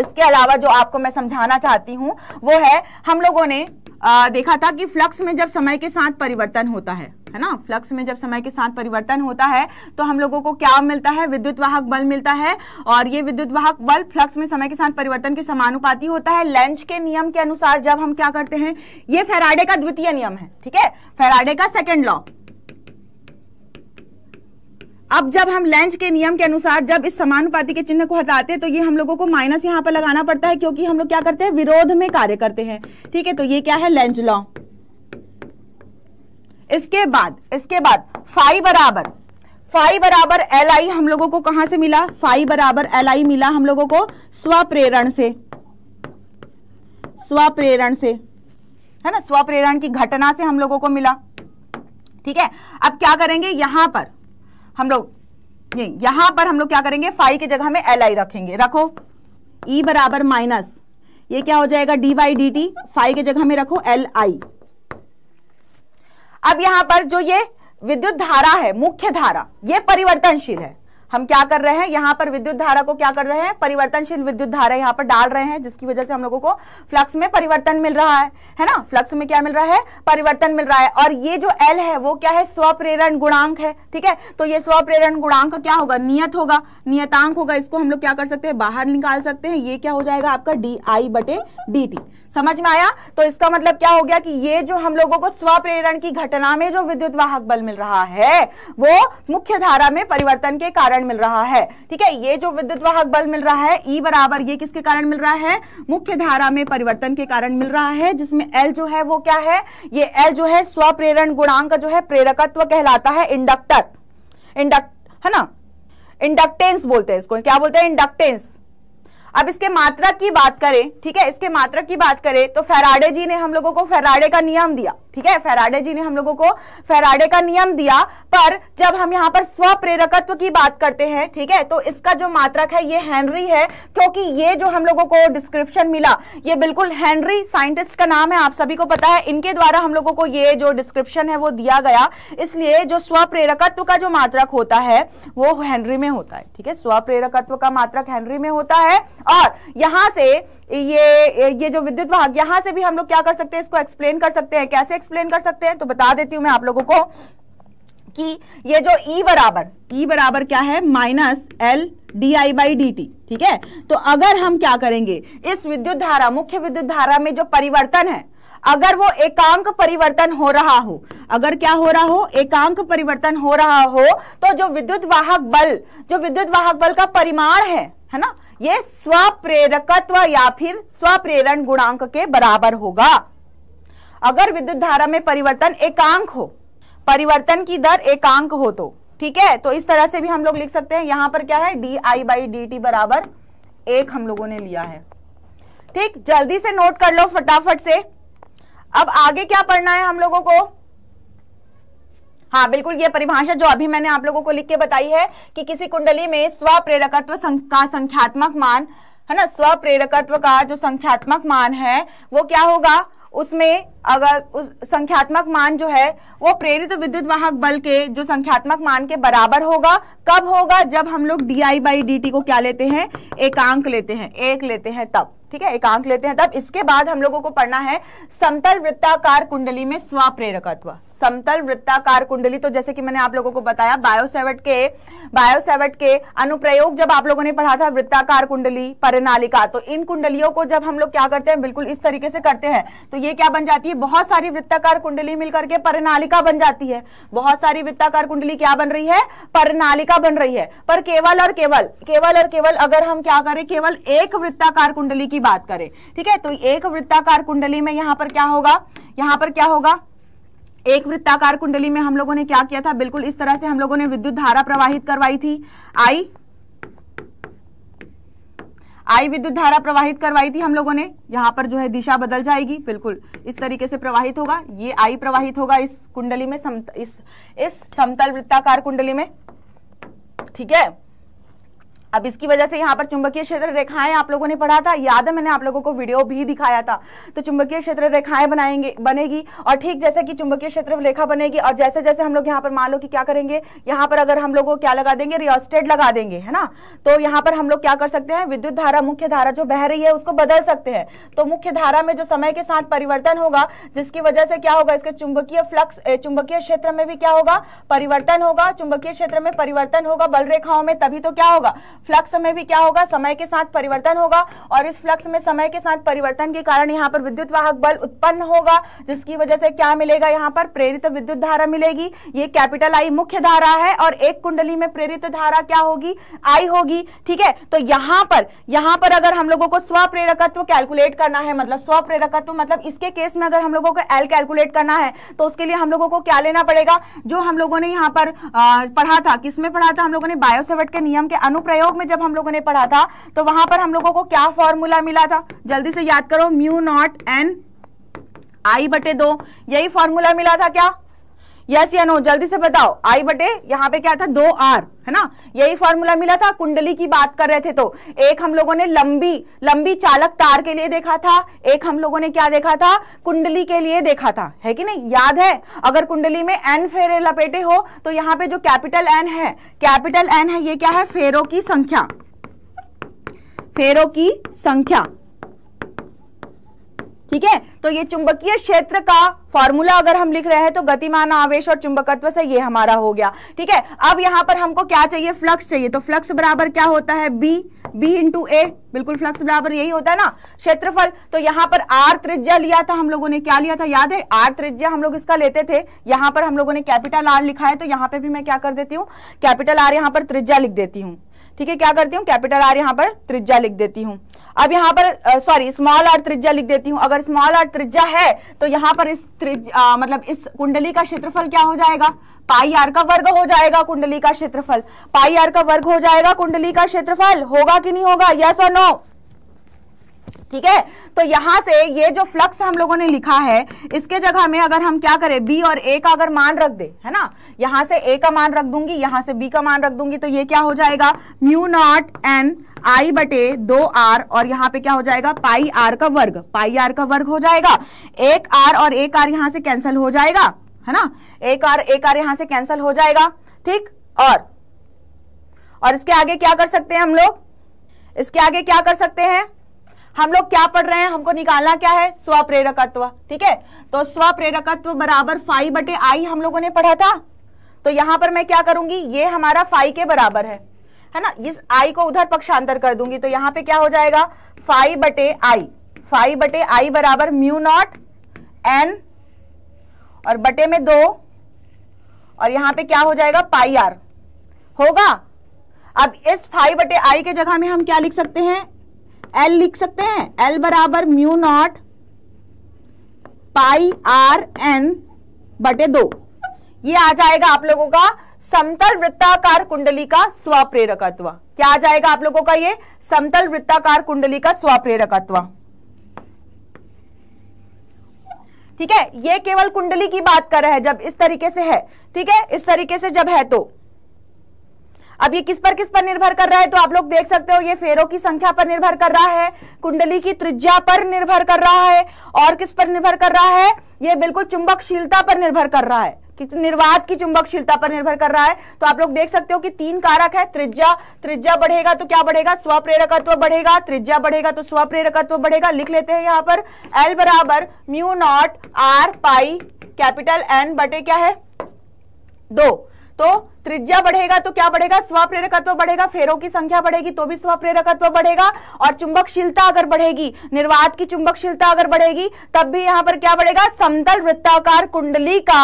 इसके अलावा जो आपको मैं समझाना चाहती हूं वो है हम लोगों ने आ, देखा था कि फ्लक्स में जब समय के साथ परिवर्तन होता है है ना फ्लक्स में जब समय के साथ परिवर्तन होता है तो हम लोगों को क्या मिलता है विद्युत वाहक बल मिलता है और ये विद्युत वाहक बल फ्लक्स में समय के साथ परिवर्तन के समानुपाती होता है लेंच के नियम के अनुसार जब हम क्या करते हैं ये फेराडे का द्वितीय नियम है ठीक है फेराडे का सेकेंड लॉ अब जब हम लेंच के नियम के अनुसार जब इस समानुपाती के चिन्ह को हटाते हैं तो ये हम लोगों को माइनस यहां पर लगाना पड़ता है क्योंकि हम लोग क्या करते हैं विरोध में कार्य करते हैं ठीक है तो ये क्या है लेंच लॉ इसके बाद इसके बाद फाइव बराबर फाइव बराबर एल आई हम लोगों को कहां से मिला फाइव बराबर एल आई मिला हम लोगों को स्वप्रेरण से स्वप्रेरण से है ना स्वप्रेरण की घटना से हम लोगों को मिला ठीक है अब क्या करेंगे यहां पर हम लोग यहां पर हम लोग क्या करेंगे फाइव की जगह में एल आई रखेंगे रखो ई e बराबर माइनस ये क्या हो जाएगा D Y D T five की जगह में रखो एल आई अब यहां पर जो ये विद्युत धारा है मुख्य धारा ये परिवर्तनशील है हम क्या कर रहे हैं यहाँ पर विद्युत धारा को क्या कर रहे हैं परिवर्तनशील विद्युत धारा यहाँ पर डाल रहे हैं जिसकी वजह से हम लोगों को फ्लक्स में परिवर्तन मिल रहा है है ना फ्लक्स में क्या मिल रहा है परिवर्तन मिल रहा है और ये जो एल है वो क्या है स्वप्रेरण गुणांक है ठीक है तो ये स्वप्रेरण गुणांक क्या होगा नियत होगा नियतांक होगा इसको हम लोग क्या कर सकते हैं बाहर निकाल सकते हैं ये क्या हो जाएगा आपका डी आई बटे डी टी समझ में आया तो इसका मतलब क्या हो गया कि ये जो हम लोगों को स्वप्रेरण की घटना में जो विद्युत वाहक बल मिल रहा है वो मुख्य धारा में परिवर्तन के कारण मिल रहा है ठीक है ये जो विद्युत वाहक बल मिल रहा है ई e बराबर ये किसके कारण मिल रहा है मुख्य धारा में परिवर्तन के कारण मिल रहा है जिसमें एल जो है वो क्या है ये एल जो है स्वप्रेरण गुणांक जो है प्रेरकत्व कहलाता है इंडक्टर इंडक्ट है ना इंडक्टेंस बोलते हैं इसको क्या बोलते हैं इंडक्टेंस अब इसके मात्रक की बात करें ठीक है इसके मात्रक की बात करें तो फेराडे जी ने हम लोगों को फेराडे का नियम दिया ठीक है फेराडे जी ने हम लोगों को फेराडे का नियम दिया पर जब हम यहाँ पर स्व प्रेरकत्व की बात करते हैं ठीक है तो इसका जो मात्रक है ये हेनरी है क्योंकि ये जो हम लोगों को डिस्क्रिप्शन मिला ये बिल्कुल हेनरी साइंटिस्ट का नाम है आप सभी को पता है इनके द्वारा हम लोगों को ये जो डिस्क्रिप्शन है वो दिया गया इसलिए जो स्व प्रेरकत्व का जो मात्रक होता है वो हेनरी में होता है ठीक है स्व प्रेरकत्व का मात्रक हेनरी में होता है और यहां से ये ये जो विद्युत भाग यहां से भी हम लोग क्या कर सकते हैं इसको एक्सप्लेन कर सकते हैं कैसे एक्सप्लेन कर सकते हैं तो बता देती हूं मैं आप लोगों को कि ये जो E बराबर E बराबर क्या है minus L D I by D T ठीक है तो अगर हम क्या करेंगे इस विद्युत धारा मुख्य विद्युत धारा में जो परिवर्तन है अगर वो एकांक परिवर्तन हो रहा हो अगर क्या हो रहा हो एकांक परिवर्तन हो रहा हो तो जो विद्युत वाहक बल जो विद्युत वाहक बल का परिमाण है है ना ये स्वप्रेरकत्व या फिर स्वप्रेरण गुणांक के बराबर होगा अगर विद्युत धारा में परिवर्तन एकांक हो परिवर्तन की दर एकांक हो तो ठीक है तो इस तरह से भी हम लोग लिख सकते हैं यहां पर क्या है D I by D T बराबर एक हम लोगों ने लिया है ठीक जल्दी से नोट कर लो फटाफट से अब आगे क्या पढ़ना है हम लोगों को हाँ बिल्कुल ये परिभाषा जो अभी मैंने आप लोगों को लिख के बताई है कि किसी कुंडली में स्वप्रेरकत्व का संख्यात्मक मान है ना स्वप्रेरकत्व का जो संख्यात्मक मान है वो क्या होगा उसमें अगर उस संख्यात्मक मान जो है वो प्रेरित विद्युत वाहक बल के जो संख्यात्मक मान के बराबर होगा कब होगा जब हम लोग D I by D T को क्या लेते हैं एकांक लेते हैं एक लेते हैं तब ठीक है एकांक लेते हैं तब इसके बाद हम लोगों को पढ़ना है समतल वृत्ताकार कुंडली में प्रेरकत्व समतल वृत्ताकार कुंडली तो जैसे कि मैंने आप लोगों को बताया बायोसेवट के बायोसेवट के अनुप्रयोग जब आप लोगों ने पढ़ा था वृत्ताकार कुंडली परिनालिका तो इन कुंडलियों को जब हम लोग क्या करते हैं बिल्कुल इस तरीके से करते हैं तो ये क्या बन जाती है की बहुत सारी वृत्ताकार कुंडली मिलकर के परनालिका बन जाती है बहुत सारी वृत्ताकार कुंडली क्या बन रही है परनालिका बन रही है पर केवल और केवल केवल और केवल अगर हम क्या करें केवल एक वृत्ताकार कुंडली की बात करें ठीक है तो एक वृत्ताकार कुंडली में यहां पर क्या होगा यहां पर क्या होगा एक वृत्ताकार कुंडली में हम लोगों ने क्या किया था बिल्कुल इस तरह से हम लोगों ने विद्युत धारा प्रवाहित करवाई थी आई आई विद्युत धारा प्रवाहित करवाई थी हम लोगों ने यहाँ पर जो है दिशा बदल जाएगी बिल्कुल इस तरीके से प्रवाहित होगा ये आई प्रवाहित होगा इस कुंडली में सम, इस इस समतल वृत्ताकार कुंडली में ठीक है अब इसकी वजह से यहाँ पर चुंबकीय क्षेत्र रेखाएं आप लोगों ने पढ़ा था याद है मैंने आप लोगों को वीडियो भी दिखाया था तो चुंबकीय क्षेत्र रेखाएं बनाएंगे बनेगी और ठीक जैसे कि चुंबकीय क्षेत्र रेखा बनेगी और जैसे जैसे हम लोग यहाँ पर मान लो कि क्या करेंगे यहाँ पर अगर हम लोगों को क्या लगा देंगे रियोस्टेट लगा देंगे है ना तो यहाँ पर हम लोग क्या कर सकते हैं विद्युत धारा मुख्य धारा जो बह रही है उसको बदल सकते हैं तो मुख्य धारा में जो समय के साथ परिवर्तन होगा जिसकी वजह से क्या होगा इसके चुंबकीय फ्लक्स चुंबकीय क्षेत्र में भी क्या होगा परिवर्तन होगा चुंबकीय क्षेत्र में परिवर्तन होगा बल रेखाओं में तभी तो क्या होगा फ्लक्स में भी क्या होगा समय के साथ परिवर्तन होगा और इस फ्लक्स में समय के साथ परिवर्तन के कारण यहाँ पर विद्युत वाहक बल उत्पन्न होगा जिसकी वजह से क्या मिलेगा यहाँ पर प्रेरित विद्युत धारा मिलेगी ये कैपिटल आई मुख्य धारा है और एक कुंडली में प्रेरित धारा क्या होगी आई होगी ठीक है तो यहाँ पर यहाँ पर अगर हम लोगों को स्वप्रेरकत्व कैलकुलेट करना है मतलब स्वप्रेरकत्व मतलब इसके केस में अगर हम लोगों को एल कैलकुलेट करना है तो उसके लिए हम लोगों को क्या लेना पड़ेगा जो हम लोगों ने यहाँ पर पढ़ा था किसमें पढ़ा था हम लोगों ने बायोसेवट के नियम के अनुप्रयोग प्रयोग में जब हम लोगों ने पढ़ा था तो वहां पर हम लोगों को क्या फॉर्मूला मिला था जल्दी से याद करो म्यू नॉट एन आई बटे दो यही फॉर्मूला मिला था क्या यस या नो जल्दी से बताओ आई बटे यहाँ पे क्या था दो आर है ना यही फॉर्मूला मिला था कुंडली की बात कर रहे थे तो एक हम लोगों ने लंबी लंबी चालक तार के लिए देखा था एक हम लोगों ने क्या देखा था कुंडली के लिए देखा था है कि नहीं याद है अगर कुंडली में एन फेरे लपेटे हो तो यहाँ पे जो कैपिटल एन है कैपिटल एन है ये क्या है फेरों की संख्या फेरों की संख्या ठीक है तो ये चुंबकीय क्षेत्र का फॉर्मूला अगर हम लिख रहे हैं तो गतिमान आवेश और चुंबकत्व से ये हमारा हो गया ठीक है अब यहाँ पर हमको क्या चाहिए फ्लक्स चाहिए तो फ्लक्स बराबर क्या होता है बी बी इंटू ए बिल्कुल फ्लक्स बराबर यही होता है ना क्षेत्रफल तो यहाँ पर आर त्रिज्या लिया था हम लोगों ने क्या लिया था याद है आर त्रिज्या हम लोग इसका लेते थे यहाँ पर हम लोगों ने कैपिटल आर लिखा है तो यहाँ पे भी मैं क्या कर देती हूँ कैपिटल आर यहाँ पर त्रिज्या लिख देती हूँ ठीक है क्या करती हूँ कैपिटल आर यहाँ पर त्रिज्या लिख देती हूँ अब यहाँ पर सॉरी स्मॉल आर त्रिज्या लिख देती हूँ अगर स्मॉल आर त्रिज्या है तो यहाँ पर इस त्रिज मतलब इस कुंडली का क्षेत्रफल क्या हो जाएगा पाई आर का वर्ग हो जाएगा कुंडली का क्षेत्रफल पाई आर का वर्ग हो जाएगा कुंडली का क्षेत्रफल होगा कि नहीं होगा यस और नो ठीक है तो यहां से ये जो फ्लक्स हम लोगों ने लिखा है इसके जगह में अगर हम क्या करें बी और ए का अगर मान रख दे है ना यहां से ए का मान रख दूंगी यहां से बी का मान रख दूंगी तो ये क्या हो जाएगा म्यू नॉट एन आई बटे दो आर और यहाँ पे क्या हो जाएगा पाई आर का वर्ग पाई आर का वर्ग हो जाएगा एक आर और एक आर यहां से कैंसिल हो जाएगा है ना एक आर एक आर यहां से कैंसिल हो जाएगा ठीक और और इसके आगे क्या कर सकते हैं हम लोग इसके आगे क्या कर सकते हैं हम लोग क्या पढ़ रहे हैं हमको निकालना क्या है स्वप्रेरकत्व ठीक है तो स्वप्रेरकत्व बराबर फाइव बटे आई हम लोगों ने पढ़ा था तो यहां पर मैं क्या करूंगी ये हमारा फाइव के बराबर है है ना इस आई को उधर पक्षांतर कर दूंगी तो यहां पे क्या हो जाएगा फाइव बटे आई फाइव बटे आई बराबर म्यू नॉट एन और बटे में दो और यहां पे क्या हो जाएगा पाई आर होगा अब इस फाइव बटे आई के जगह में हम क्या लिख सकते हैं एल लिख सकते हैं एल बराबर mu naught pi R N बटे दो ये आ जाएगा आप लोगों का समतल वृत्ताकार कुंडली का स्वप्रेरकत्व क्या आ जाएगा आप लोगों का ये समतल वृत्ताकार कुंडली का स्वप्रेरकत्व ठीक है ये केवल कुंडली की बात कर रहे हैं जब इस तरीके से है ठीक है इस तरीके से जब है तो अब ये किस पर किस पर निर्भर कर रहा है तो आप लोग देख सकते हो ये फेरों की संख्या पर निर्भर कर रहा है कुंडली की त्रिज्या पर निर्भर कर रहा है और किस पर निर्भर कर रहा है ये बिल्कुल चुंबकशीलता पर निर्भर कर रहा है निर्वात की चुंबकशीलता पर निर्भर कर रहा है तो आप लोग देख सकते हो कि तीन कारक है त्रिज्या त्रिज्या बढ़ेगा तो क्या बढ़ेगा स्वप्रेरकत्व बढ़ेगा त्रिज्या बढ़ेगा तो स्वप्रेरकत्व बढ़ेगा लिख लेते हैं यहां पर एल बराबर mu naught R pi capital N बटे क्या है दो तो त्रिज्या बढ़ेगा तो क्या बढ़ेगा स्वप्रेरकत्व बढ़ेगा फेरों की संख्या बढ़ेगी तो भी स्वप्रेरकत्व बढ़ेगा और चुंबकशीलता अगर बढ़ेगी निर्वात की चुंबकशीलता अगर बढ़ेगी तब भी यहां पर क्या बढ़ेगा समतल वृत्ताकार कुंडली का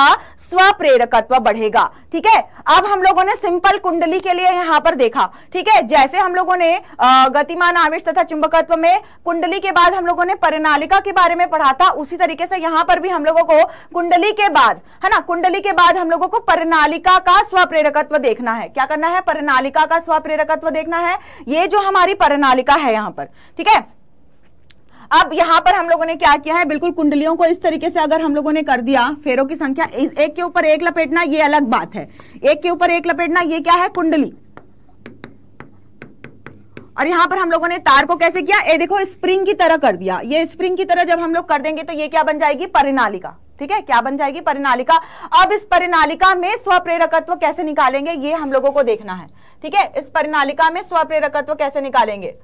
स्वप्रेरकत्व बढ़ेगा ठीक है अब हम लोगों ने सिंपल कुंडली के लिए यहां पर देखा ठीक है जैसे हम लोगों ने गतिमान आवेश तथा चुंबकत्व में कुंडली के बाद हम लोगों ने परिणालिका के बारे में पढ़ा था उसी तरीके से यहां पर भी हम लोगों को कुंडली के बाद है ना कुंडली के बाद हम लोगों को परिणालिका का स्वप्रेरकत्व देखना है क्या करना है परिणालिका का स्वप्रेरकत्व देखना है ये जो हमारी परिणालिका है यहां पर ठीक है अब यहां पर हम लोगों ने क्या किया है बिल्कुल कुंडलियों को इस तरीके से अगर हम लोगों ने कर दिया फेरों की संख्या एक के ऊपर एक लपेटना ये अलग बात है एक के ऊपर एक लपेटना ये क्या है कुंडली और यहां पर हम लोगों ने तार को कैसे किया ये देखो स्प्रिंग की तरह कर दिया ये स्प्रिंग की तरह जब हम लोग कर देंगे तो ये क्या बन जाएगी परिणालिका ठीक है क्या बन जाएगी परिणालिका अब इस परिणालिका में स्वप्रेरकत्व कैसे निकालेंगे ये हम लोगों को देखना है ठीक है इस परिणालिका में स्वप्रेरकत्व कैसे निकालेंगे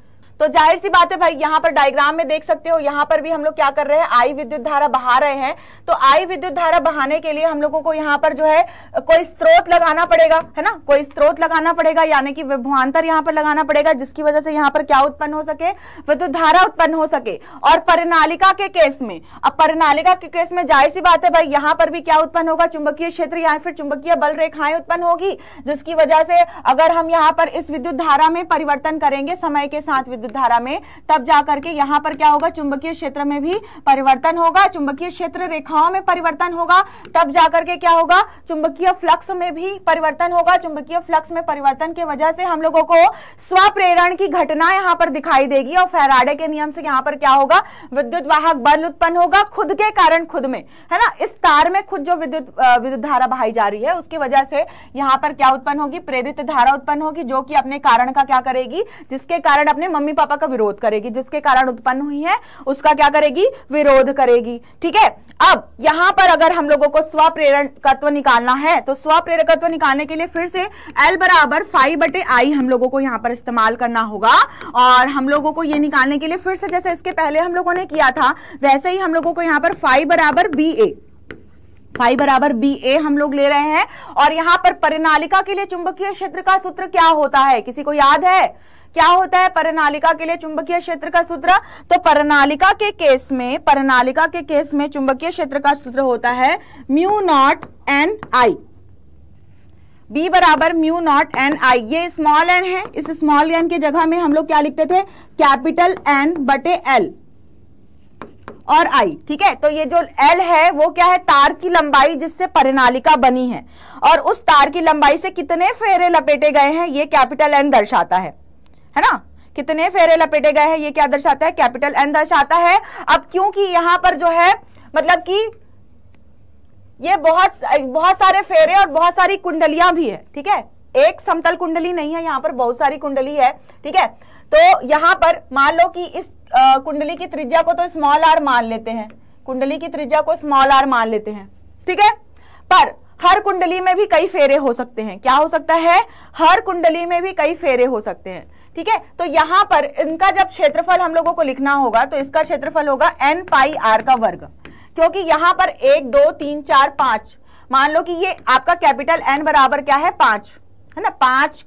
तो जाहिर सी बात है भाई यहाँ पर डायग्राम में देख सकते हो यहाँ पर भी हम लोग क्या कर रहे हैं आई विद्युत धारा बहा रहे हैं तो आई विद्युत धारा बहाने के लिए हम लोगों को यहाँ पर जो है कोई स्रोत लगाना पड़ेगा है ना कोई स्रोत लगाना पड़ेगा यानी कि विभ्वान्तर यहाँ पर लगाना पड़ेगा जिसकी वजह से यहाँ पर क्या उत्पन्न हो सके विद्युत धारा उत्पन्न हो सके और परिणालिका के केस में अब परिणालिका के केस में जाहिर सी बात है भाई यहाँ पर भी क्या उत्पन्न होगा चुंबकीय क्षेत्र या फिर चुंबकीय बल रेखाएं उत्पन्न होगी जिसकी वजह से अगर हम यहाँ पर इस विद्युत धारा में परिवर्तन करेंगे समय के साथ विद्युत विद्युत धारा में तब जाकर के यहाँ पर क्या होगा चुंबकीय क्षेत्र में भी परिवर्तन होगा चुंबकीय क्षेत्र रेखाओं में परिवर्तन होगा तब जाकर के क्या होगा चुंबकीय फ्लक्स में भी परिवर्तन होगा चुंबकीय फ्लक्स में परिवर्तन की वजह से हम लोगों को स्वप्रेरण की घटना यहाँ पर दिखाई देगी और फैराडे के नियम से यहाँ पर क्या होगा विद्युत वाहक बल उत्पन्न होगा खुद के कारण खुद में है ना इस तार में खुद जो विद्युत विद्युत धारा बहाई जा रही है उसकी वजह से यहाँ पर क्या उत्पन्न होगी प्रेरित धारा उत्पन्न होगी जो कि अपने कारण का क्या करेगी जिसके कारण अपने मम्मी मम्मी पापा का विरोध करेगी जिसके कारण उत्पन्न हुई है उसका क्या करेगी विरोध करेगी ठीक है अब यहां पर अगर हम लोगों को स्वप्रेरकत्व निकालना है तो स्वप्रेरकत्व निकालने के लिए फिर से एल बराबर फाइव बटे आई हम लोगों को यहां पर इस्तेमाल करना होगा और हम लोगों को ये निकालने के लिए फिर से जैसे इसके पहले हम लोगों ने किया था वैसे ही हम लोगों को यहां पर फाइव बराबर बी ए फाइव बराबर बी ए हम लोग ले रहे हैं और यहां पर परिणालिका के लिए चुंबकीय क्षेत्र का सूत्र क्या होता है किसी को याद है क्या होता है परनालिका के लिए चुंबकीय क्षेत्र का सूत्र तो परनालिका के केस में परनालिका के केस में चुंबकीय क्षेत्र का सूत्र होता है mu naught N I B बराबर म्यू नॉट एन आई ये स्मॉल एन है इस स्मॉल एन के जगह में हम लोग क्या लिखते थे कैपिटल एन बटे एल और आई ठीक है तो ये जो एल है वो क्या है तार की लंबाई जिससे परिणालिका बनी है और उस तार की लंबाई से कितने फेरे लपेटे गए हैं ये कैपिटल एन दर्शाता है है ना कितने फेरे लपेटे गए हैं ये क्या दर्शाता है कैपिटल एन दर्शाता है अब क्योंकि यहां पर जो है मतलब कि ये बहुत बहुत सारे फेरे और बहुत सारी कुंडलियां भी है ठीक है एक समतल कुंडली नहीं है यहां पर बहुत सारी कुंडली है ठीक है तो यहां पर मान लो कि इस आ, कुंडली की त्रिज्या को तो स्मॉल आर मान लेते हैं कुंडली की त्रिज्या को स्मॉल आर मान लेते हैं ठीक है पर हर कुंडली में भी कई फेरे हो सकते हैं क्या हो सकता है हर कुंडली में भी कई फेरे हो सकते हैं ठीक है तो यहां पर इनका जब क्षेत्रफल हम लोगों को लिखना होगा तो इसका क्षेत्रफल होगा एन पाई आर का वर्ग क्योंकि यहां पर एक दो तीन चार पांच मान लो कि ये आपका कैपिटल एन बराबर क्या है पांच है ना पांच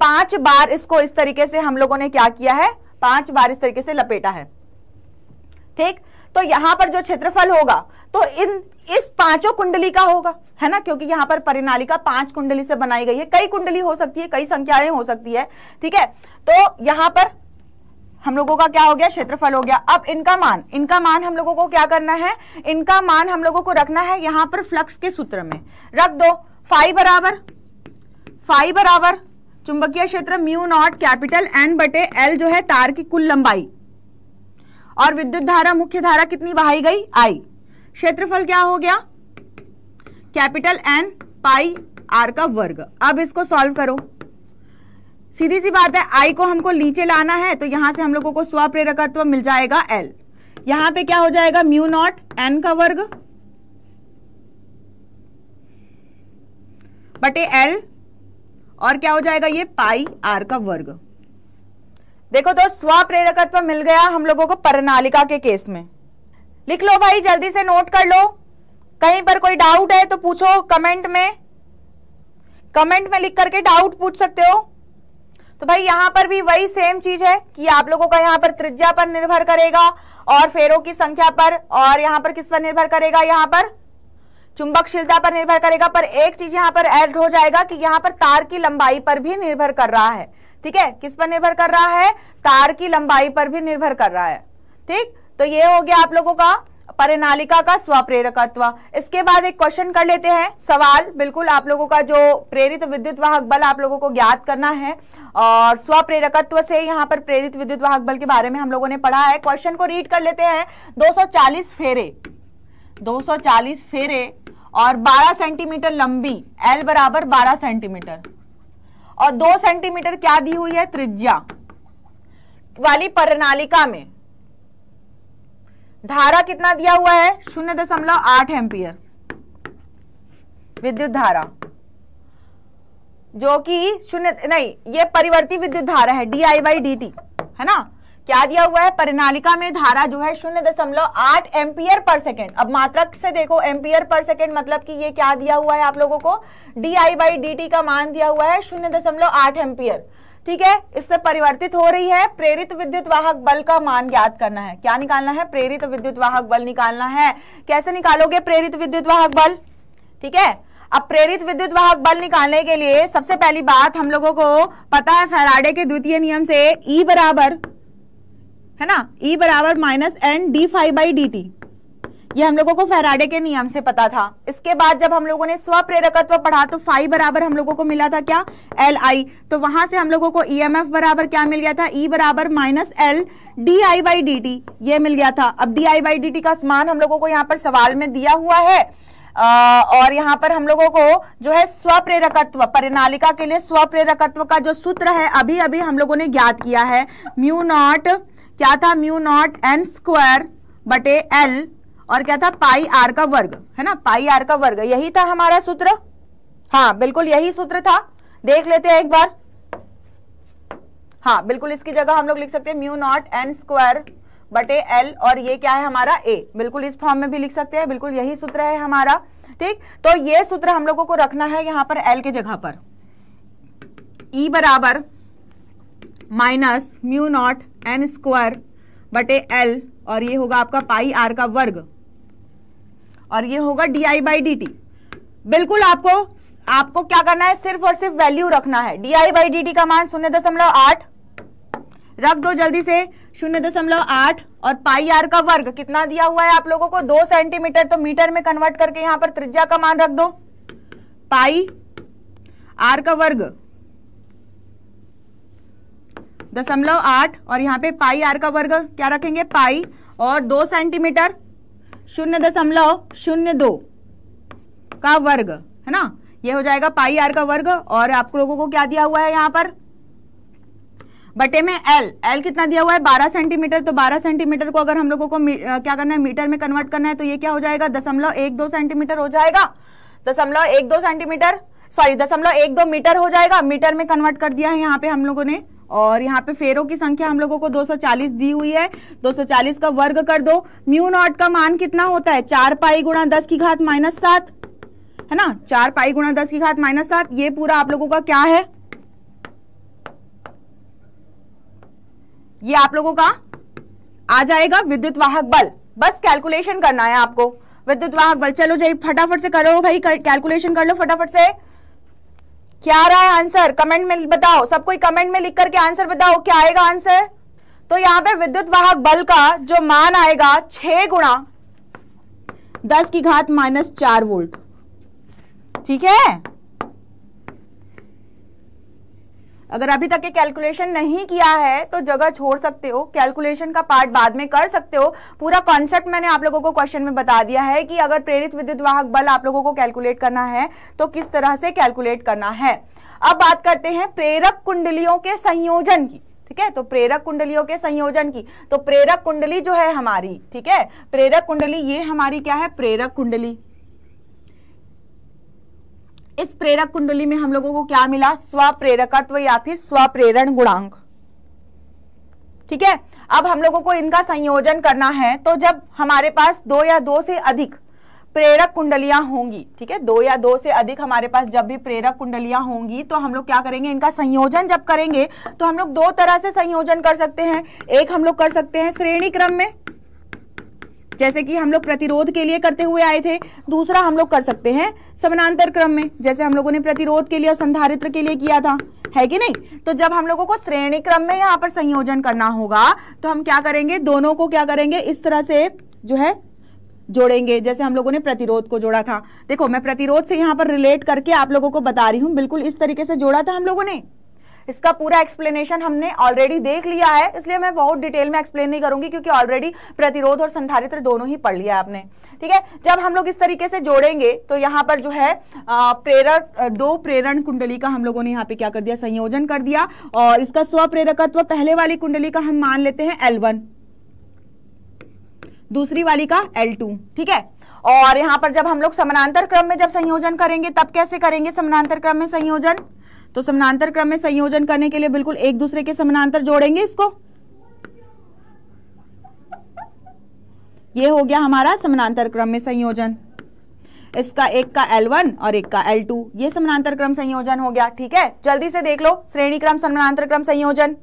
पांच बार इसको इस तरीके से हम लोगों ने क्या किया है पांच बार इस तरीके से लपेटा है ठीक तो यहां पर जो क्षेत्रफल होगा तो इन इस पांचों कुंडली का होगा है ना क्योंकि यहां पर परिणालिका पांच कुंडली से बनाई गई है कई कुंडली हो सकती है कई संख्याएं हो सकती है ठीक है तो यहां पर हम लोगों का क्या हो गया क्षेत्रफल हो गया अब इनका मान इनका मान हम लोगों को क्या करना है इनका मान हम लोगों को रखना है यहां पर फ्लक्स के सूत्र में रख दो फाइव बराबर फाइव बराबर चुंबकीय क्षेत्र म्यू नॉट कैपिटल एन बटे एल जो है तार की कुल लंबाई और विद्युत धारा मुख्य धारा कितनी बहाई गई आई क्षेत्रफल क्या हो गया कैपिटल एन पाई आर का वर्ग अब इसको सॉल्व करो सीधी सी बात है आई को हमको नीचे लाना है तो यहां से हम लोगों को स्वप्रेरकत्व मिल जाएगा एल यहां पे क्या हो जाएगा म्यू नॉट एन का वर्ग बटे एल और क्या हो जाएगा ये पाई आर का वर्ग देखो दोस्त प्रेरकत्व मिल गया हम लोगों को प्रणालिका के केस में लिख लो भाई जल्दी से नोट कर लो कहीं पर कोई डाउट है तो पूछो कमेंट में कमेंट में लिख करके डाउट पूछ सकते हो तो भाई यहां पर भी वही सेम चीज है कि आप लोगों का यहां पर त्रिज्या पर निर्भर करेगा और फेरों की संख्या पर और यहां पर किस पर निर्भर करेगा यहां पर चुंबकशीलता पर निर्भर करेगा पर एक चीज यहां पर एड हो जाएगा कि यहां पर तार की लंबाई पर भी निर्भर कर रहा है ठीक है किस पर निर्भर कर रहा है तार की लंबाई पर भी निर्भर कर रहा है ठीक तो ये हो गया आप लोगों का परिनालिका का स्वप्रेरकत्व इसके बाद एक क्वेश्चन कर लेते हैं सवाल बिल्कुल आप लोगों का जो प्रेरित विद्युत वाहक बल आप लोगों को ज्ञात करना है और स्वप्रेरकत्व से यहाँ पर प्रेरित विद्युत वाहक बल के बारे में हम लोगों ने पढ़ा है क्वेश्चन को रीड कर लेते हैं 240 फेरे 240 फेरे और 12 सेंटीमीटर लंबी एल बराबर बारह सेंटीमीटर और दो सेंटीमीटर क्या दी हुई है त्रिज्या वाली प्रणालिका में धारा कितना दिया हुआ है शून्य दशमलव आठ एम्पियर विद्युत धारा जो कि शून्य नहीं ये परिवर्ती विद्युत धारा है D I by D T है ना क्या दिया हुआ है परिणालिका में धारा जो है शून्य दशमलव आठ एम्पियर पर सेकेंड अब मात्रक से देखो एम्पियर पर सेकेंड मतलब कि ये क्या दिया हुआ है आप लोगों को D I by D T का मान दिया हुआ है शून्य दशमलव आठ एम्पियर ठीक है इससे परिवर्तित हो रही है प्रेरित विद्युत वाहक बल का मान ज्ञात करना है क्या निकालना है प्रेरित विद्युत वाहक बल निकालना है कैसे निकालोगे प्रेरित विद्युत वाहक बल ठीक है अब प्रेरित विद्युत वाहक बल निकालने के लिए सबसे पहली बात हम लोगों को पता है फैराडे के द्वितीय नियम से ई e बराबर है ना ई e बराबर minus N D five by D T ये हम लोगों को फेराडे के नियम से पता था इसके बाद जब हम लोगों ने स्वप्रेरकत्व पढ़ा तो फाइव बराबर हम लोगों को मिला था क्या एल आई तो वहां से हम लोगों को ई एम एफ बराबर क्या मिल गया था ई e बराबर minus L D I by D T ये मिल गया था अब D I by D T का समान हम लोगों को यहाँ पर सवाल में दिया हुआ है आ, और यहाँ पर हम लोगों को जो है स्वप्रेरकत्व परिणालिका के लिए स्वप्रेरकत्व का जो सूत्र है अभी अभी हम लोगों ने ज्ञात किया है म्यू नॉट क्या था म्यू नॉट एन स्क्वायर बटे एल और क्या था पाई आर का वर्ग है ना पाई आर का वर्ग यही था हमारा सूत्र हाँ बिल्कुल यही सूत्र था देख लेते हैं एक बार हाँ बिल्कुल इसकी जगह हम लोग लिख सकते हैं म्यू नॉट एन स्क्वायर बटे एल और ये क्या है हमारा ए बिल्कुल इस फॉर्म में भी लिख सकते हैं बिल्कुल यही सूत्र है हमारा ठीक तो ये सूत्र हम लोगों को रखना है यहां पर एल के जगह पर ई बराबर minus mu naught N square बटे एल और ये होगा आपका पाई आर का वर्ग और ये होगा D I by D T बिल्कुल आपको आपको क्या करना है सिर्फ और सिर्फ वैल्यू रखना है D I by D T का मान शून्य दशमलव आठ रख दो जल्दी से शून्य दशमलव आठ और पाई आर का वर्ग कितना दिया हुआ है आप लोगों को दो सेंटीमीटर तो मीटर में कन्वर्ट करके यहां पर त्रिज्या का मान रख दो पाई आर का वर्ग दशमलव आठ और यहाँ पे पाई आर का वर्ग क्या रखेंगे पाई और दो सेंटीमीटर शून्य दशमलव शून्य दो का वर्ग है ना ये हो जाएगा पाई आर का वर्ग और आप लोगों को क्या दिया हुआ है यहाँ पर बटे में एल एल कितना दिया हुआ है 12 सेंटीमीटर तो 12 सेंटीमीटर को अगर हम लोगों को क्या करना है मीटर में कन्वर्ट करना है तो ये क्या हो जाएगा दशमलव एक दो सेंटीमीटर हो जाएगा दशमलव एक दो सेंटीमीटर सॉरी दशमलव एक दो मीटर हो जाएगा मीटर में कन्वर्ट कर दिया है यहाँ पे हम लोगों ने और यहाँ पे फेरों की संख्या हम लोगों को 240 दी हुई है 240 का वर्ग कर दो म्यू नॉट का मान कितना होता है चार पाई गुणा दस की घात माइनस सात है ना चार पाई गुणा दस की घात माइनस सात ये पूरा आप लोगों का क्या है ये आप लोगों का आ जाएगा विद्युत वाहक बल बस कैलकुलेशन करना है आपको विद्युत वाहक बल चलो जाइए फटाफट से करो भाई कैलकुलेशन कर लो फटाफट से क्या आ रहा है आंसर कमेंट में बताओ सब कोई कमेंट में लिख करके आंसर बताओ क्या आएगा आंसर तो यहां पे विद्युत वाहक बल का जो मान आएगा छह गुणा दस की घात माइनस चार वोल्ट ठीक है अगर अभी तक ये कैलकुलेशन नहीं किया है तो जगह छोड़ सकते हो कैलकुलेशन का पार्ट बाद में कर सकते हो पूरा कॉन्सेप्ट मैंने आप लोगों को क्वेश्चन में बता दिया है कि अगर प्रेरित विद्युत वाहक बल आप लोगों को कैलकुलेट करना है तो किस तरह से कैलकुलेट करना है अब बात करते हैं प्रेरक कुंडलियों के संयोजन की ठीक है तो प्रेरक कुंडलियों के संयोजन की तो प्रेरक कुंडली जो है हमारी ठीक है प्रेरक कुंडली ये हमारी क्या है प्रेरक कुंडली इस प्रेरक कुंडली में हम लोगों को क्या मिला स्वप्रेरकत्व या फिर स्वप्रेरण गुणांक ठीक है अब हम लोगों को इनका संयोजन करना है तो जब हमारे पास दो या दो से अधिक प्रेरक कुंडलियां होंगी ठीक है दो या दो से अधिक हमारे पास जब भी प्रेरक कुंडलियां होंगी तो हम लोग क्या करेंगे इनका संयोजन जब करेंगे तो हम लोग दो तरह से संयोजन कर सकते हैं एक हम लोग कर सकते हैं श्रेणी क्रम में जैसे कि हम लोग प्रतिरोध के लिए करते हुए आए थे दूसरा हम लोग कर सकते हैं समानांतर क्रम में जैसे हम लोगों ने प्रतिरोध के लिए और संधारित्र के लिए किया था है कि नहीं तो जब हम लोगों को श्रेणी क्रम में यहाँ पर संयोजन करना होगा तो हम क्या करेंगे दोनों को क्या करेंगे इस तरह से जो है जोड़ेंगे जैसे हम लोगों ने प्रतिरोध को जोड़ा था देखो मैं प्रतिरोध से यहाँ पर रिलेट करके आप लोगों को बता रही हूँ बिल्कुल इस तरीके से जोड़ा था हम लोगों ने इसका पूरा एक्सप्लेनेशन हमने ऑलरेडी देख लिया है इसलिए मैं बहुत डिटेल में एक्सप्लेन नहीं करूंगी क्योंकि ऑलरेडी प्रतिरोध और संधारित्र दोनों ही पढ़ लिया आपने ठीक है जब हम लोग इस तरीके से जोड़ेंगे तो यहाँ पर जो है प्रेरक दो प्रेरण कुंडली का हम लोगों ने यहाँ पे क्या कर दिया संयोजन कर दिया और इसका स्वप्रेरकत्व पहले वाली कुंडली का हम मान लेते हैं एल दूसरी वाली का एल ठीक है और यहाँ पर जब हम लोग समानांतर क्रम में जब संयोजन करेंगे तब कैसे करेंगे समानांतर क्रम में संयोजन तो समानांतर क्रम में संयोजन करने के लिए बिल्कुल एक दूसरे के समानांतर जोड़ेंगे इसको ये हो गया हमारा समानांतर क्रम में संयोजन इसका एक का L1 और एक का L2 ये समानांतर क्रम संयोजन हो गया ठीक है जल्दी से देख लो श्रेणी क्रम समानांतर क्रम संयोजन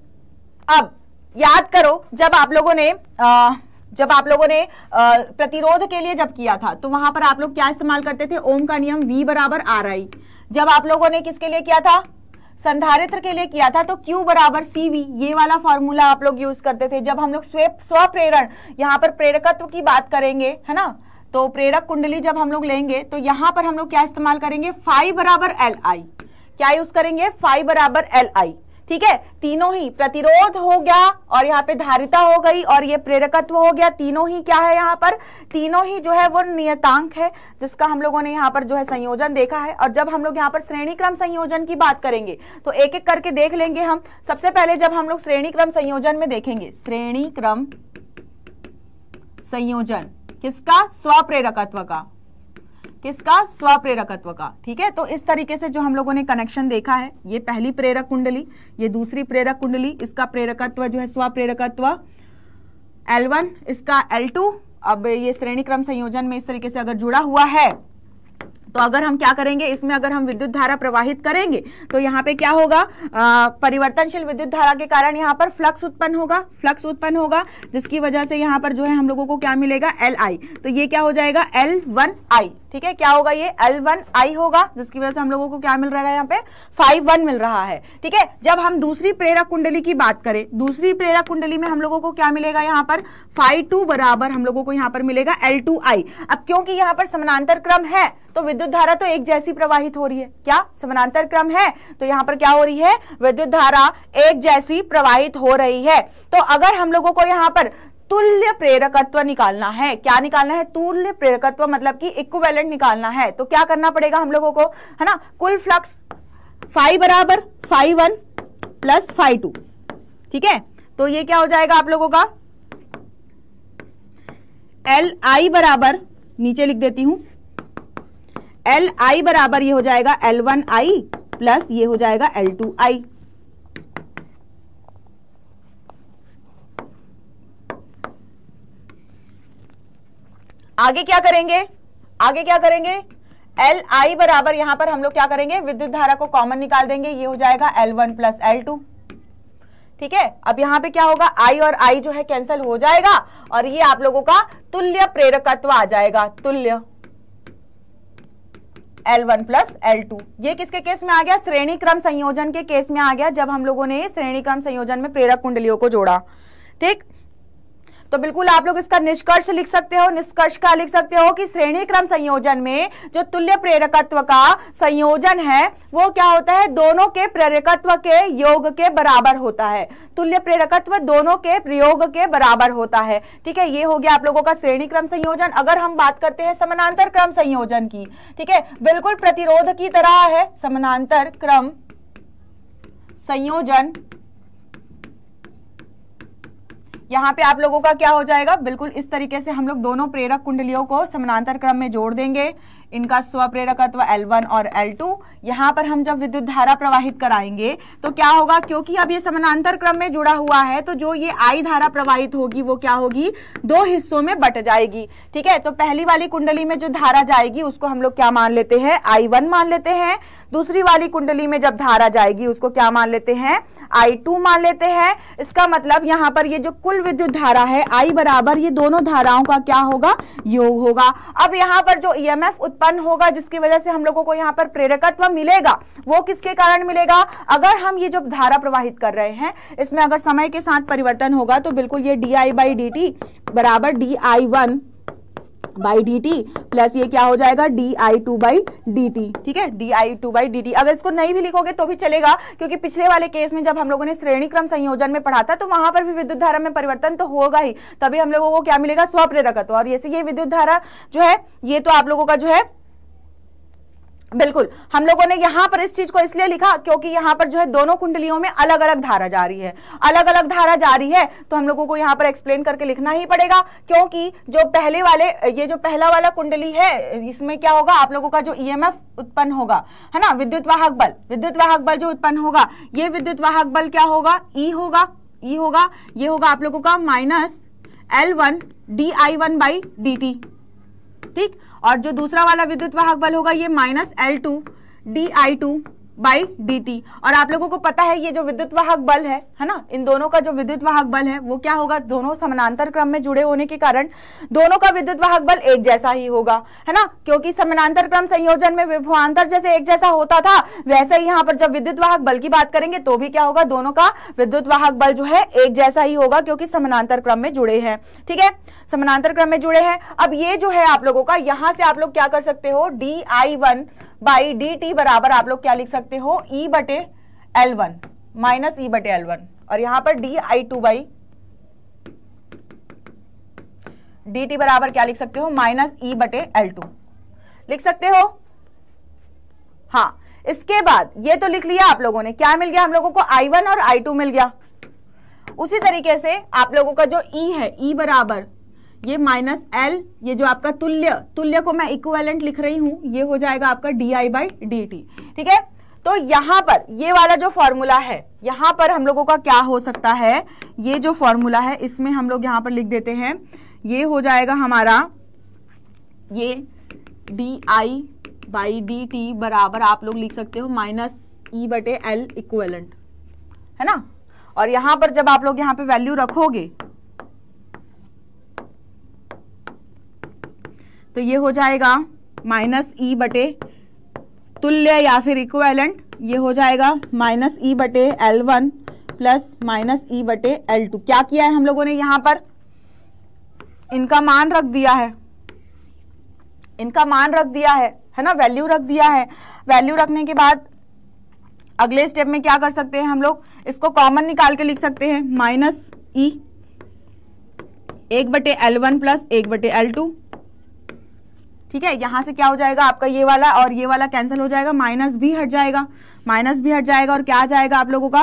अब याद करो जब आप लोगों ने आ, जब आप लोगों ने आ, प्रतिरोध के लिए जब किया था तो वहां पर आप लोग क्या इस्तेमाल करते थे ओम का नियम V बराबर आर आई जब आप लोगों ने किसके लिए किया था संधारित्र के लिए किया था तो Q बराबर सी वी ये वाला फॉर्मूला आप लोग यूज करते थे जब हम लोग स्व प्रेरण यहाँ पर प्रेरकत्व की बात करेंगे है ना तो प्रेरक कुंडली जब हम लोग लेंगे तो यहाँ पर हम लोग क्या इस्तेमाल करेंगे फाइव बराबर एल आई क्या यूज करेंगे फाइव बराबर एल आई ठीक है तीनों ही प्रतिरोध हो गया और यहाँ पे धारिता हो गई और ये प्रेरकत्व हो गया तीनों ही क्या है यहाँ पर तीनों ही जो है वो नियतांक है जिसका हम लोगों ने यहाँ पर जो है संयोजन देखा है और जब हम लोग यहाँ पर श्रेणी क्रम संयोजन की बात करेंगे तो एक एक करके देख लेंगे हम सबसे पहले जब हम लोग श्रेणी क्रम संयोजन में देखेंगे श्रेणी क्रम संयोजन किसका स्वप्रेरकत्व का किसका स्वप्रेरकत्व का ठीक है तो इस तरीके से जो हम लोगों ने कनेक्शन देखा है ये पहली प्रेरक कुंडली ये दूसरी प्रेरक कुंडली इसका प्रेरकत्व जो है स्वप्रेरकत्व L1 इसका L2 अब ये श्रेणी क्रम संयोजन में इस तरीके से अगर जुड़ा हुआ है तो अगर हम क्या करेंगे इसमें अगर हम विद्युत धारा प्रवाहित करेंगे तो यहाँ पे क्या होगा परिवर्तनशील विद्युत धारा के कारण यहाँ पर फ्लक्स उत्पन्न होगा फ्लक्स उत्पन्न होगा जिसकी वजह से यहाँ पर जो है हम लोगों को क्या मिलेगा एल आई तो ये क्या हो जाएगा एल वन आई ठीक है क्या होगा ये एल वन आई होगा जिसकी वजह से हम लोगों को क्या मिल रहा है यहाँ पे फाइव वन मिल रहा है ठीक है जब हम दूसरी प्रेरक कुंडली की बात करें दूसरी प्रेरक कुंडली में हम लोगों को क्या मिलेगा यहाँ पर फाइव टू बराबर हम लोगों को यहाँ पर मिलेगा एल टू आई अब क्योंकि यहाँ पर समानांतर क्रम है तो विद्युत विद्युत धारा तो एक जैसी प्रवाहित हो रही है क्या समानांतर क्रम है तो यहाँ पर क्या हो रही है विद्युत धारा एक जैसी प्रवाहित हो रही है तो अगर हम लोगों को यहाँ पर तुल्य प्रेरकत्व निकालना है क्या निकालना है तुल्य प्रेरकत्व मतलब कि इक्विवेलेंट निकालना है तो क्या करना पड़ेगा हम लोगों को है ना कुल फ्लक्स फाइव बराबर phi one plus phi two ठीक है तो ये क्या हो जाएगा आप लोगों का एल आई बराबर नीचे लिख देती हूं एल आई बराबर ये हो जाएगा एल वन आई प्लस ये हो जाएगा एल टू आई आगे क्या करेंगे आगे क्या करेंगे एल आई बराबर यहां पर हम लोग क्या करेंगे विद्युत धारा को कॉमन निकाल देंगे ये हो जाएगा L one plus L two ठीक है अब यहां पे क्या होगा आई और आई जो है कैंसिल हो जाएगा और ये आप लोगों का तुल्य प्रेरकत्व आ जाएगा तुल्य L one plus L two ये किसके केस में आ गया श्रेणी क्रम संयोजन के केस में आ गया जब हम लोगों ने श्रेणी क्रम संयोजन में प्रेरक कुंडलियों को जोड़ा ठीक तो बिल्कुल आप लोग इसका निष्कर्ष लिख सकते हो निष्कर्ष का लिख सकते हो कि श्रेणी क्रम संयोजन में जो तुल्य प्रेरकत्व का संयोजन है वो क्या होता है दोनों के प्रेरकत्व के योग के बराबर होता है तुल्य प्रेरकत्व दोनों के प्रयोग के बराबर होता है ठीक है ये हो गया आप लोगों का श्रेणी क्रम संयोजन अगर हम बात करते हैं समानांतर क्रम संयोजन की ठीक है बिल्कुल प्रतिरोध की तरह है समानांतर क्रम संयोजन यहाँ पे आप लोगों का क्या हो जाएगा बिल्कुल इस तरीके से हम लोग दोनों प्रेरक कुंडलियों को समानांतर क्रम में जोड़ देंगे इनका स्वप्रेरकत्व L1 और L2 यहाँ पर हम जब विद्युत धारा प्रवाहित कराएंगे तो क्या होगा क्योंकि अब ये समानांतर क्रम में जुड़ा हुआ है तो जो ये आई धारा प्रवाहित होगी वो क्या होगी दो हिस्सों में बट जाएगी ठीक है तो पहली वाली कुंडली में जो धारा जाएगी उसको हम लोग क्या मान लेते हैं आई वन मान लेते हैं दूसरी वाली कुंडली में जब धारा जाएगी उसको क्या मान लेते हैं आई टू मान लेते हैं इसका मतलब यहाँ पर ये जो कुल विद्युत धारा है आई बराबर ये दोनों धाराओं का क्या होगा योग होगा अब यहाँ पर जो ई एम एफ उत्पन्न होगा जिसकी वजह से हम लोगों को यहाँ पर प्रेरकत्व मिलेगा वो किसके कारण मिलेगा अगर हम ये जो धारा प्रवाहित कर रहे हैं इसमें अगर समय के साथ परिवर्तन होगा तो बिल्कुल ये D I by D T बराबर D I one by D T plus ये क्या हो जाएगा D I two by D T ठीक है D I two by D T अगर इसको नहीं भी लिखोगे तो भी चलेगा क्योंकि पिछले वाले केस में जब हम लोगों ने श्रेणी क्रम संयोजन में पढ़ा था तो वहां पर भी विद्युत धारा में परिवर्तन तो होगा ही तभी हम लोगों को क्या मिलेगा स्वप्रेरकत्व तो और ये ये विद्युत धारा जो है ये तो आप लोगों का जो है बिल्कुल हम लोगों ने यहां पर इस चीज को इसलिए लिखा क्योंकि यहां पर जो है दोनों कुंडलियों में अलग अलग धारा जा रही है अलग अलग धारा जा रही है तो हम लोगों को यहां पर एक्सप्लेन करके लिखना ही पड़ेगा क्योंकि जो पहले वाले ये जो पहला वाला कुंडली है इसमें क्या होगा आप लोगों का जो ई e उत्पन्न होगा है ना विद्युत वाहक बल विद्युत वाहक बल जो उत्पन्न होगा ये विद्युत वाहक बल क्या होगा ई e होगा ई e होगा ये होगा आप लोगों का minus L one D I one by D T ठीक और जो दूसरा वाला विद्युत वाहक बल होगा ये minus L two D I two by D और आप लोगों को पता है ये जो विद्युत वाहक बल है है ना इन दोनों का जो विद्युत वाहक बल है वो क्या होगा दोनों समानांतर क्रम में जुड़े होने के कारण दोनों का विद्युत वाहक बल एक जैसा ही होगा है ना क्योंकि समानांतर क्रम संयोजन में विभवांतर जैसे एक जैसा होता था वैसे ही यहाँ पर जब विद्युत वाहक बल की बात करेंगे तो भी क्या होगा दोनों का विद्युत वाहक बल जो है एक जैसा ही होगा क्योंकि समानांतर क्रम में जुड़े हैं ठीक है समानांतर क्रम में जुड़े हैं अब ये जो है आप लोगों का यहां से आप लोग क्या कर सकते हो D I one by D T बराबर आप लोग क्या लिख सकते हो ई e बटे एल वन माइनस ई बटे एल वन और यहां पर D I two by D T बराबर क्या लिख सकते हो माइनस ई e बटे एल टू लिख सकते हो हाँ इसके बाद ये तो लिख लिया आप लोगों ने क्या मिल गया हम लोगों को आई वन और आई टू मिल गया उसी तरीके से आप लोगों का जो ई e है ई बराबर ये माइनस एल ये जो आपका तुल्य तुल्य को मैं इक्वेलेंट लिख रही हूं ये हो जाएगा आपका D I by D T ठीक है तो यहां पर ये वाला जो फॉर्मूला है यहां पर हम लोगों का क्या हो सकता है ये जो फॉर्मूला है इसमें हम लोग यहां पर लिख देते हैं ये हो जाएगा हमारा ये D I by D T बराबर आप लोग लिख सकते हो माइनस ई e बटे एल इक्वेलेंट है ना और यहां पर जब आप लोग यहां पे वैल्यू रखोगे तो ये हो जाएगा माइनस ई e बटे तुल्य या फिर इक्वेलेंट ये हो जाएगा माइनस ई e बटे L one plus minus E e बटे एल टू क्या किया है हम लोगों ने यहां पर इनका मान रख दिया है इनका मान रख दिया है है ना वैल्यू रख दिया है वैल्यू रखने के बाद अगले स्टेप में क्या कर सकते हैं हम लोग इसको कॉमन निकाल के लिख सकते हैं माइनस ई एक बटे एल वन प्लस एक बटे एल टू ठीक है यहां से क्या हो जाएगा आपका ये वाला और ये वाला कैंसिल हो जाएगा माइनस भी हट जाएगा माइनस भी हट जाएगा और क्या आ जाएगा आप लोगों का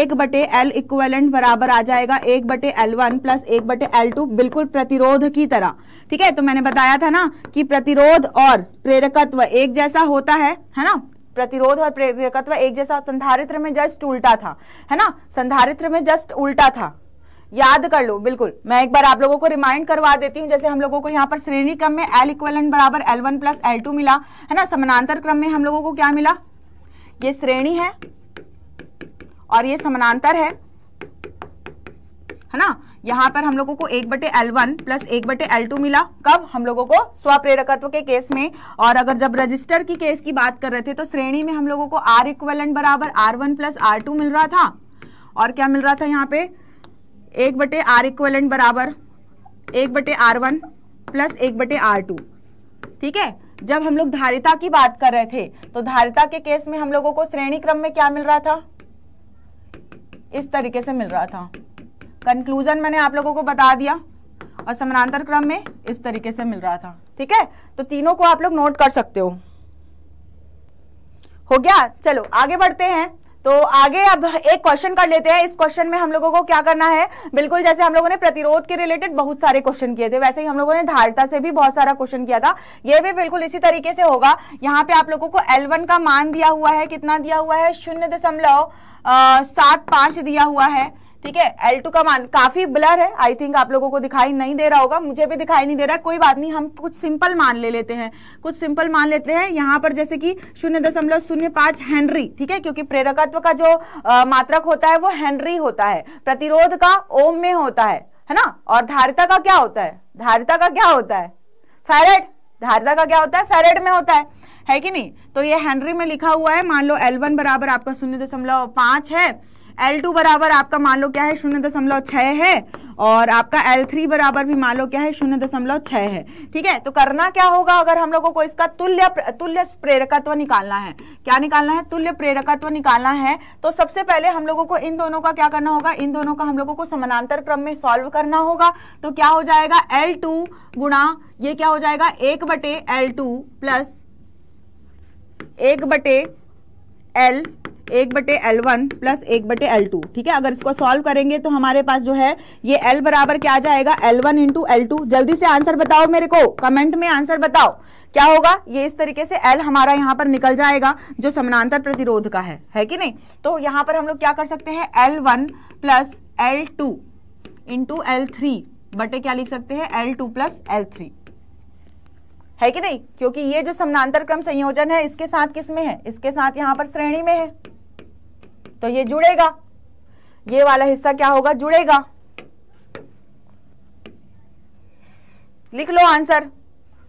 एक बटे एल इक्वेलेंट बराबर आ जाएगा एक बटे एल वन प्लस एक बटे एल टू बिल्कुल प्रतिरोध की तरह ठीक है तो मैंने बताया था ना कि प्रतिरोध और प्रेरकत्व एक जैसा होता है है ना प्रतिरोध और प्रेरकत्व एक जैसा संधारित्र में जस्ट उल्टा था है ना संधारित्र में जस्ट उल्टा था याद कर लो बिल्कुल मैं एक बार आप लोगों को रिमाइंड करवा देती हूँ जैसे हम लोगों को यहाँ पर श्रेणी क्रम में एल इक्वेलन बराबर L one plus L two मिला है ना समानांतर क्रम में हम लोगों को क्या मिला ये श्रेणी है और ये समानांतर है है ना यहाँ पर हम लोगों को एक बटे एल वन प्लस एक बटे एल टू मिला कब हम लोगों को स्वप्रेरकत्व के केस में और अगर जब रजिस्टर की केस की बात कर रहे थे तो श्रेणी में हम लोगों को आर इक्वेलन बराबर R one plus R two मिल रहा था और क्या मिल रहा था यहाँ पे एक बटे आर इक्वलेंट बराबर एक बटे आर वन प्लस एक बटे आर टू ठीक है जब हम लोग धारिता की बात कर रहे थे तो धारिता के केस में हम लोगों को श्रेणी क्रम में क्या मिल रहा था इस तरीके से मिल रहा था कंक्लूजन मैंने आप लोगों को बता दिया और समानांतर क्रम में इस तरीके से मिल रहा था ठीक है तो तीनों को आप लोग नोट कर सकते हो हो गया चलो आगे बढ़ते हैं तो आगे अब एक क्वेश्चन कर लेते हैं इस क्वेश्चन में हम लोगों को क्या करना है बिल्कुल जैसे हम लोगों ने प्रतिरोध के रिलेटेड बहुत सारे क्वेश्चन किए थे वैसे ही हम लोगों ने धारता से भी बहुत सारा क्वेश्चन किया था ये भी बिल्कुल इसी तरीके से होगा यहाँ पे आप लोगों को L1 का मान दिया हुआ है कितना दिया हुआ है शून्य दशमलव सात पांच दिया हुआ है ठीक है एल टू का मान काफी ब्लर है आई थिंक आप लोगों को दिखाई नहीं दे रहा होगा मुझे भी दिखाई नहीं दे रहा कोई बात नहीं हम कुछ सिंपल मान ले लेते हैं कुछ सिंपल मान लेते हैं यहाँ पर जैसे कि शून्य दशमलव शून्य पांच हेनरी ठीक है क्योंकि प्रेरकत्व का जो आ, मात्रक होता है वो हेनरी होता है प्रतिरोध का ओम में होता है है ना और धारिता का क्या होता है धारिता का क्या होता है फेरेड धारिता का क्या होता है फेरेड में होता है है कि नहीं तो ये हेनरी में लिखा हुआ है मान लो एल वन बराबर आपका शून्य दशमलव पांच है एल टू बराबर आपका मान लो क्या है शून्य दशमलव छः है और आपका एल थ्री बराबर भी मान लो क्या है शून्य दशमलव छः है ठीक है तो करना क्या होगा अगर हम लोगों को इसका तुल्य तुल्य प्रेरकत्व निकालना है क्या निकालना है तुल्य प्रेरकत्व निकालना है तो सबसे पहले हम लोगों को इन दोनों का क्या करना होगा इन दोनों का हम लोगों को समानांतर क्रम में सॉल्व करना होगा तो क्या हो जाएगा एल टू गुणा ये क्या हो जाएगा एक बटे एल टू प्लस एक बटे एल एक बटे एल वन प्लस एक बटे एल टू ठीक है अगर इसको सॉल्व करेंगे तो हमारे पास जो है ये एल बराबर क्या आ जाएगा L one into L two जल्दी से आंसर बताओ मेरे को कमेंट में आंसर बताओ क्या होगा ये इस तरीके से एल हमारा यहाँ पर निकल जाएगा जो समानांतर प्रतिरोध का है है कि नहीं तो यहाँ पर हम लोग क्या कर सकते हैं L one plus L two into L three बटे क्या लिख सकते हैं L two plus L three है कि नहीं क्योंकि ये जो समानांतर क्रम संयोजन है इसके साथ किस में है इसके साथ यहाँ पर श्रेणी में है तो ये जुड़ेगा ये वाला हिस्सा क्या होगा जुड़ेगा लिख लो आंसर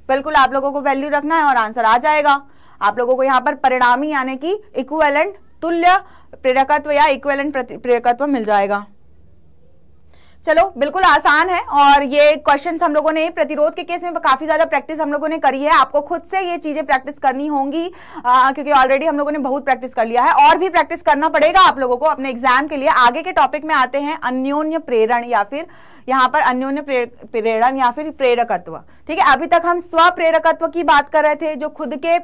बिल्कुल आप लोगों को वैल्यू रखना है और आंसर आ जाएगा आप लोगों को यहां पर परिणामी यानी कि इक्वेलेंट तुल्य प्रेरकत्व या इक्वेलेंट प्रेरकत्व मिल जाएगा चलो बिल्कुल आसान है और ये क्वेश्चन हम लोगों ने प्रतिरोध के केस में काफी ज्यादा प्रैक्टिस हम लोगों ने करी है आपको खुद से ये चीजें प्रैक्टिस करनी होंगी आ, क्योंकि ऑलरेडी हम लोगों ने बहुत प्रैक्टिस कर लिया है और भी प्रैक्टिस करना पड़ेगा आप लोगों को अपने एग्जाम के लिए आगे के टॉपिक में आते हैं अन्योन्य प्रेरण या फिर यहाँ पर अन्योन्य प्रेरण या फिर प्रेरकत्व ठीक है अभी तक हम स्वप्रेरकत्व की बात कर रहे थे जो खुद के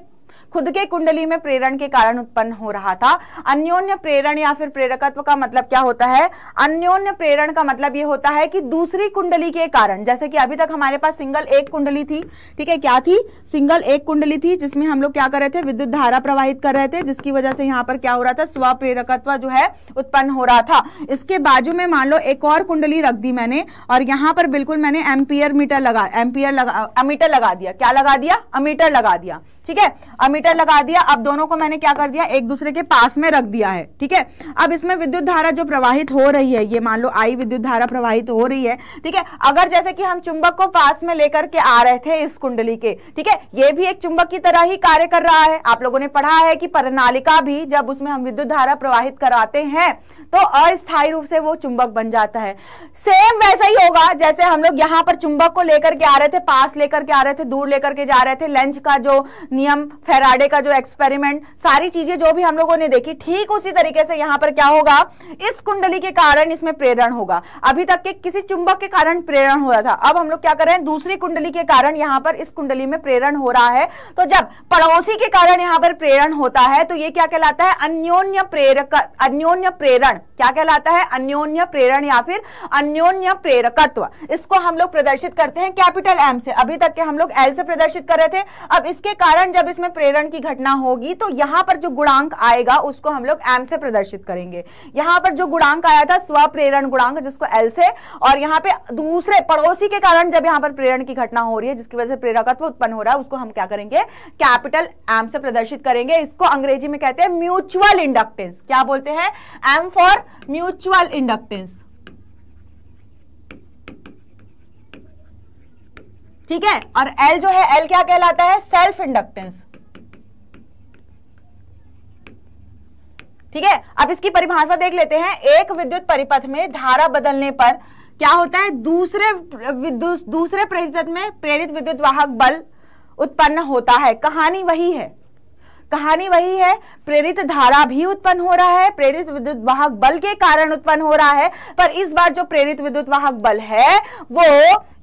खुद के कुंडली में प्रेरण के कारण उत्पन्न हो रहा था अन्योन्य प्रेरण या फिर प्रेरकत्व का मतलब क्या होता है अन्योन्य प्रेरण का मतलब ये होता है कि दूसरी कुंडली के कारण जैसे कि अभी तक हमारे पास सिंगल एक कुंडली थी ठीक है क्या थी सिंगल एक कुंडली थी जिसमें हम लोग क्या कर रहे थे विद्युत धारा प्रवाहित कर रहे थे जिसकी वजह से यहाँ पर क्या हो रहा था स्व प्रेरकत्व जो है उत्पन्न हो रहा था इसके बाजू में मान लो एक और कुंडली रख दी मैंने और यहाँ पर बिल्कुल मैंने एम्पियर मीटर लगा एम्पियर लगा अमीटर लगा दिया क्या लगा दिया अमीटर लगा दिया ठीक है अमीटर लगा दिया अब दोनों को मैंने क्या कर दिया एक दूसरे के पास में रख दिया है ठीक है अब इसमें विद्युत धारा जो प्रवाहित हो रही है ये मान लो आई विद्युत धारा प्रवाहित हो रही है ठीक है अगर जैसे कि हम चुंबक को पास में लेकर के आ रहे थे इस कुंडली के ठीक है ये भी एक चुंबक की तरह ही कार्य कर रहा है आप लोगों ने पढ़ा है कि प्रणालिका भी जब उसमें हम विद्युत धारा प्रवाहित कराते हैं तो अस्थायी रूप से वो चुंबक बन जाता है सेम वैसा ही होगा जैसे हम लोग यहां पर चुंबक को लेकर के आ रहे थे पास लेकर के आ रहे थे दूर लेकर के जा रहे थे लेंच का जो नियम फेराडे का जो एक्सपेरिमेंट सारी चीजें जो भी हम लोगों ने देखी ठीक उसी तरीके से यहां पर क्या होगा इस कुंडली के कारण इसमें प्रेरण होगा अभी तक के किसी चुंबक के कारण प्रेरण हो रहा था अब हम लोग क्या कर रहे हैं दूसरी कुंडली के कारण यहां पर इस कुंडली में प्रेरण हो रहा है तो जब पड़ोसी के कारण यहां पर प्रेरण होता है तो ये क्या कहलाता है अन्योन्य प्रेरक अन्योन्य प्रेरण क्या कहलाता है अन्योन्य प्रेरण या फिर अन्योन्य प्रेरकत्व इसको हम लोग प्रदर्शित करते हैं कैपिटल एम से अभी तक के हम लोग एल से प्रदर्शित कर रहे थे अब इसके कारण जब इसमें प्रेरण की घटना होगी तो यहां पर जो गुणांक आएगा उसको हम लोग एम से प्रदर्शित करेंगे यहां पर जो गुणांक आया था स्वप्रेरण गुणांक जिसको एल से और यहां पे दूसरे पड़ोसी के कारण जब यहां पर प्रेरण की घटना हो रही है जिसकी वजह से प्रेरकत्व उत्पन्न हो रहा है उसको हम क्या करेंगे कैपिटल एम से प्रदर्शित करेंगे इसको अंग्रेजी में कहते हैं म्यूचुअल इंडक्टेंस क्या बोलते हैं एम फॉर म्यूचुअल इंडक्टेंस ठीक है और L जो है L क्या कहलाता है सेल्फ इंडक्टेंस ठीक है अब इसकी परिभाषा देख लेते हैं एक विद्युत परिपथ में धारा बदलने पर क्या होता है दूसरे दूसरे परिपथ में प्रेरित विद्युत वाहक बल उत्पन्न होता है कहानी वही है कहानी वही है प्रेरित धारा भी उत्पन्न हो रहा है प्रेरित विद्युत वाहक बल के कारण उत्पन्न हो रहा है पर इस बार जो प्रेरित विद्युत वाहक बल है वो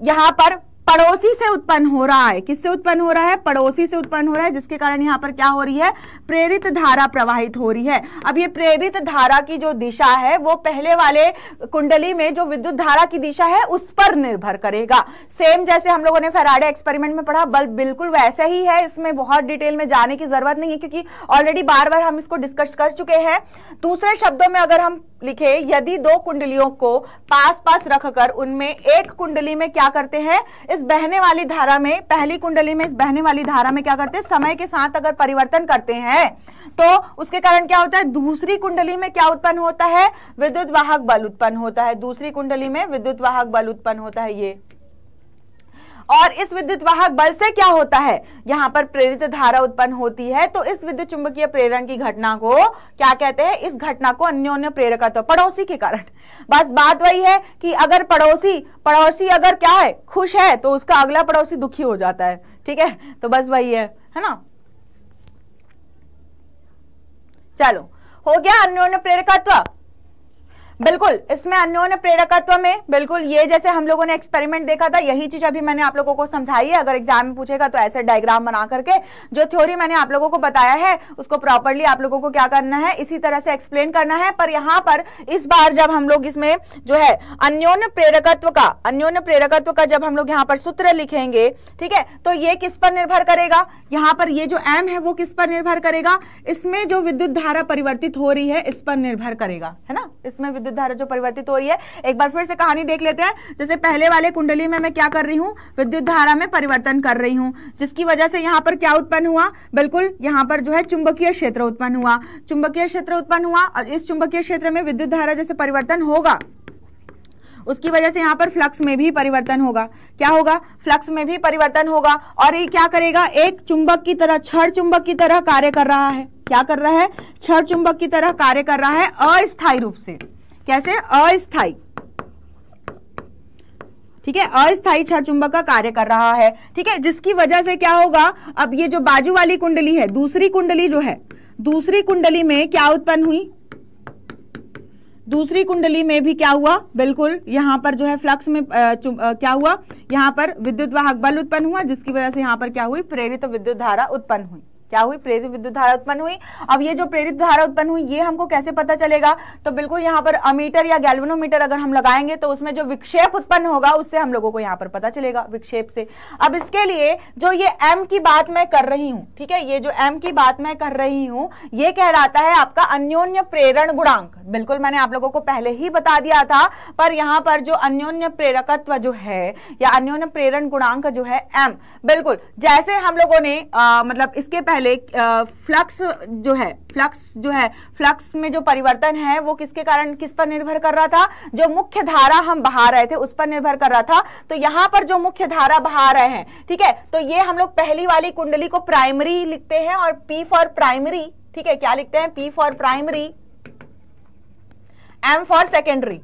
यहाँ पर पड़ोसी से उत्पन्न हो रहा है किससे उत्पन्न हो रहा है पड़ोसी से उत्पन्न हो रहा है जिसके कारण यहाँ पर क्या हो रही है प्रेरित धारा प्रवाहित हो रही है अब ये प्रेरित धारा की जो दिशा है वो पहले वाले कुंडली में जो विद्युत धारा की दिशा है उस पर निर्भर करेगा सेम जैसे हम लोगों ने फेराडे एक्सपेरिमेंट में पढ़ा बल्ब बिल्कुल वैसा ही है इसमें बहुत डिटेल में जाने की जरूरत नहीं है क्योंकि ऑलरेडी बार बार हम इसको डिस्कस कर चुके हैं दूसरे शब्दों में अगर हम लिखे यदि दो कुंडलियों को पास पास रखकर उनमें एक कुंडली में क्या करते हैं इस बहने वाली धारा में पहली कुंडली में इस बहने वाली धारा में क्या करते हैं समय के साथ अगर परिवर्तन करते हैं तो उसके कारण क्या होता है दूसरी कुंडली में क्या उत्पन्न होता है विद्युत वाहक बल उत्पन्न होता है दूसरी कुंडली में विद्युत वाहक बल उत्पन्न होता है ये और इस विद्युत वाहक बल से क्या होता है यहां पर प्रेरित धारा उत्पन्न होती है तो इस विद्युत चुंबकीय प्रेरण की घटना को क्या कहते हैं इस घटना को अन्योन्य प्रेरकत्व पड़ोसी के कारण बस बात वही है कि अगर पड़ोसी पड़ोसी अगर क्या है खुश है तो उसका अगला पड़ोसी दुखी हो जाता है ठीक है तो बस वही है है ना चलो हो गया अन्योन्य प्रेरकत्व बिल्कुल इसमें अन्योन प्रेरकत्व में बिल्कुल ये जैसे हम लोगों ने एक्सपेरिमेंट देखा था यही चीज अभी मैंने आप लोगों को समझाई है अगर एग्जाम में पूछेगा तो ऐसे डायग्राम बना करके जो थ्योरी मैंने आप लोगों को बताया है उसको प्रॉपरली आप लोगों को क्या करना है इसी तरह से एक्सप्लेन करना है पर यहाँ पर इस बार जब हम लोग इसमें जो है अन्योन प्रेरकत्व का अन्योन प्रेरकत्व का जब हम लोग यहाँ पर सूत्र लिखेंगे ठीक है तो ये किस पर निर्भर करेगा यहाँ पर ये जो एम है वो किस पर निर्भर करेगा इसमें जो विद्युत धारा परिवर्तित हो रही है इस पर निर्भर करेगा है ना इसमें विद्युत धारा जो परिवर्तित हो रही है एक बार फिर से कहानी देख लेते हैं जैसे पहले वाले कुंडली में मैं क्या कर रही हूँ विद्युत धारा में परिवर्तन कर रही हूँ जिसकी वजह से यहाँ पर क्या उत्पन्न हुआ बिल्कुल यहाँ पर जो है चुंबकीय क्षेत्र उत्पन्न हुआ चुंबकीय क्षेत्र उत्पन्न हुआ और इस चुंबकीय क्षेत्र में विद्युत धारा जैसे परिवर्तन होगा उसकी वजह से यहाँ पर फ्लक्स में भी परिवर्तन होगा क्या होगा फ्लक्स में भी परिवर्तन होगा और ये क्या करेगा एक चुंबक की तरह छड़ चुंबक की तरह कार्य कर रहा है क्या कर रहा है छड़ चुंबक की तरह कार्य कर रहा है अस्थायी रूप से कैसे अस्थाई ठीक है अस्थाई छठ चुंबक का कार्य कर रहा है ठीक है जिसकी वजह से क्या होगा अब ये जो बाजू वाली कुंडली है दूसरी कुंडली जो है दूसरी कुंडली में क्या उत्पन्न हुई दूसरी कुंडली में भी क्या हुआ बिल्कुल यहां पर जो है फ्लक्स में आ, आ, क्या हुआ यहां पर विद्युत वाहक बल उत्पन्न हुआ जिसकी वजह से यहां पर क्या हुई प्रेरित विद्युत धारा उत्पन्न हुई क्या हुई प्रेरित विद्युत धारा उत्पन्न हुई अब ये जो प्रेरित धारा उत्पन्न हुई ये हमको कैसे पता चलेगा तो बिल्कुल यहाँ पर अमीटर या गैल्वेनोमीटर अगर हम लगाएंगे तो उसमें जो विक्षेप उत्पन्न होगा उससे हम लोगों को यहाँ पर पता चलेगा विक्षेप से अब इसके लिए जो ये एम की बात मैं कर रही हूँ ठीक है ये जो एम की बात मैं कर रही हूँ ये कहलाता है आपका अन्योन्य प्रेरण गुणांक बिल्कुल मैंने आप लोगों को पहले ही बता दिया था पर यहाँ पर जो अन्योन्य प्रेरकत्व जो है या अन्योन्य प्रेरण गुणांक जो है एम बिल्कुल जैसे हम लोगों ने मतलब इसके पहले पहले फ्लक्स जो है फ्लक्स जो है फ्लक्स में जो परिवर्तन है वो किसके कारण किस पर निर्भर कर रहा था जो मुख्य धारा हम बहा रहे थे उस पर निर्भर कर रहा था तो यहां पर जो मुख्य धारा बहा रहे हैं ठीक है तो ये हम लोग पहली वाली कुंडली को प्राइमरी लिखते हैं और पी फॉर प्राइमरी ठीक है क्या लिखते हैं P for primary M for secondary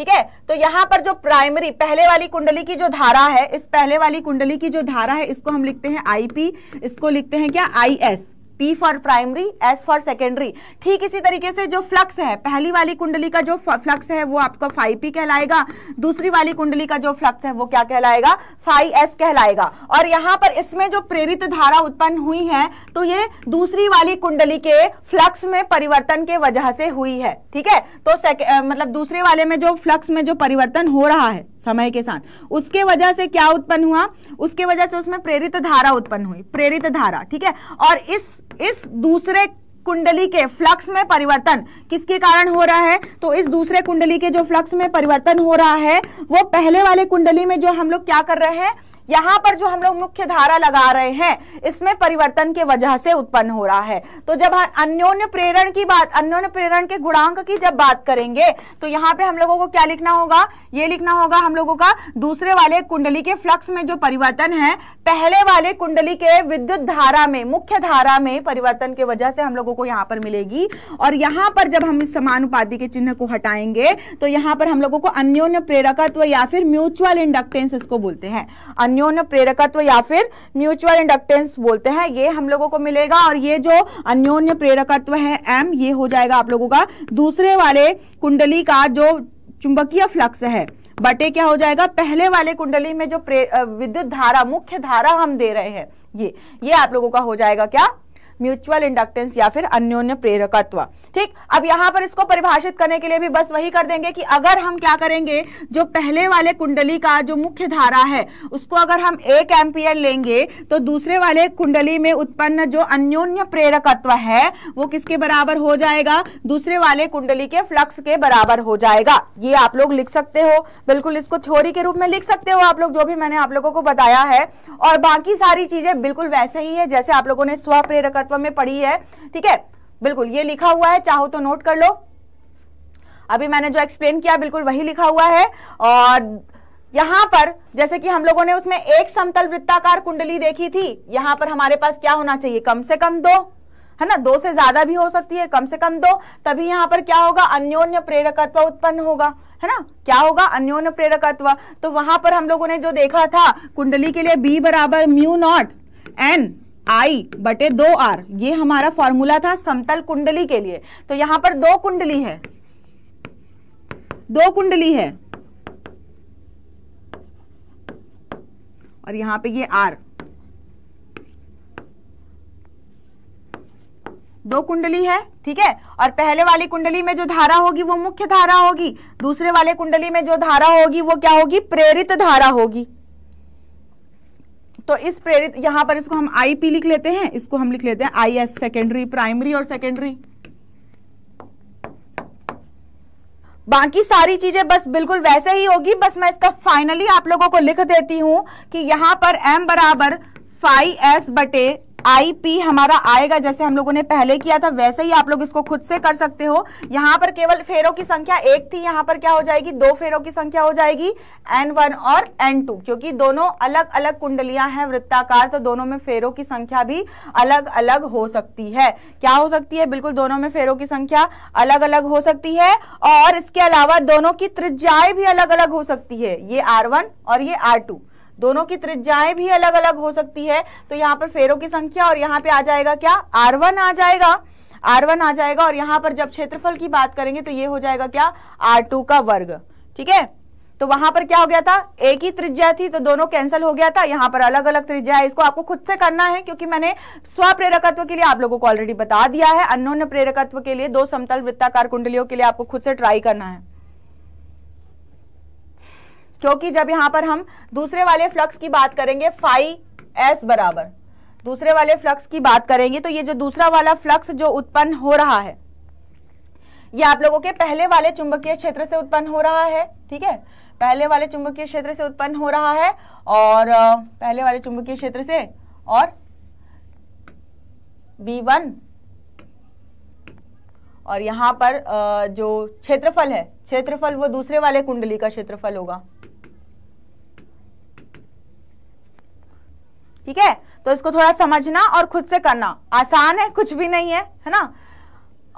ठीक है तो यहां पर जो प्राइमरी पहले वाली कुंडली की जो धारा है इस पहले वाली कुंडली की जो धारा है इसको हम लिखते हैं आईपी इसको लिखते हैं क्या I S P for primary S for secondary ठीक इसी तरीके से जो फ्लक्स है पहली वाली कुंडली का जो फ्लक्स है वो आपका फाइव पी कहलाएगा दूसरी वाली कुंडली का जो फ्लक्स है वो क्या कहलाएगा फाइव एस कहलाएगा और यहाँ पर इसमें जो प्रेरित धारा उत्पन्न हुई है तो ये दूसरी वाली कुंडली के फ्लक्स में परिवर्तन के वजह से हुई है ठीक है तो मतलब दूसरे वाले में जो फ्लक्स में जो परिवर्तन हो रहा है समय के साथ उसके वजह से क्या उत्पन्न हुआ उसके वजह से उसमें प्रेरित धारा उत्पन्न हुई प्रेरित धारा ठीक है और इस इस दूसरे कुंडली के फ्लक्स में परिवर्तन किसके कारण हो रहा है तो इस दूसरे कुंडली के जो फ्लक्स में परिवर्तन हो रहा है वो पहले वाले कुंडली में जो हम लोग क्या कर रहे हैं यहाँ पर जो हम लोग मुख्य धारा लगा रहे हैं इसमें परिवर्तन के वजह से उत्पन्न हो रहा है तो जब हम हाँ, अन्योन्य प्रेरण की बात अन्योन्य प्रेरण के गुणांक की जब बात करेंगे तो यहाँ पे हम लोगों को क्या लिखना होगा ये लिखना होगा हम लोगों का दूसरे वाले कुंडली के फ्लक्स में जो परिवर्तन है पहले वाले कुंडली के विद्युत धारा में मुख्य धारा में परिवर्तन के वजह से हम लोगों को यहाँ पर मिलेगी और यहाँ पर जब हम इस समानुपाती के चिन्ह को हटाएंगे तो यहाँ पर हम लोगों को अन्योन्य प्रेरकत्व या फिर म्यूचुअल इंडक्टेंस इसको बोलते हैं अन्य अन्योन प्रेरकत्व या फिर म्यूचुअल इंडक्टेंस बोलते हैं ये हम लोगों को मिलेगा और ये जो अन्योन्य प्रेरकत्व है एम ये हो जाएगा आप लोगों का दूसरे वाले कुंडली का जो चुंबकीय फ्लक्स है बटे क्या हो जाएगा पहले वाले कुंडली में जो विद्युत धारा मुख्य धारा हम दे रहे हैं ये ये आप लोगों का हो जाएगा क्या म्यूचुअल इंडक्टेंस या फिर अन्योन्य प्रेरकत्व ठीक अब यहां पर इसको परिभाषित करने के लिए भी बस वही कर देंगे कि अगर हम क्या करेंगे जो पहले वाले कुंडली का जो मुख्य धारा है उसको अगर हम एक एम्पियर लेंगे तो दूसरे वाले कुंडली में उत्पन्न जो अन्योन्य प्रेरकत्व है वो किसके बराबर हो जाएगा दूसरे वाले कुंडली के फ्लक्स के बराबर हो जाएगा ये आप लोग लिख सकते हो बिल्कुल इसको थ्योरी के रूप में लिख सकते हो आप लोग जो भी मैंने आप लोगों को बताया है और बाकी सारी चीजें बिल्कुल वैसे ही है जैसे आप लोगों ने स्वप्रेरकत्व महत्व में पड़ी है ठीक है बिल्कुल ये लिखा हुआ है चाहो तो नोट कर लो अभी मैंने जो एक्सप्लेन किया बिल्कुल वही लिखा हुआ है और यहाँ पर जैसे कि हम लोगों ने उसमें एक समतल वृत्ताकार कुंडली देखी थी यहां पर हमारे पास क्या होना चाहिए कम से कम दो है ना दो से ज्यादा भी हो सकती है कम से कम दो तभी यहाँ पर क्या होगा अन्योन्य प्रेरकत्व उत्पन्न होगा है ना क्या होगा अन्योन्य प्रेरकत्व तो वहां पर हम लोगों ने जो देखा था कुंडली के लिए बी बराबर म्यू नॉट एन आई बटे दो आर ये हमारा फॉर्मूला था समतल कुंडली के लिए तो यहां पर दो कुंडली है दो कुंडली है और यहां पे ये आर दो कुंडली है ठीक है और पहले वाली कुंडली में जो धारा होगी वो मुख्य धारा होगी दूसरे वाले कुंडली में जो धारा होगी वो क्या होगी प्रेरित धारा होगी तो इस प्रेरित यहां पर इसको हम आई लिख लेते हैं इसको हम लिख लेते हैं आई एस सेकेंडरी प्राइमरी और सेकेंडरी बाकी सारी चीजें बस बिल्कुल वैसे ही होगी बस मैं इसका फाइनली आप लोगों को लिख देती हूं कि यहां पर m बराबर फाइव एस बटे आईपी हमारा आएगा जैसे हम लोगों ने पहले किया था वैसे ही आप लोग इसको खुद से कर सकते हो यहां पर केवल फेरों की संख्या एक थी यहाँ पर क्या हो जाएगी दो फेरों की संख्या हो जाएगी एन वन और एन टू क्योंकि दोनों अलग अलग कुंडलियां हैं वृत्ताकार तो दोनों में फेरों की संख्या भी अलग अलग हो सकती है क्या हो सकती है बिल्कुल दोनों में फेरों की संख्या अलग अलग हो सकती है और इसके अलावा दोनों की त्रिज्याएं भी अलग अलग हो सकती है ये आर वन और ये आर टू दोनों की त्रिज्याएं भी अलग अलग हो सकती है तो यहाँ पर फेरों की संख्या और यहाँ पे आ जाएगा क्या आर वन आ जाएगा आर वन आ जाएगा और यहाँ पर जब क्षेत्रफल की बात करेंगे तो ये हो जाएगा क्या आर टू का वर्ग ठीक है तो वहां पर क्या हो गया था एक ही त्रिज्या थी तो दोनों कैंसिल हो गया था यहाँ पर अलग अलग त्रिज्या है इसको आपको खुद से करना है क्योंकि मैंने स्वप्रेरकत्व के लिए आप लोगों को ऑलरेडी बता दिया है अन्योन्य प्रेरकत्व के लिए दो समतल वृत्ताकार कुंडलियों के लिए आपको खुद से ट्राई करना है क्योंकि जब यहां पर हम दूसरे वाले फ्लक्स की बात करेंगे फाइव एस बराबर दूसरे वाले फ्लक्स की बात करेंगे तो ये जो दूसरा वाला फ्लक्स जो उत्पन्न हो रहा है ये आप लोगों के पहले वाले चुंबकीय क्षेत्र से उत्पन्न हो रहा है ठीक है पहले वाले चुंबकीय क्षेत्र से उत्पन्न हो रहा है और पहले वाले चुंबकीय क्षेत्र से और बी वन और यहां पर जो क्षेत्रफल है क्षेत्रफल वो दूसरे वाले कुंडली का क्षेत्रफल होगा ठीक है तो इसको थोड़ा समझना और खुद से करना आसान है कुछ भी नहीं है है ना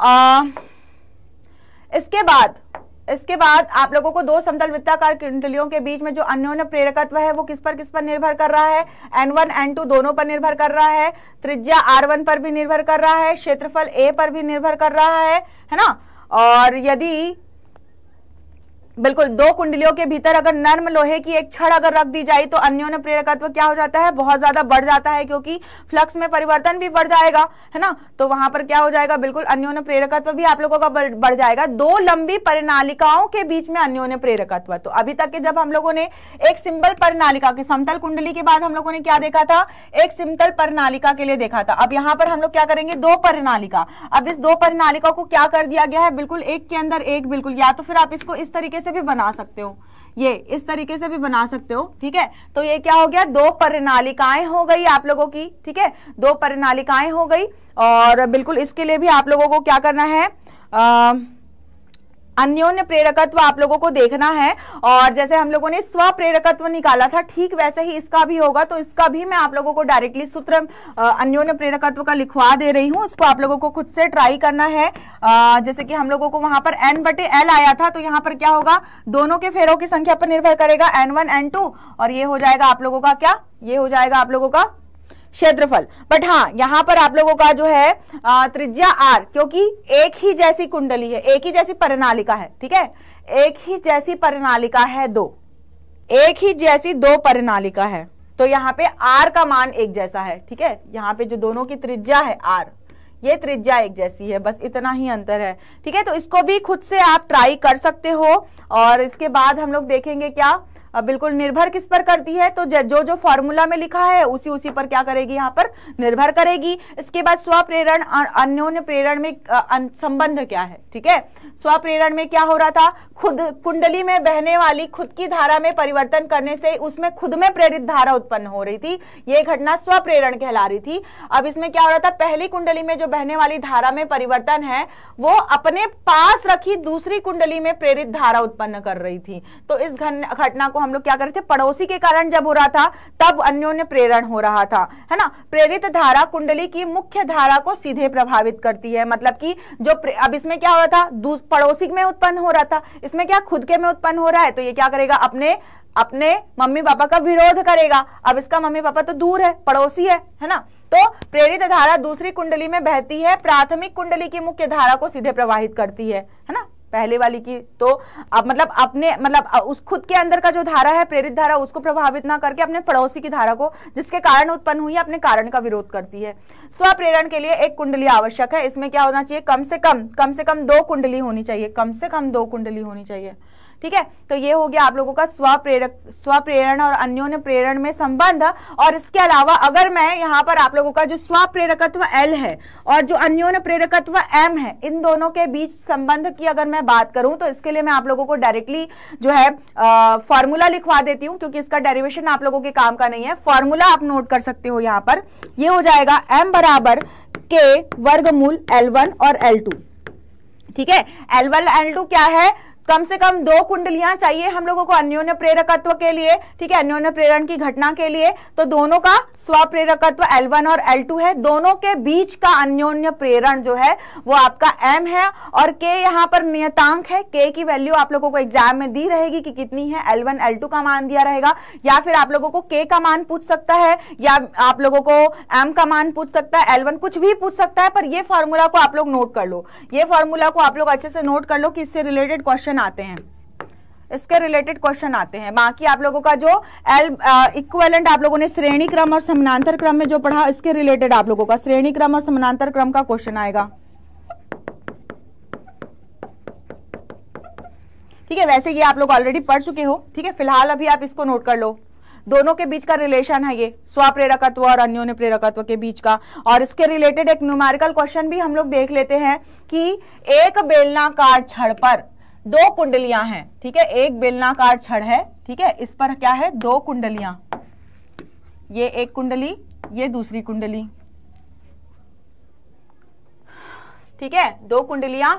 आ, इसके बाद इसके बाद आप लोगों को दो समतल वृत्ताकार कुंडलियों के बीच में जो अन्योन्य प्रेरकत्व है वो किस पर किस पर निर्भर कर रहा है एन वन एन टू दोनों पर निर्भर कर रहा है त्रिज्या आर वन पर भी निर्भर कर रहा है क्षेत्रफल ए पर भी निर्भर कर रहा है है ना और यदि बिल्कुल दो कुंडलियों के भीतर अगर नर्म लोहे की एक छड़ अगर रख दी जाए तो अन्योन्य प्रेरकत्व क्या हो जाता है बहुत ज्यादा बढ़ जाता है क्योंकि फ्लक्स में परिवर्तन भी बढ़ जाएगा है ना तो वहां पर क्या हो जाएगा बिल्कुल अन्योन्य प्रेरकत्व भी आप लोगों का बढ़ जाएगा दो लंबी परिणालिकाओं के बीच में अन्योन्य प्रेरकत्व तो अभी तक के जब हम लोगों ने एक सिंपल परिणालिका के समतल कुंडली के बाद हम लोगों ने क्या देखा था एक सिंपल परिणालिका के लिए देखा था अब यहाँ पर हम लोग क्या करेंगे दो परिणालिका अब इस दो परिणालिका को क्या कर दिया गया है बिल्कुल एक के अंदर एक बिल्कुल या तो फिर आप इसको इस तरीके से भी बना सकते हो ये इस तरीके से भी बना सकते हो ठीक है तो ये क्या हो गया दो परिणालिकाएं हो गई आप लोगों की ठीक है दो परिणालिकाएं हो गई और बिल्कुल इसके लिए भी आप लोगों को क्या करना है आ, अन्योन्य प्रेरकत्व आप लोगों को देखना है और जैसे हम लोगों ने स्व प्रेरकत्व निकाला था ठीक वैसे ही इसका भी होगा तो इसका भी मैं आप लोगों को डायरेक्टली सूत्र अन्योन्य प्रेरकत्व का लिखवा दे रही हूँ उसको आप लोगों को खुद से ट्राई करना है आ, जैसे कि हम लोगों को वहां पर एन बटे एल आया था तो यहाँ पर क्या होगा दोनों के फेरों की संख्या पर निर्भर करेगा एन वन एन टू और ये हो जाएगा आप लोगों का क्या ये हो जाएगा आप लोगों का क्षेत्रफल बट हाँ यहाँ पर आप लोगों का जो है त्रिज्या आर क्योंकि एक ही जैसी कुंडली है एक ही जैसी प्रणालिका है ठीक है एक ही जैसी प्रणालिका है दो एक ही जैसी दो प्रणालिका है तो यहाँ पे आर का मान एक जैसा है ठीक है यहाँ पे जो दोनों की त्रिज्या है आर ये त्रिज्या एक जैसी है बस इतना ही अंतर है ठीक है तो इसको भी खुद से आप ट्राई कर सकते हो और इसके बाद हम लोग देखेंगे क्या अब बिल्कुल निर्भर किस पर करती है तो जो जो फॉर्मूला में लिखा है उसी उसी पर क्या करेगी यहाँ पर निर्भर करेगी इसके बाद स्वप्रेरण अन्योन्य प्रेरण में संबंध क्या है ठीक है स्वप्रेरण में क्या हो रहा था खुद कुंडली में बहने वाली खुद की धारा में परिवर्तन करने से उसमें खुद में प्रेरित धारा उत्पन्न हो रही थी ये घटना स्वप्रेरण कहला रही थी अब इसमें क्या हो रहा था पहली कुंडली में जो बहने वाली धारा में परिवर्तन है वो अपने पास रखी दूसरी कुंडली में प्रेरित धारा उत्पन्न कर रही थी तो इस घटना को हम लोग क्या कर रहे थे पड़ोसी के कारण जब हो रहा था तब अन्योन्य प्रेरण हो रहा था है ना प्रेरित धारा कुंडली की मुख्य धारा को सीधे प्रभावित करती है मतलब कि जो अब इसमें क्या हो रहा था पड़ोसी में उत्पन्न हो रहा था इसमें क्या खुद के में उत्पन्न हो रहा है तो ये क्या करेगा अपने अपने मम्मी पापा का विरोध करेगा अब इसका मम्मी पापा तो दूर है पड़ोसी है है ना तो प्रेरित धारा दूसरी कुंडली में बहती है प्राथमिक कुंडली की मुख्य धारा को सीधे प्रवाहित करती है है ना पहले वाली की तो अब मतलब अपने मतलब उस खुद के अंदर का जो धारा है प्रेरित धारा उसको प्रभावित ना करके अपने पड़ोसी की धारा को जिसके कारण उत्पन्न हुई अपने कारण का विरोध करती है स्वप्रेरण के लिए एक कुंडली आवश्यक है इसमें क्या होना चाहिए कम से कम कम से कम दो कुंडली होनी चाहिए कम से कम दो कुंडली होनी चाहिए ठीक है तो ये हो गया आप लोगों का स्वप्रेरक स्वप्रेरण और अन्योन्य प्रेरण में संबंध और इसके अलावा अगर मैं यहाँ पर आप लोगों का जो स्वप्रेरकत्व एल है और जो अन्योन्य प्रेरकत्व एम है इन दोनों के बीच संबंध की अगर मैं बात करूं तो इसके लिए मैं आप लोगों को डायरेक्टली जो है फॉर्मूला लिखवा देती हूँ क्योंकि इसका डेरिवेशन आप लोगों के काम का नहीं है फॉर्मूला आप नोट कर सकते हो यहाँ पर ये हो जाएगा एम बराबर के वर्गमूल एल वन और एल टू ठीक है एल वन एल टू क्या है कम से कम दो कुंडलियां चाहिए हम लोगों को अन्योन्य प्रेरकत्व के लिए ठीक है अन्योन्य प्रेरण की घटना के लिए तो दोनों का स्वप्रेरकत्व L1 और L2 है दोनों के बीच का अन्योन्य प्रेरण जो है वो आपका M है और K यहाँ पर नियतांक है K की वैल्यू आप लोगों को एग्जाम में दी रहेगी कि कितनी है L1 L2 का मान दिया रहेगा या फिर आप लोगों को के का मान पूछ सकता है या आप लोगों को एम का मान पूछ सकता है वन कुछ भी पूछ सकता है पर ये फॉर्मूला को आप लोग नोट कर लो ये फॉर्मूला को आप लोग अच्छे से नोट कर लो कि इससे रिलेटेड क्वेश्चन आते हैं इसके रिलेटेड क्वेश्चन आते हैं बाकी आप लोगों का जो एल इक्वेलेंट आप लोगों ने श्रेणी क्रम और समानांतर क्रम में जो पढ़ा इसके रिलेटेड आप लोगों का श्रेणी क्रम और समानांतर क्रम का क्वेश्चन आएगा ठीक है वैसे ये आप लोग ऑलरेडी पढ़ चुके हो ठीक है फिलहाल अभी आप इसको नोट कर लो दोनों के बीच का रिलेशन है ये स्वप्रेरकत्व और अन्यों ने प्रेरकत्व के बीच का और इसके रिलेटेड एक न्यूमेरिकल क्वेश्चन भी हम लोग देख लेते हैं कि एक बेलनाकार छड़ पर दो कुंडलियां हैं ठीक है एक बेलनाकार छड़ है ठीक है इस पर क्या है दो कुंडलियां ये एक कुंडली ये दूसरी कुंडली ठीक है दो कुंडलियां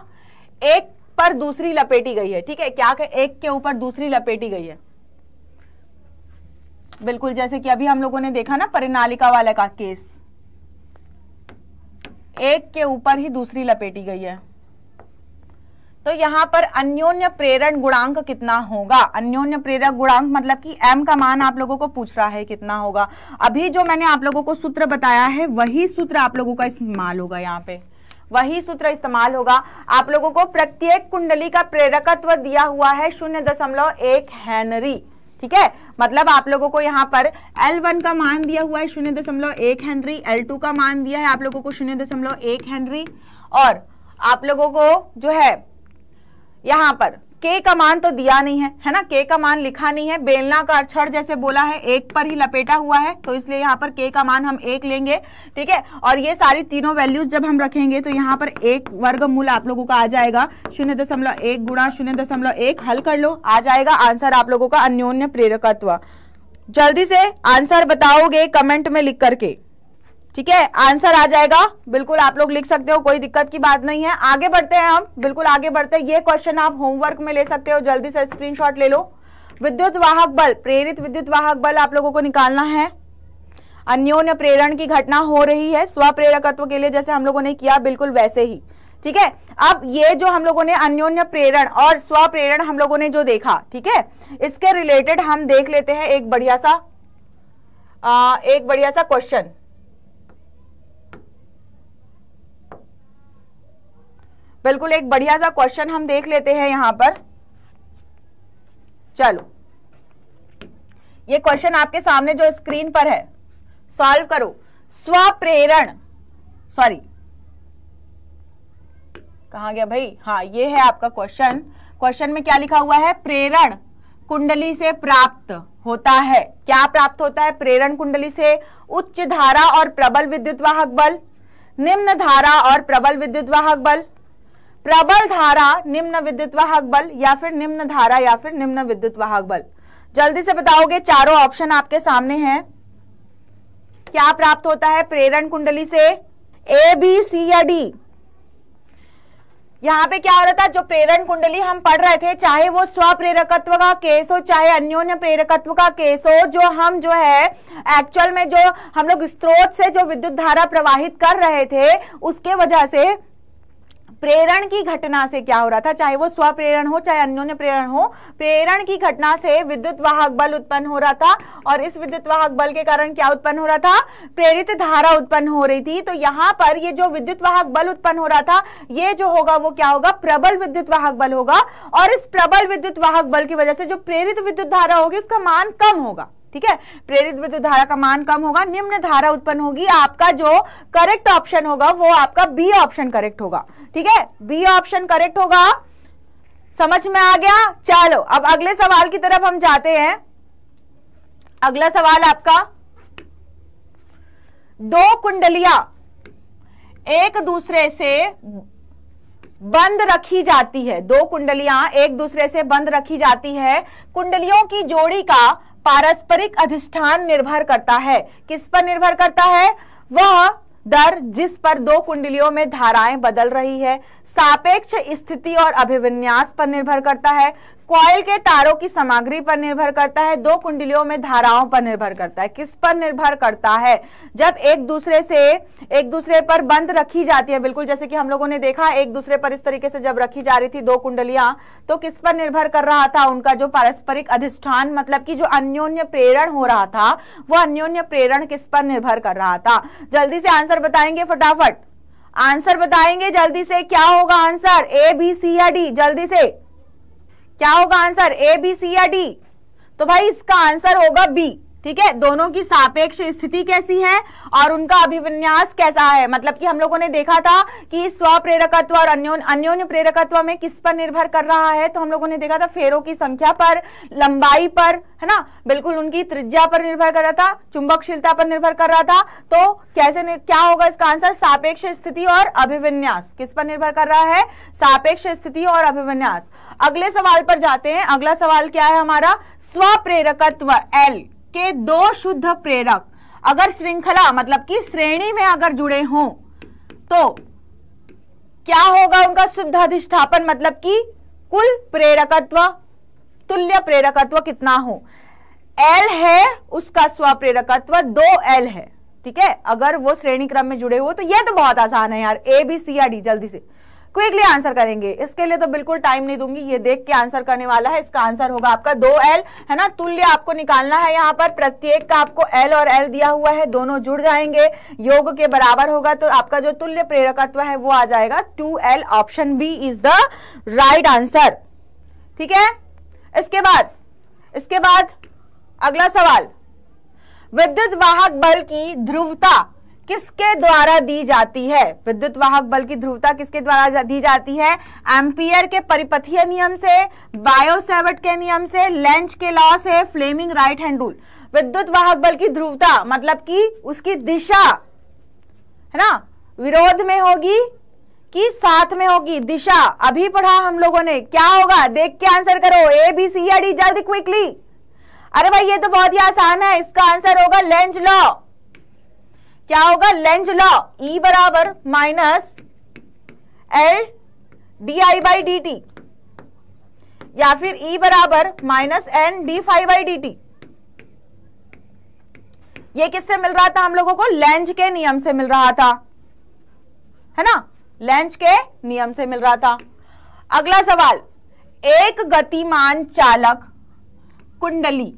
एक पर दूसरी लपेटी गई है ठीक है क्या के? एक के ऊपर दूसरी लपेटी गई है बिल्कुल जैसे कि अभी हम लोगों ने देखा ना परिनालिका वाले का केस एक के ऊपर ही दूसरी लपेटी गई है तो यहाँ पर अन्योन्य प्रेरण गुणांक कितना होगा अन्योन्य प्रेरक गुणांक मतलब कि m का मान आप लोगों को पूछ रहा है कितना होगा अभी जो मैंने आप लोगों को सूत्र बताया है वही सूत्र आप लोगों का इस्तेमाल होगा यहाँ पे वही सूत्र इस्तेमाल होगा आप लोगों को प्रत्येक कुंडली का प्रेरकत्व दिया हुआ है शून्य दशमलव एक हैनरी ठीक है मतलब आप लोगों को यहाँ पर L1 का मान दिया हुआ है शून्य दशमलव एक हेनरी L2 का मान दिया है आप लोगों को शून्य दशमलव एक हेनरी और आप लोगों को जो है यहां पर के का मान तो दिया नहीं है है ना के का मान लिखा नहीं है बेलना का अक्षर जैसे बोला है एक पर ही लपेटा हुआ है तो इसलिए यहाँ पर के का मान हम एक लेंगे ठीक है और ये सारी तीनों वैल्यूज जब हम रखेंगे तो यहाँ पर एक वर्ग मूल आप लोगों का आ जाएगा शून्य दशमलव एक गुणा शून्य दशमलव एक हल कर लो आ जाएगा आंसर आप लोगों का अन्योन्य प्रेरकत्व जल्दी से आंसर बताओगे कमेंट में लिख करके ठीक है आंसर आ जाएगा बिल्कुल आप लोग लिख सकते हो कोई दिक्कत की बात नहीं है आगे बढ़ते हैं हम बिल्कुल आगे बढ़ते हैं ये क्वेश्चन आप होमवर्क में ले सकते हो जल्दी से स्क्रीनशॉट ले लो विद्युत वाहक बल प्रेरित विद्युत वाहक बल आप लोगों को निकालना है अन्योन्य प्रेरण की घटना हो रही है स्वप्रेरकत्व के लिए जैसे हम लोगों ने किया बिल्कुल वैसे ही ठीक है अब ये जो हम लोगों ने अन्योन्य प्रेरण और स्वप्रेरण हम लोगों ने जो देखा ठीक है इसके रिलेटेड हम देख लेते हैं एक बढ़िया सा आ, एक बढ़िया सा क्वेश्चन बिल्कुल एक बढ़िया सा क्वेश्चन हम देख लेते हैं यहां पर चलो ये क्वेश्चन आपके सामने जो स्क्रीन पर है सॉल्व करो स्वप्रेरण सॉरी कहा गया भाई हाँ ये है आपका क्वेश्चन क्वेश्चन में क्या लिखा हुआ है प्रेरण कुंडली से प्राप्त होता है क्या प्राप्त होता है प्रेरण कुंडली से उच्च धारा और प्रबल विद्युत वाहक बल निम्न धारा और प्रबल विद्युत वाहक बल प्रबल धारा निम्न विद्युत वाहक बल या फिर निम्न धारा या फिर निम्न विद्युत वाहक बल जल्दी से बताओगे चारों ऑप्शन आपके सामने हैं क्या प्राप्त होता है प्रेरण कुंडली से ए बी सी या डी यहाँ पे क्या हो रहा था जो प्रेरण कुंडली हम पढ़ रहे थे चाहे वो स्वप्रेरकत्व का केस हो चाहे अन्योन्य प्रेरकत्व का केस हो जो हम जो है एक्चुअल में जो हम लोग स्त्रोत से जो विद्युत धारा प्रवाहित कर रहे थे उसके वजह से प्रेरण की घटना से क्या हो रहा था चाहे वो स्वप्रेरण हो चाहे अन्योन्य प्रेरण हो प्रेरण की घटना से विद्युत वाहक बल उत्पन्न हो रहा था और इस विद्युत वाहक बल के कारण क्या उत्पन्न हो रहा था प्रेरित धारा उत्पन्न हो रही थी तो यहाँ पर ये जो विद्युत वाहक बल उत्पन्न हो रहा था ये जो होगा वो क्या होगा प्रबल विद्युत वाहक बल होगा और इस प्रबल विद्युत वाहक बल की वजह से जो प्रेरित विद्युत धारा होगी उसका मान कम होगा ठीक है प्रेरित विद्युत धारा का मान कम होगा निम्न धारा उत्पन्न होगी आपका जो करेक्ट ऑप्शन होगा वो आपका बी ऑप्शन करेक्ट होगा ठीक है बी ऑप्शन करेक्ट होगा समझ में आ गया चलो अब अगले सवाल की तरफ हम जाते हैं अगला सवाल आपका दो कुंडलिया एक दूसरे से बंद रखी जाती है दो कुंडलियां एक दूसरे से बंद रखी जाती है कुंडलियों की जोड़ी का पारस्परिक अधिष्ठान निर्भर करता है किस पर निर्भर करता है वह दर जिस पर दो कुंडलियों में धाराएं बदल रही है सापेक्ष स्थिति और अभिविन्यास पर निर्भर करता है कॉयल के तारों की सामग्री पर निर्भर करता है दो कुंडलियों में धाराओं पर निर्भर करता है किस पर निर्भर करता है जब एक दूसरे से एक दूसरे पर बंद रखी जाती है बिल्कुल जैसे कि हम लोगों ने देखा एक दूसरे पर इस तरीके से जब रखी जा रही थी दो कुंडलियां तो किस पर निर्भर कर रहा था उनका जो पारस्परिक अधिष्ठान मतलब की जो अन्योन्य प्रेरण हो रहा था वो अन्योन्य प्रेरण किस पर निर्भर कर रहा था जल्दी से आंसर बताएंगे फटाफट आंसर बताएंगे जल्दी से क्या होगा आंसर ए बी सी या डी जल्दी से क्या होगा आंसर ए बी सी या डी तो भाई इसका आंसर होगा बी ठीक है दोनों की सापेक्ष स्थिति कैसी है और उनका अभिविन्यास कैसा है मतलब कि हम लोगों ने देखा था कि स्वप्रेरकत्व और अन्योन्य प्रेरकत्व में किस पर निर्भर कर रहा है तो हम लोगों ने देखा था फेरों की संख्या पर लंबाई पर है ना बिल्कुल उनकी त्रिज्या पर निर्भर कर रहा था चुंबकशीलता पर निर्भर कर रहा था तो कैसे क्या होगा इसका आंसर सापेक्ष स्थिति और अभिविन्यास किस पर निर्भर कर रहा है सापेक्ष स्थिति और अभिविन्यास अगले सवाल पर जाते हैं अगला सवाल क्या है हमारा स्वप्रेरकत्व एल के दो शुद्ध प्रेरक अगर श्रृंखला मतलब कि श्रेणी में अगर जुड़े हों तो क्या होगा उनका शुद्ध अधिष्ठापन मतलब कि कुल प्रेरकत्व तुल्य प्रेरकत्व कितना हो एल है उसका स्वप्रेरकत्व दो एल है ठीक है अगर वो श्रेणी क्रम में जुड़े हो तो ये तो बहुत आसान है यार ए बी सी या डी जल्दी से क्विकली आंसर करेंगे इसके लिए तो बिल्कुल टाइम नहीं दूंगी ये देख के आंसर करने वाला है इसका आंसर होगा आपका दो एल है ना तुल्य आपको निकालना है यहाँ पर प्रत्येक का आपको एल और एल दिया हुआ है दोनों जुड़ जाएंगे योग के बराबर होगा तो आपका जो तुल्य प्रेरकत्व है वो आ जाएगा two L option B is the right answer ठीक है इसके बाद इसके बाद अगला सवाल विद्युत वाहक बल की ध्रुवता किसके द्वारा दी जाती है विद्युत वाहक बल की ध्रुवता किसके द्वारा दी जाती है एम्पियर के परिपथीय नियम से बायोसेवट के नियम से लेंच के लॉ से फ्लेमिंग राइट हैंड रूल विद्युत वाहक बल की ध्रुवता मतलब कि उसकी दिशा है ना विरोध में होगी कि साथ में होगी दिशा अभी पढ़ा हम लोगों ने क्या होगा देख के आंसर करो ए बी सी या डी जल्दी क्विकली अरे भाई ये तो बहुत ही आसान है इसका आंसर होगा लेंच लॉ क्या होगा लेंज लॉ ई बराबर minus L D I by D T या फिर ई e बराबर minus N D five by D T ये किससे मिल रहा था हम लोगों को लेंज के नियम से मिल रहा था है ना लेंज के नियम से मिल रहा था अगला सवाल एक गतिमान चालक कुंडली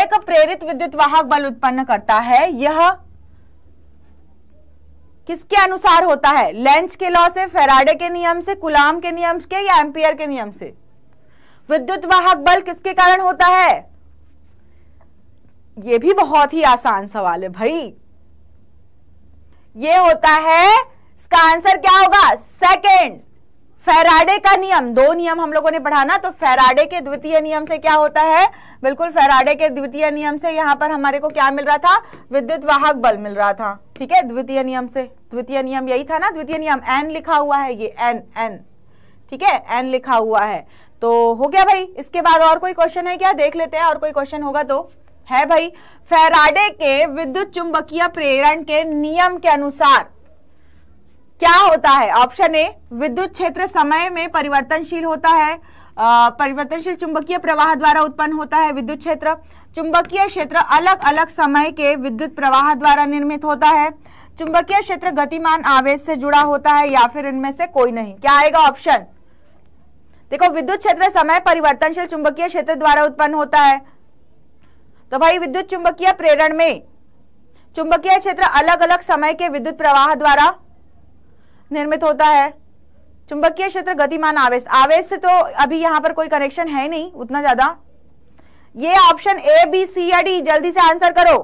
एक प्रेरित विद्युत वाहक बल उत्पन्न करता है यह किसके अनुसार होता है लेंच के लॉ से फेराडे के नियम से कुलाम के नियम के या एम्पियर के नियम से विद्युत वाहक बल किसके कारण होता है यह भी बहुत ही आसान सवाल है भाई ये होता है इसका आंसर क्या होगा सेकंड फेराडे का नियम दो नियम हम लोगों ने पढ़ा ना तो फेराडे के द्वितीय नियम से क्या होता है बिल्कुल फेराडे के द्वितीय नियम से यहां पर हमारे को क्या मिल रहा था विद्युत वाहक बल मिल रहा था ठीक है द्वितीय नियम से द्वितीय नियम यही था ना द्वितीय नियम एन लिखा हुआ है ये एन एन ठीक है एन लिखा हुआ है तो हो गया भाई इसके बाद और कोई क्वेश्चन है क्या देख लेते हैं और कोई क्वेश्चन होगा तो है भाई फेराडे के विद्युत चुंबकीय प्रेरण के नियम के अनुसार क्या होता है ऑप्शन ए विद्युत क्षेत्र समय में परिवर्तनशील होता है परिवर्तनशील चुंबकीय प्रवाह द्वारा उत्पन्न होता है विद्युत क्षेत्र चुंबकीय क्षेत्र अलग अलग समय के विद्युत प्रवाह द्वारा निर्मित होता है चुंबकीय क्षेत्र गतिमान आवेश से जुड़ा होता है या फिर इनमें से कोई नहीं क्या आएगा ऑप्शन देखो विद्युत क्षेत्र समय परिवर्तनशील चुंबकीय क्षेत्र द्वारा उत्पन्न होता है तो भाई विद्युत चुंबकीय प्रेरण में चुंबकीय क्षेत्र अलग अलग समय के विद्युत प्रवाह द्वारा निर्मित होता है चुंबकीय क्षेत्र गतिमान आवेश आवेश से तो अभी यहां पर कोई कनेक्शन है नहीं उतना ज्यादा ये ऑप्शन ए बी सी या डी जल्दी से आंसर करो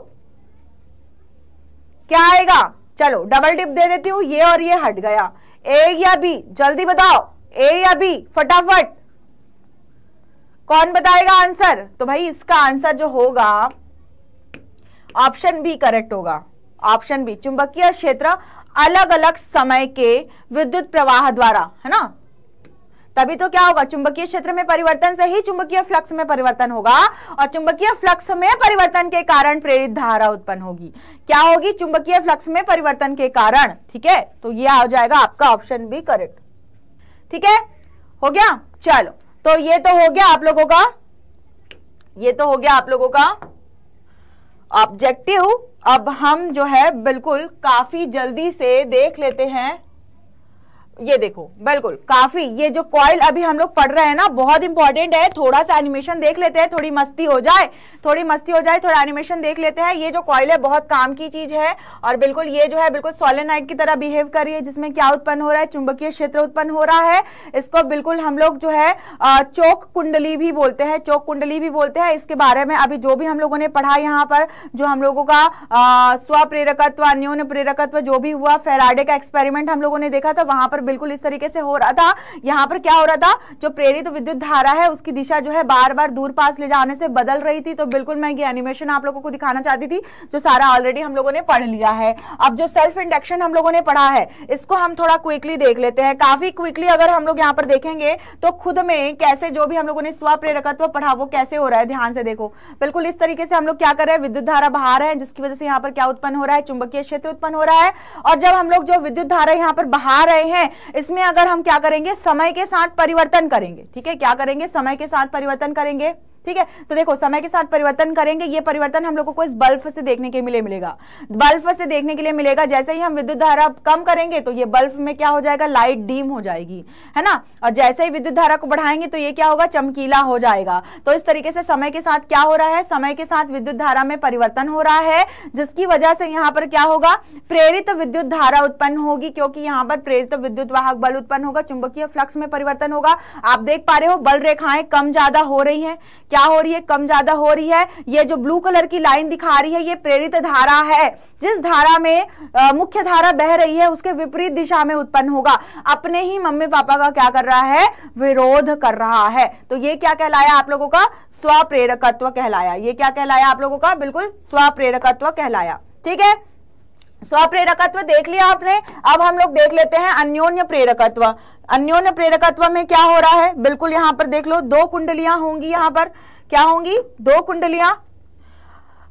क्या आएगा चलो डबल टिप दे देती हूं ये और ये हट गया ए या बी जल्दी बताओ ए या बी फटाफट कौन बताएगा आंसर तो भाई इसका आंसर जो होगा ऑप्शन बी करेक्ट होगा ऑप्शन बी चुंबकीय क्षेत्र अलग अलग समय के विद्युत प्रवाह द्वारा है ना तभी तो क्या होगा चुंबकीय क्षेत्र में परिवर्तन से ही चुंबकीय फ्लक्स में परिवर्तन होगा और चुंबकीय फ्लक्स में परिवर्तन के कारण प्रेरित धारा उत्पन्न होगी क्या होगी चुंबकीय फ्लक्स में परिवर्तन के कारण ठीक है तो ये आ जाएगा आपका ऑप्शन बी करेक्ट ठीक है हो गया चलो तो ये तो हो गया आप लोगों का ये तो हो गया आप लोगों का ऑब्जेक्टिव अब हम जो है बिल्कुल काफी जल्दी से देख लेते हैं ये देखो बिल्कुल काफी ये जो कॉइल अभी हम लोग पढ़ रहे हैं ना बहुत इंपॉर्टेंट है थोड़ा सा एनिमेशन देख लेते हैं थोड़ी मस्ती हो जाए थोड़ी मस्ती हो जाए थोड़ा एनिमेशन देख लेते हैं ये जो कॉइल है बहुत काम की चीज है और बिल्कुल ये जो है बिल्कुल सोलेनाइट की तरह बिहेव कर रही है जिसमें क्या उत्पन्न हो रहा है चुंबकीय क्षेत्र उत्पन्न हो रहा है इसको बिल्कुल हम लोग जो है चौक कुंडली भी बोलते हैं चौक कुंडली भी बोलते हैं इसके बारे में अभी जो भी हम लोगों ने पढ़ा यहाँ पर जो हम लोगों का स्व प्रेरकत्व अन्योन प्रेरकत्व जो भी हुआ फेराडे का एक्सपेरिमेंट हम लोगों ने देखा था वहां पर बिल्कुल इस तरीके से हो रहा था यहाँ पर क्या हो रहा था जो प्रेरित विद्युत धारा है उसकी दिशा जो है बार बार दूर पास ले जाने से बदल रही थी तो बिल्कुल मैं ये एनिमेशन आप लोगों को दिखाना चाहती थी जो सारा ऑलरेडी हम लोगों ने पढ़ लिया है अब जो सेल्फ इंडक्शन हम लोगों ने पढ़ा है इसको हम थोड़ा क्विकली देख लेते हैं काफी क्विकली अगर हम लोग यहाँ पर देखेंगे तो खुद में कैसे जो भी हम लोगों ने स्वप्रेरकत्व पढ़ा वो कैसे हो रहा है ध्यान से देखो बिल्कुल इस तरीके से हम लोग क्या कर रहे हैं विद्युत धारा बाहर है जिसकी वजह से यहाँ पर क्या उत्पन्न हो रहा है चुंबकीय क्षेत्र उत्पन्न हो रहा है और जब हम लोग जो विद्युत धारा यहाँ पर बहा रहे हैं इसमें अगर हम क्या करेंगे समय के साथ परिवर्तन करेंगे ठीक है क्या करेंगे समय के साथ परिवर्तन करेंगे ठीक है तो देखो समय के साथ परिवर्तन करेंगे ये परिवर्तन हम लोगों को इस बल्ब से देखने के लिए मिलेगा बल्ब से देखने के लिए मिलेगा जैसे ही हम विद्युत धारा कम करेंगे तो ये बल्ब में क्या हो जाएगा लाइट डीम हो जाएगी है ना और जैसे ही विद्युत धारा को बढ़ाएंगे तो ये क्या होगा चमकीला हो जाएगा तो इस तरीके से समय के साथ क्या हो रहा है समय के साथ विद्युत धारा में परिवर्तन हो रहा है जिसकी वजह से यहाँ पर क्या होगा प्रेरित विद्युत धारा उत्पन्न होगी क्योंकि यहाँ पर प्रेरित विद्युत वाहक बल उत्पन्न होगा चुंबकीय फ्लक्स में परिवर्तन होगा आप देख पा रहे हो बल रेखाएं कम ज्यादा हो रही है क्या हो रही है कम ज्यादा हो रही है ये जो ब्लू कलर की लाइन दिखा रही है ये प्रेरित धारा है जिस धारा में मुख्य धारा बह रही है उसके विपरीत दिशा में उत्पन्न होगा अपने ही मम्मी पापा का क्या कर रहा है विरोध कर रहा है तो ये क्या कहलाया आप लोगों का स्वप्रेरकत्व कहलाया ये क्या कहलाया आप लोगों का बिल्कुल स्वप्रेरकत्व कहलाया ठीक है स्वप्रेरकत्व देख लिया आपने अब हम लोग देख लेते हैं अन्योन्य प्रेरकत्व अन्योन्य प्रेरकत्व में क्या हो रहा है बिल्कुल यहाँ पर देख लो दो कुंडलियां होंगी यहाँ पर क्या होंगी दो कुंडलियां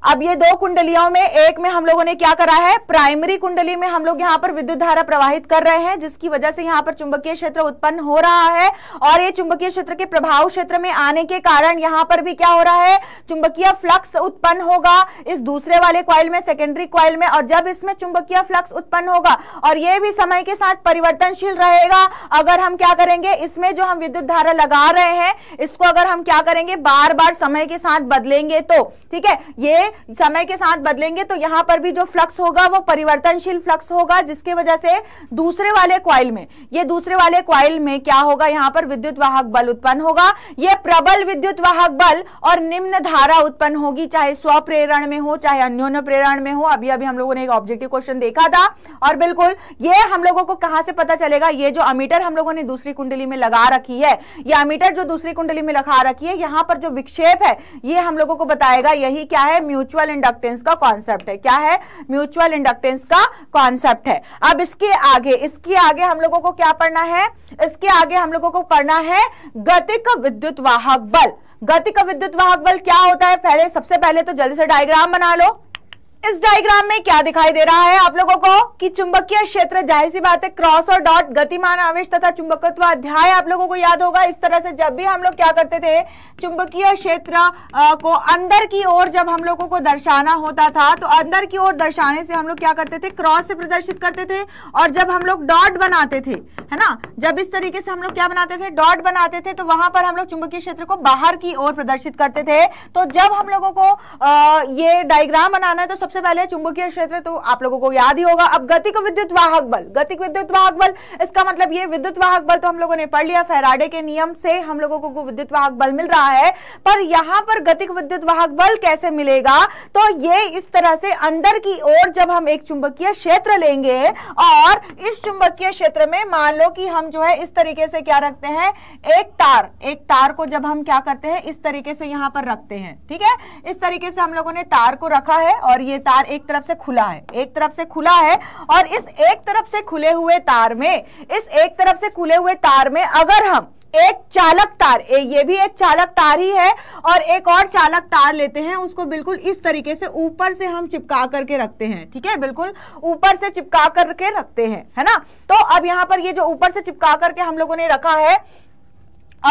अब ये दो कुंडलियों में एक में हम लोगों ने क्या करा है प्राइमरी कुंडली में हम लोग यहाँ पर विद्युत धारा प्रवाहित कर रहे हैं जिसकी वजह से यहाँ पर चुंबकीय क्षेत्र उत्पन्न हो रहा है और ये चुंबकीय क्षेत्र के प्रभाव क्षेत्र में आने के कारण यहाँ पर भी क्या हो रहा है चुंबकीय फ्लक्स उत्पन्न होगा इस दूसरे वाले क्वाइल में सेकेंडरी क्वाइल में और जब इसमें चुंबकीय फ्लक्स उत्पन्न होगा और ये भी समय के साथ परिवर्तनशील रहेगा अगर हम क्या करेंगे इसमें जो हम विद्युत धारा लगा रहे हैं इसको अगर हम क्या करेंगे बार बार समय के साथ बदलेंगे तो ठीक है ये समय के साथ बदलेंगे तो यहां पर भी जो फ्लक्स होगा वो परिवर्तनशील फ्लक्स होगा जिसके वजह से दूसरे वाले क्वाइल में ये दूसरे वाले क्वाइल में क्या होगा यहां पर विद्युत वाहक बल उत्पन्न होगा ये प्रबल विद्युत वाहक बल और निम्न धारा उत्पन्न होगी चाहे स्वप्रेरण में हो चाहे अन्योन प्रेरण में हो अभी अभी हम लोगों ने एक ऑब्जेक्टिव क्वेश्चन देखा था और बिल्कुल ये हम लोगों को कहां से पता चलेगा ये जो अमीटर हम लोगों ने दूसरी कुंडली में लगा रखी है ये अमीटर जो दूसरी कुंडली में लगा रखी है यहां पर जो विक्षेप है ये हम लोगों को बताएगा यही क्या है म्यू म्यूचुअल इंडक्टेंस का कॉन्सेप्ट है क्या है म्यूचुअल इंडक्टेंस का कॉन्सेप्ट है अब इसके आगे इसके आगे हम लोगों को क्या पढ़ना है इसके आगे हम लोगों को पढ़ना है गतिक विद्युत वाहक बल गतिक विद्युत वाहक बल क्या होता है पहले सबसे पहले तो जल्दी से डायग्राम बना लो इस डायग्राम में क्या दिखाई दे रहा है आप लोगों को कि चुंबकीय क्षेत्र जाहिर सी बात है क्रॉस और डॉट गतिमान आवेश तथा चुंबकत्व अध्याय आप लोगों को याद होगा इस तरह से जब भी हम लोग क्या करते थे चुंबकीय क्षेत्र को अंदर की ओर जब हम लोगों को दर्शाना होता था तो अंदर की ओर दर्शाने से हम लोग क्या करते थे क्रॉस से प्रदर्शित करते थे और जब हम लोग डॉट बनाते थे है ना जब इस तरीके से हम लोग क्या बनाते थे डॉट बनाते थे तो वहां पर हम लोग चुंबकीय क्षेत्र को बाहर की ओर प्रदर्शित करते थे तो जब हम लोगों को ये डायग्राम बनाना है तो सबसे पहले चुंबकीय क्षेत्र तो आप लोगों को याद ही होगा अब गतिक विद्युत वाहक बल गतिक विद्युत वाहक बल इसका मतलब ये विद्युत वाहक बल तो हम लोगों ने पढ़ लिया फेराडे के नियम से हम लोगों को विद्युत वाहक बल मिल रहा है पर यहाँ पर गतिक विद्युत वाहक बल कैसे मिलेगा तो ये इस तरह से अंदर की ओर जब हम एक चुंबकीय क्षेत्र लेंगे और इस चुंबकीय क्षेत्र में मान लो कि हम जो है इस तरीके से क्या रखते हैं एक तार एक तार को जब हम क्या करते हैं इस तरीके से यहाँ पर रखते हैं ठीक है इस तरीके से हम लोगों ने तार को रखा है और ये तार एक तरफ से खुला है एक तरफ से खुला है और इस एक तरफ से खुले हुए तार में इस एक तरफ से खुले हुए तार में अगर हम एक चालक तार ये भी एक चालक तार ही है और एक और चालक तार लेते हैं उसको बिल्कुल इस तरीके से ऊपर से हम चिपका करके रखते हैं ठीक है बिल्कुल ऊपर से चिपका करके रखते हैं है ना तो अब यहाँ पर ये जो ऊपर से चिपका करके हम लोगों ने रखा है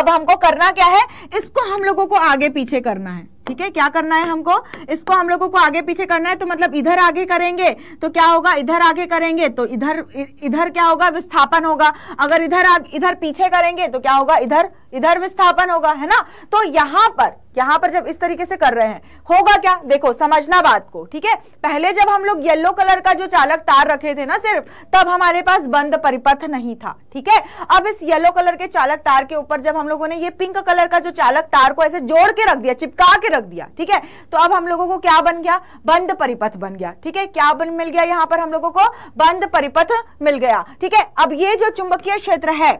अब हमको करना क्या है इसको हम लोगों को आगे पीछे करना है ठीक है क्या करना है हमको इसको हम लोगों को आगे पीछे करना है तो मतलब इधर आगे करेंगे तो क्या होगा इधर आगे करेंगे तो इधर इधर क्या होगा विस्थापन होगा अगर इधर आग, इधर पीछे करेंगे तो क्या होगा इधर इधर विस्थापन होगा है ना तो यहां पर यहां पर जब इस तरीके से कर रहे हैं होगा क्या देखो समझना बात को ठीक है पहले जब हम लोग येलो कलर का जो चालक तार रखे थे ना सिर्फ तब हमारे पास बंद परिपथ नहीं था ठीक है अब इस येलो कलर के चालक तार के ऊपर जब हम लोगों ने ये पिंक कलर का जो चालक तार को ऐसे जोड़ के रख दिया चिपका के रख रख दिया ठीक है तो अब हम लोगों को क्या बन गया बंद परिपथ बन गया ठीक है क्या बन मिल गया यहां पर हम लोगों को बंद परिपथ मिल गया ठीक है अब ये जो चुंबकीय क्षेत्र है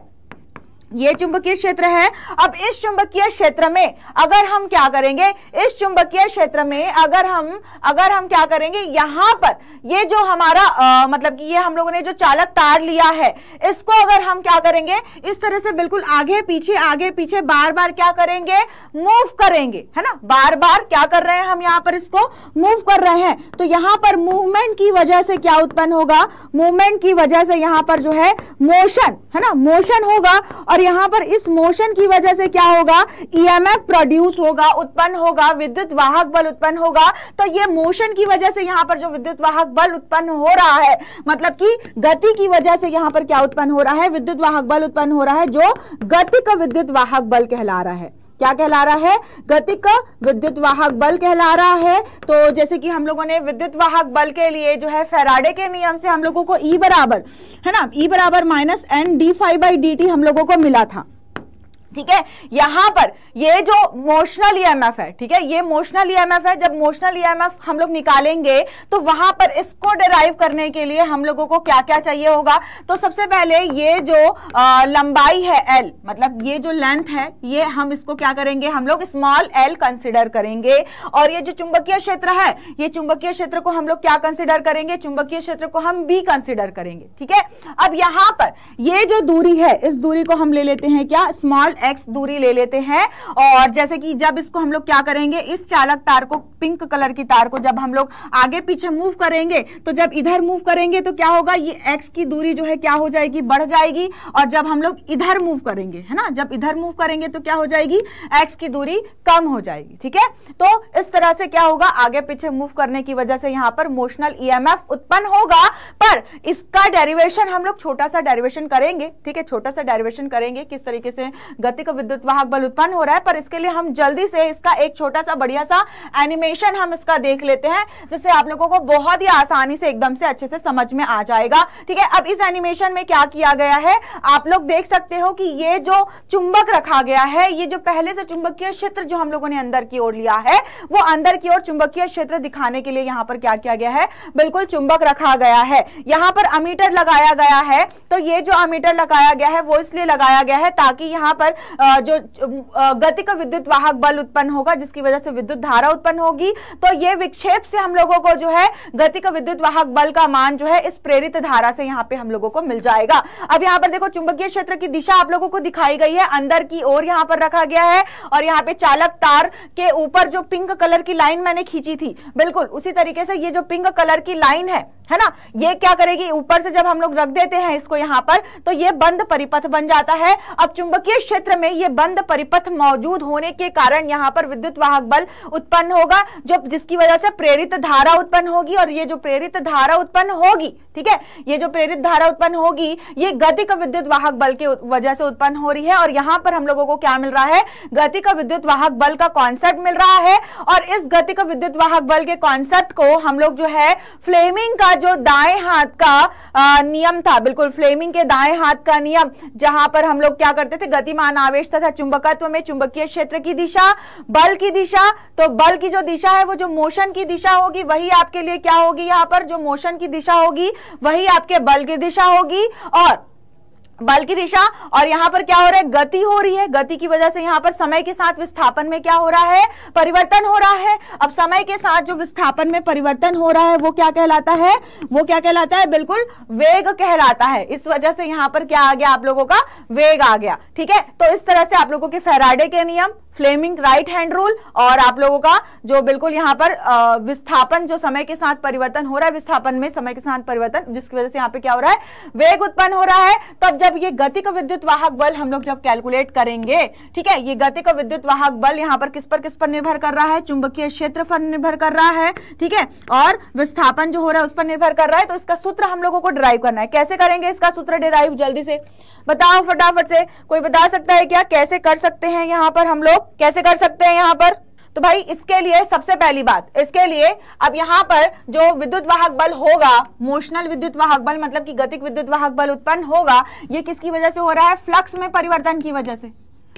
ये चुंबकीय क्षेत्र है अब इस चुंबकीय क्षेत्र में अगर हम क्या करेंगे इस चुंबकीय क्षेत्र में अगर हम अगर हम क्या करेंगे यहां पर ये जो हमारा आ, मतलब कि ये हम लोगों ने जो चालक तार लिया है इसको अगर हम क्या करेंगे इस तरह से बिल्कुल आगे पीछे आगे पीछे बार बार क्या करेंगे मूव करेंगे है ना बार बार क्या कर रहे हैं हम यहाँ पर इसको मूव कर रहे हैं तो यहाँ पर मूवमेंट की वजह से क्या उत्पन्न होगा मूवमेंट की वजह से यहाँ पर जो है मोशन है ना मोशन होगा और और यहाँ पर इस मोशन की वजह से क्या होगा ईएमएफ e प्रोड्यूस होगा उत्पन्न होगा विद्युत वाहक बल उत्पन्न होगा तो ये मोशन की वजह से यहाँ पर जो विद्युत वाहक बल उत्पन्न हो रहा है मतलब कि गति की वजह से यहाँ पर क्या उत्पन्न हो रहा है विद्युत वाहक बल उत्पन्न हो रहा है जो गति का विद्युत वाहक बल कहला रहा है क्या कहला रहा है गतिक विद्युत वाहक बल कहला रहा है तो जैसे कि हम लोगों ने विद्युत वाहक बल के लिए जो है फेराडे के नियम से हम लोगों को ई e बराबर है ना ई e बराबर minus N D five by D T हम लोगों को मिला था ठीक है यहां पर ये जो मोशनल ईएमएफ e है ठीक है ये मोशनल ईएमएफ e है जब मोशनल ईएमएफ e हम लोग निकालेंगे तो वहां पर इसको डिराइव करने के लिए हम लोगों को क्या क्या चाहिए होगा तो सबसे पहले ये जो आ, लंबाई है एल मतलब ये जो लेंथ है ये हम इसको क्या करेंगे हम लोग स्मॉल एल कंसिडर करेंगे और ये जो चुंबकीय क्षेत्र है ये चुंबकीय क्षेत्र को हम लोग क्या कंसिडर करेंगे चुंबकीय क्षेत्र को हम बी कंसिडर करेंगे ठीक है अब यहां पर ये जो दूरी है इस दूरी को हम ले लेते हैं क्या स्मॉल एक्स दूरी ले लेते हैं और जैसे कि जब इसको हम लोग क्या करेंगे इस चालक तार को पिंक कलर की तार को जब हम लोग आगे पीछे मूव करेंगे तो जब इधर मूव करेंगे तो क्या होगा ये एक्स की दूरी जो है क्या हो जाएगी बढ़ जाएगी और जब हम लोग इधर मूव करेंगे है ना जब इधर मूव करेंगे तो क्या हो जाएगी एक्स की दूरी कम हो जाएगी ठीक है तो इस तरह से क्या होगा आगे पीछे मूव करने की वजह से यहां पर मोशनल ईएमएफ e उत्पन्न होगा पर इसका डेरिवेशन हम लोग छोटा सा डेरिवेशन करेंगे ठीक है छोटा सा डेरिवेशन करेंगे किस तरीके से गति का विद्युत वाहक बल उत्पन्न हो रहा है पर इसके लिए हम जल्दी से इसका एक छोटा सा बढ़िया सा एनिमेशन हम इसका देख लेते हैं जिससे आप लोगों को बहुत ही आसानी से एकदम से अच्छे से समझ में आ जाएगा ठीक है अब इस एनिमेशन में क्या किया गया है आप लोग देख सकते हो कि ये जो चुंबक रखा गया है ये जो पहले से चुंबकीय क्षेत्र जो हम लोगों ने अंदर की ओर लिया है वो अंदर की ओर चुंबकीय क्षेत्र दिखाने के लिए यहाँ पर क्या किया गया है बिल्कुल चुंबक रखा गया है यहाँ पर अमीटर लगाया गया है तो ये जो अमीटर लगाया गया है वो इसलिए लगाया गया है ताकि यहाँ पर जो गति का विद्युत वाहक बल उत्पन्न होगा जिसकी वजह से विद्युत धारा उत्पन्न होगी तो ये विक्षेप से हम लोगों को जो है गति का विद्युत वाहक बल का मान जो है इस प्रेरित धारा से यहाँ पे हम लोगों को मिल जाएगा अब यहाँ पर देखो चुंबकीय क्षेत्र की दिशा आप लोगों को दिखाई गई है अंदर की ओर यहाँ पर रखा गया है और यहाँ पे चालक तार के ऊपर जो पिंक कलर की लाइन मैंने खींची थी बिल्कुल उसी तरीके से ये जो पिंक कलर की लाइन है है ना ये क्या करेगी ऊपर से जब हम लोग रख देते हैं इसको यहाँ पर तो ये बंद परिपथ बन जाता है अब चुंबकीय क्षेत्र में ये बंद परिपथ मौजूद होने के कारण यहाँ पर विद्युत वाहक बल उत्पन्न होगा जो जिसकी वजह से प्रेरित धारा उत्पन्न होगी और ये जो प्रेरित धारा उत्पन्न होगी ठीक है ये जो प्रेरित धारा उत्पन्न होगी ये गति का विद्युत वाहक बल के वजह से उत्पन्न हो रही है और यहाँ पर हम लोगों को क्या मिल रहा है गति का विद्युत वाहक बल का कॉन्सेप्ट मिल रहा है और इस गति का विद्युत वाहक बल के कॉन्सेप्ट को हम लोग जो है फ्लेमिंग का जो दाएं हाथ का नियम था बिल्कुल फ्लेमिंग के दाएं हाथ का नियम जहां पर हम लोग क्या करते थे गतिमान आवेश तथा चुंबकत्व में चुंबकीय क्षेत्र की दिशा बल की दिशा तो बल की जो दिशा है वो जो मोशन की दिशा होगी वही आपके लिए क्या होगी यहाँ पर जो मोशन की दिशा होगी वही आपके बल की दिशा होगी और बल की दिशा और यहाँ पर क्या हो रहा है गति हो रही है गति की वजह से यहाँ पर समय के साथ विस्थापन में क्या हो रहा है परिवर्तन हो रहा है अब समय के साथ जो विस्थापन में परिवर्तन हो रहा है वो क्या कहलाता है वो क्या कहलाता है बिल्कुल वेग कहलाता है इस वजह से यहाँ पर क्या आ गया आप लोगों का वेग आ गया ठीक है तो इस तरह से आप लोगों के फेराडे के नियम फ्लेमिंग राइट हैंड रूल और आप लोगों का जो बिल्कुल यहाँ पर विस्थापन जो समय के साथ परिवर्तन हो रहा है विस्थापन में समय के साथ परिवर्तन जिसकी वजह से यहाँ पे क्या हो रहा है वेग उत्पन्न हो रहा है तब जब ये गति का विद्युत वाहक बल हम लोग जब कैलकुलेट करेंगे ठीक है ये गति का विद्युत वाहक बल यहाँ पर किस पर किस पर निर्भर कर रहा है चुंबकीय क्षेत्र पर निर्भर कर रहा है ठीक है और विस्थापन जो हो रहा है उस पर निर्भर कर रहा है तो इसका सूत्र हम लोगों को डिराइव करना है कैसे करेंगे इसका सूत्र डिराइव जल्दी से बताओ फटाफट से कोई बता सकता है क्या कैसे कर सकते हैं यहाँ पर हम लोग कैसे कर सकते हैं यहाँ पर तो भाई इसके लिए सबसे पहली बात इसके लिए अब यहाँ पर जो विद्युत वाहक बल होगा मोशनल विद्युत वाहक बल मतलब कि गतिक विद्युत वाहक बल उत्पन्न होगा ये किसकी वजह से हो रहा है फ्लक्स में परिवर्तन की वजह से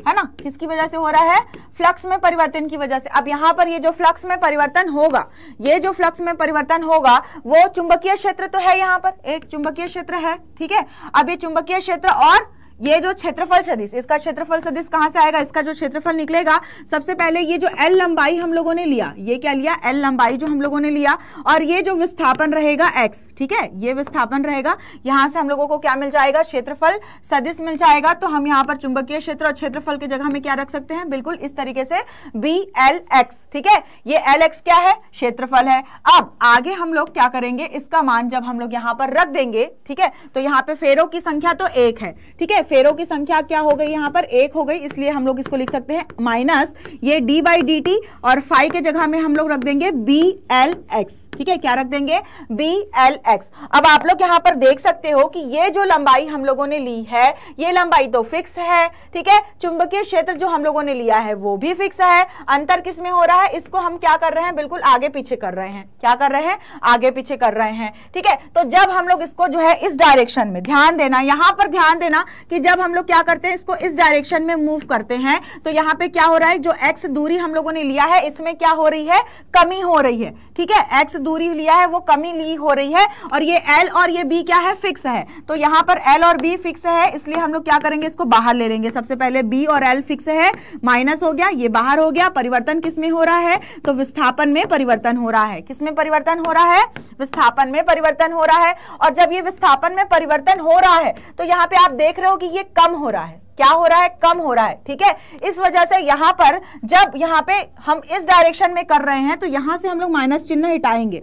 है ना किसकी वजह से हो रहा है फ्लक्स में परिवर्तन की वजह से अब यहाँ पर ये जो फ्लक्स में परिवर्तन होगा ये जो फ्लक्स में परिवर्तन होगा वो चुंबकीय क्षेत्र तो है यहाँ पर एक चुंबकीय क्षेत्र है ठीक है अब ये चुंबकीय क्षेत्र और ये जो क्षेत्रफल सदिश इसका क्षेत्रफल सदिश कहां से आएगा इसका जो क्षेत्रफल निकलेगा सबसे पहले ये जो एल लंबाई हम लोगों ने लिया ये क्या लिया एल लंबाई जो हम लोगों ने लिया और ये जो विस्थापन रहेगा एक्स ठीक है ये विस्थापन रहेगा यहाँ से हम लोगों को क्या मिल जाएगा क्षेत्रफल सदिश मिल जाएगा तो हम यहाँ पर चुंबकीय क्षेत्र और क्षेत्रफल की जगह में क्या रख सकते हैं बिल्कुल इस तरीके से बी एल एक्स ठीक है ये एल एक्स क्या है क्षेत्रफल है अब आगे हम लोग क्या करेंगे इसका मान जब हम लोग यहाँ पर रख देंगे ठीक है तो यहाँ पे फेरों की संख्या तो एक है ठीक है फेरों की संख्या क्या हो गई यहाँ पर एक हो गई इसलिए हम लोग इसको लिख सकते हैं माइनस ये डी बाई डी टी और फाइव के जगह में हम लोग रख देंगे बी एल एक्स ठीक है क्या रख देंगे बी एल एक्स अब आप लोग यहाँ पर देख सकते हो कि ये जो लंबाई हम लोगों ने ली है ये लंबाई तो फिक्स है ठीक है चुंबकीय क्षेत्र जो हम लोगों ने लिया है वो भी फिक्स है अंतर किस में हो रहा है इसको हम क्या कर रहे हैं बिल्कुल आगे पीछे कर रहे हैं क्या कर रहे हैं आगे पीछे कर रहे हैं ठीक है तो जब हम लोग इसको जो है इस डायरेक्शन में ध्यान देना यहाँ पर ध्यान देना कि जब हम लोग क्या करते हैं इसको इस डायरेक्शन में मूव करते हैं तो यहाँ पे क्या हो रहा है जो एक्स दूरी हम लोगों ने लिया है इसमें क्या हो रही है कमी हो रही है ठीक है एक्स दूरी लिया है वो कमी ली हो रही है और ये एल और ये बी क्या है फिक्स है तो यहां पर एल और बी फिक्स है इसलिए हम लोग क्या करेंगे इसको बाहर ले लेंगे सबसे पहले बी और एल फिक्स है माइनस हो गया ये बाहर हो गया परिवर्तन किस में हो रहा है तो विस्थापन में परिवर्तन हो रहा है किस में परिवर्तन हो रहा है विस्थापन में परिवर्तन हो रहा है और जब ये विस्थापन में परिवर्तन हो रहा है तो यहाँ पे आप देख रहे हो कि ये कम हो रहा है क्या हो रहा है कम हो रहा है ठीक है इस वजह से यहां पर जब यहां पे हम इस डायरेक्शन में कर रहे हैं तो यहां से हम लोग माइनस चिन्ह हटाएंगे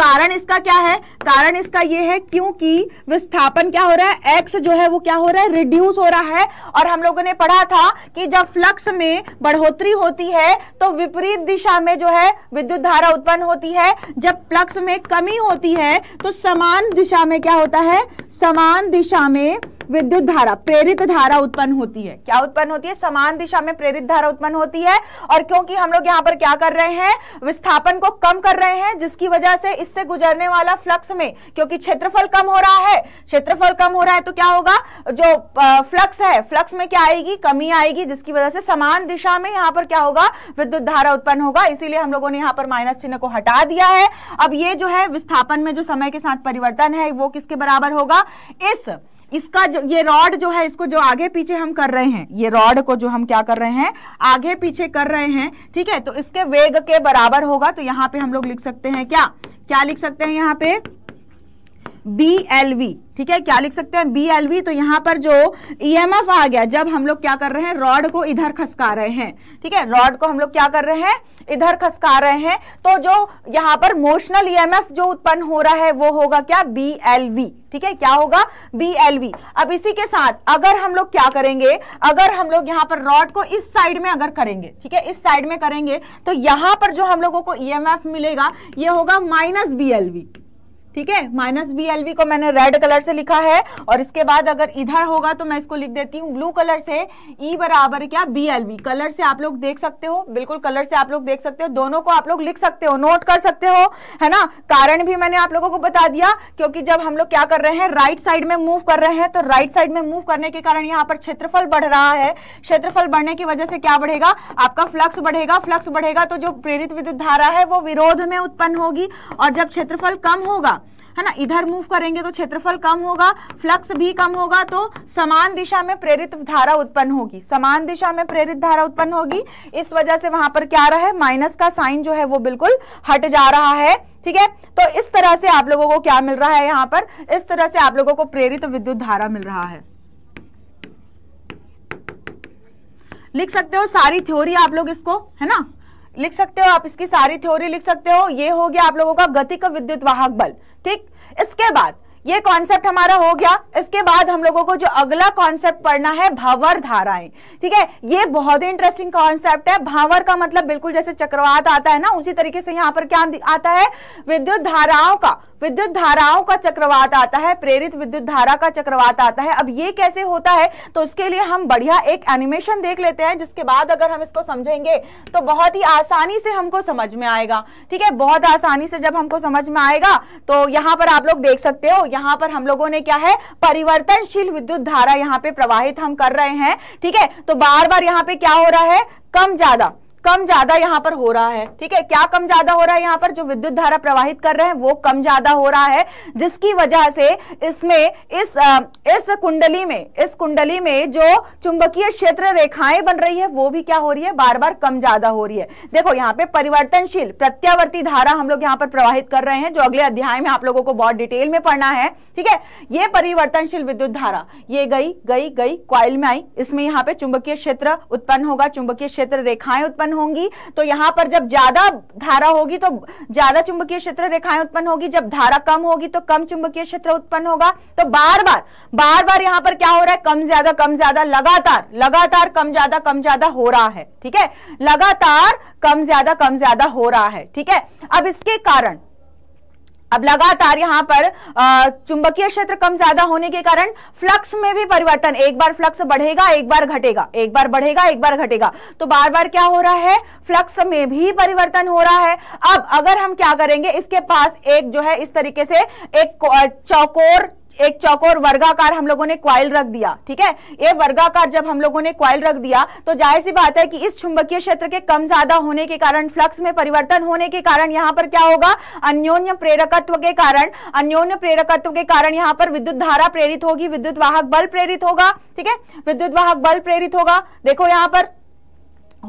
कारण इसका क्या है कारण इसका ये है क्योंकि विस्थापन क्या हो रहा है x जो है वो क्या हो रहा है रिड्यूस हो रहा है और हम लोगों ने पढ़ा था कि जब फ्लक्स में बढ़ोतरी होती है तो विपरीत दिशा में जो है विद्युत धारा उत्पन्न होती है जब फ्लक्स में कमी होती है तो समान दिशा में क्या होता है समान दिशा में विद्युत धारा प्रेरित धारा उत्पन्न होती है क्या उत्पन्न होती है समान दिशा में प्रेरित धारा उत्पन्न होती है और क्योंकि हम लोग यहाँ पर क्या कर रहे हैं विस्थापन को कम कर रहे हैं जिसकी वजह से इससे गुजरने वाला फ्लक्स में क्योंकि क्षेत्रफल कम हो रहा है क्षेत्रफल कम हो रहा है तो क्या होगा जो फ्लक्स है फ्लक्स में क्या आएगी कमी आएगी जिसकी वजह से समान दिशा में यहाँ पर क्या होगा विद्युत धारा उत्पन्न होगा इसीलिए हम लोगों ने यहाँ पर माइनस चिन्ह को हटा दिया है अब ये जो है विस्थापन में जो समय के साथ परिवर्तन है वो किसके बराबर होगा इस इसका जो ये रॉड जो है इसको जो आगे पीछे हम कर रहे हैं ये रॉड को जो हम क्या कर रहे हैं आगे पीछे कर रहे हैं ठीक है तो इसके वेग के बराबर होगा तो यहाँ पे हम लोग लिख सकते हैं क्या क्या लिख सकते हैं यहाँ पे बी एल वी ठीक है क्या लिख सकते हैं बी एल वी तो यहाँ पर जो ई एम एफ आ गया जब हम लोग क्या कर रहे हैं रॉड को इधर खसका रहे हैं ठीक है रॉड को हम लोग क्या कर रहे हैं इधर खसका रहे हैं तो जो यहाँ पर मोशनल एफ e जो उत्पन्न हो रहा है वो होगा क्या बी एल वी ठीक है क्या होगा बी एल वी अब इसी के साथ अगर हम लोग क्या करेंगे अगर हम लोग यहाँ पर रॉड को इस साइड में अगर करेंगे ठीक है इस साइड में करेंगे तो यहां पर जो हम लोगों को ई एम एफ मिलेगा ये होगा माइनस बी एल वी ठीक है माइनस बी एल वी को मैंने रेड कलर से लिखा है और इसके बाद अगर इधर होगा तो मैं इसको लिख देती हूँ ब्लू कलर से ई e बराबर क्या बी एल वी कलर से आप लोग देख सकते हो बिल्कुल कलर से आप लोग देख सकते हो दोनों को आप लोग लिख सकते हो नोट कर सकते हो है ना कारण भी मैंने आप लोगों को बता दिया क्योंकि जब हम लोग क्या कर रहे हैं राइट साइड में मूव कर रहे हैं तो राइट साइड में मूव करने के कारण यहाँ पर क्षेत्रफल बढ़ रहा है क्षेत्रफल बढ़ने की वजह से क्या बढ़ेगा आपका फ्लक्स बढ़ेगा फ्लक्स बढ़ेगा तो जो प्रेरित विद्युत धारा है वो विरोध में उत्पन्न होगी और जब क्षेत्रफल कम होगा है ना इधर मूव करेंगे तो क्षेत्रफल कम होगा फ्लक्स भी कम होगा तो समान दिशा में प्रेरित धारा उत्पन्न होगी समान दिशा में प्रेरित धारा उत्पन्न होगी इस वजह से वहां पर क्या रहा है माइनस का साइन जो है वो बिल्कुल हट जा रहा है ठीक है तो इस तरह से आप लोगों को क्या मिल रहा है यहाँ पर इस तरह से आप लोगों को प्रेरित विद्युत धारा मिल रहा है लिख सकते हो सारी थ्योरी आप लोग इसको है ना लिख सकते हो आप इसकी सारी थ्योरी लिख सकते हो ये हो गया आप लोगों का गति का विद्युत वाहक बल ठीक इसके बाद ये कॉन्सेप्ट हमारा हो गया इसके बाद हम लोगों को जो अगला कॉन्सेप्ट पढ़ना है भावर धाराएं ठीक है ये बहुत ही इंटरेस्टिंग कॉन्सेप्ट है भावर का मतलब बिल्कुल जैसे चक्रवात आता है ना उसी तरीके से यहाँ पर क्या आता है विद्युत धाराओं का विद्युत धाराओं का चक्रवात आता है प्रेरित विद्युत धारा का चक्रवात आता है अब ये कैसे होता है तो उसके लिए हम बढ़िया एक एनिमेशन देख लेते हैं जिसके बाद अगर हम इसको समझेंगे तो बहुत ही आसानी से हमको समझ में आएगा ठीक है बहुत आसानी से जब हमको समझ में आएगा तो यहाँ पर आप लोग देख सकते हो यहां पर हम लोगों ने क्या है परिवर्तनशील विद्युत धारा यहां पे प्रवाहित हम कर रहे हैं ठीक है तो बार बार यहां पे क्या हो रहा है कम ज्यादा कम ज्यादा यहाँ पर हो रहा है ठीक है क्या कम ज्यादा हो रहा है यहाँ पर जो विद्युत धारा प्रवाहित कर रहे हैं वो कम ज्यादा हो रहा है जिसकी वजह से इसमें इस इस कुंडली में इस कुंडली में जो चुंबकीय क्षेत्र रेखाएं बन रही है वो भी क्या हो रही है बार बार कम ज्यादा हो रही है देखो यहाँ पे परिवर्तनशील प्रत्यावर्ती धारा हम लोग यहाँ पर प्रवाहित कर रहे हैं जो अगले अध्याय में आप लोगों को बहुत डिटेल में पढ़ना है ठीक है ये परिवर्तनशील विद्युत धारा ये गई गई गई क्वाइल में आई इसमें यहाँ पे चुंबकीय क्षेत्र उत्पन्न होगा चुंबकीय क्षेत्र रेखाएं उत्पन्न होंगी तो यहां पर जब ज्यादा धारा होगी तो ज्यादा चुंबकीय क्षेत्र रेखाएं उत्पन्न होगी जब धारा कम होगी तो कम चुंबकीय क्षेत्र उत्पन्न होगा तो बार बार बार बार यहां पर क्या हो रहा है कम ज्यादा कम ज्यादा लगातार लगातार कम ज्यादा कम ज्यादा हो रहा है ठीक है लगातार कम ज्यादा कम ज्यादा हो रहा है ठीक है अब इसके कारण अब लगातार यहां पर चुंबकीय क्षेत्र कम ज्यादा होने के कारण फ्लक्स में भी परिवर्तन एक बार फ्लक्स बढ़ेगा एक बार घटेगा एक बार बढ़ेगा एक बार घटेगा तो बार बार क्या हो रहा है फ्लक्स में भी परिवर्तन हो रहा है अब अगर हम क्या करेंगे इसके पास एक जो है इस तरीके से एक चौकोर एक चौकोर वर्गाकार हम लोगों ने क्वाइल रख दिया ठीक है ये वर्गाकार जब हम लोगों ने क्वाइल रख दिया तो जाहिर सी बात है कि इस चुंबकीय क्षेत्र के कम ज्यादा होने के कारण फ्लक्स में परिवर्तन होने के कारण यहाँ पर क्या होगा अन्योन्य प्रेरकत्व के कारण अन्योन्य प्रेरकत्व के कारण यहाँ पर विद्युत धारा प्रेरित होगी विद्युत वाहक बल प्रेरित होगा ठीक है विद्युत वाहक बल प्रेरित होगा देखो यहाँ पर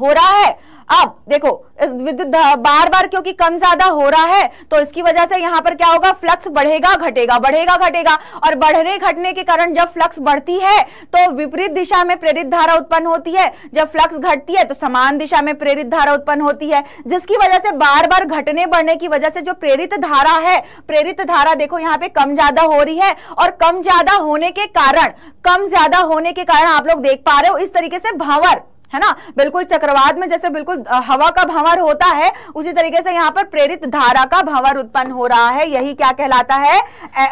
हो रहा है अब देखो विद्युत बार बार क्योंकि कम ज्यादा हो रहा है तो इसकी वजह से यहाँ पर क्या होगा फ्लक्स बढ़ेगा घटेगा बढ़ेगा घटेगा और बढ़ने घटने के कारण जब फ्लक्स बढ़ती है तो विपरीत दिशा में प्रेरित धारा उत्पन्न होती है जब फ्लक्स घटती है तो समान दिशा में प्रेरित धारा उत्पन्न होती है जिसकी वजह से बार बार घटने बढ़ने की वजह से जो प्रेरित धारा है प्रेरित धारा देखो यहाँ पे कम ज्यादा हो रही है और कम ज्यादा होने के कारण कम ज्यादा होने के कारण आप लोग देख पा रहे हो इस तरीके से भावर है ना बिल्कुल चक्रवात में जैसे बिल्कुल हवा का भंवर होता है उसी तरीके से यहाँ पर प्रेरित धारा का भंवर उत्पन्न हो रहा है यही क्या कहलाता है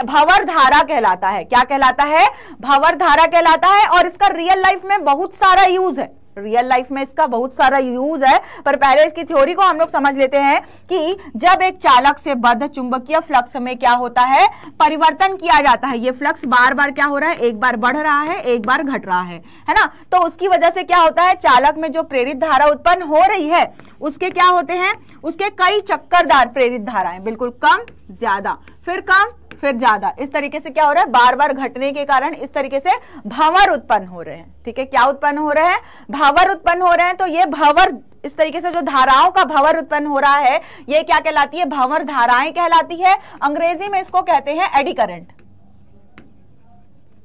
भंवर धारा कहलाता है क्या कहलाता है भंवर धारा कहलाता है और इसका रियल लाइफ में बहुत सारा यूज है रियल लाइफ में इसका बहुत सारा यूज है पर पहले इसकी थ्योरी को हम लोग समझ लेते हैं कि जब एक चालक से बद्ध चुंबकीय फ्लक्स में क्या होता है परिवर्तन किया जाता है ये फ्लक्स बार बार क्या हो रहा है एक बार बढ़ रहा है एक बार घट रहा है है ना तो उसकी वजह से क्या होता है चालक में जो प्रेरित धारा उत्पन्न हो रही है उसके क्या होते हैं उसके कई चक्करदार प्रेरित धाराएं बिल्कुल कम ज्यादा फिर कम फिर ज्यादा इस तरीके से क्या हो रहा है बार बार घटने के कारण इस तरीके से भावर उत्पन्न हो रहे हैं ठीक है क्या उत्पन्न हो रहे हैं भावर उत्पन्न हो रहे हैं तो ये भावर इस तरीके से जो धाराओं का भंवर उत्पन्न हो रहा है ये क्या कहलाती है भंवर धाराएं कहलाती है अंग्रेजी में इसको कहते हैं एडी करंट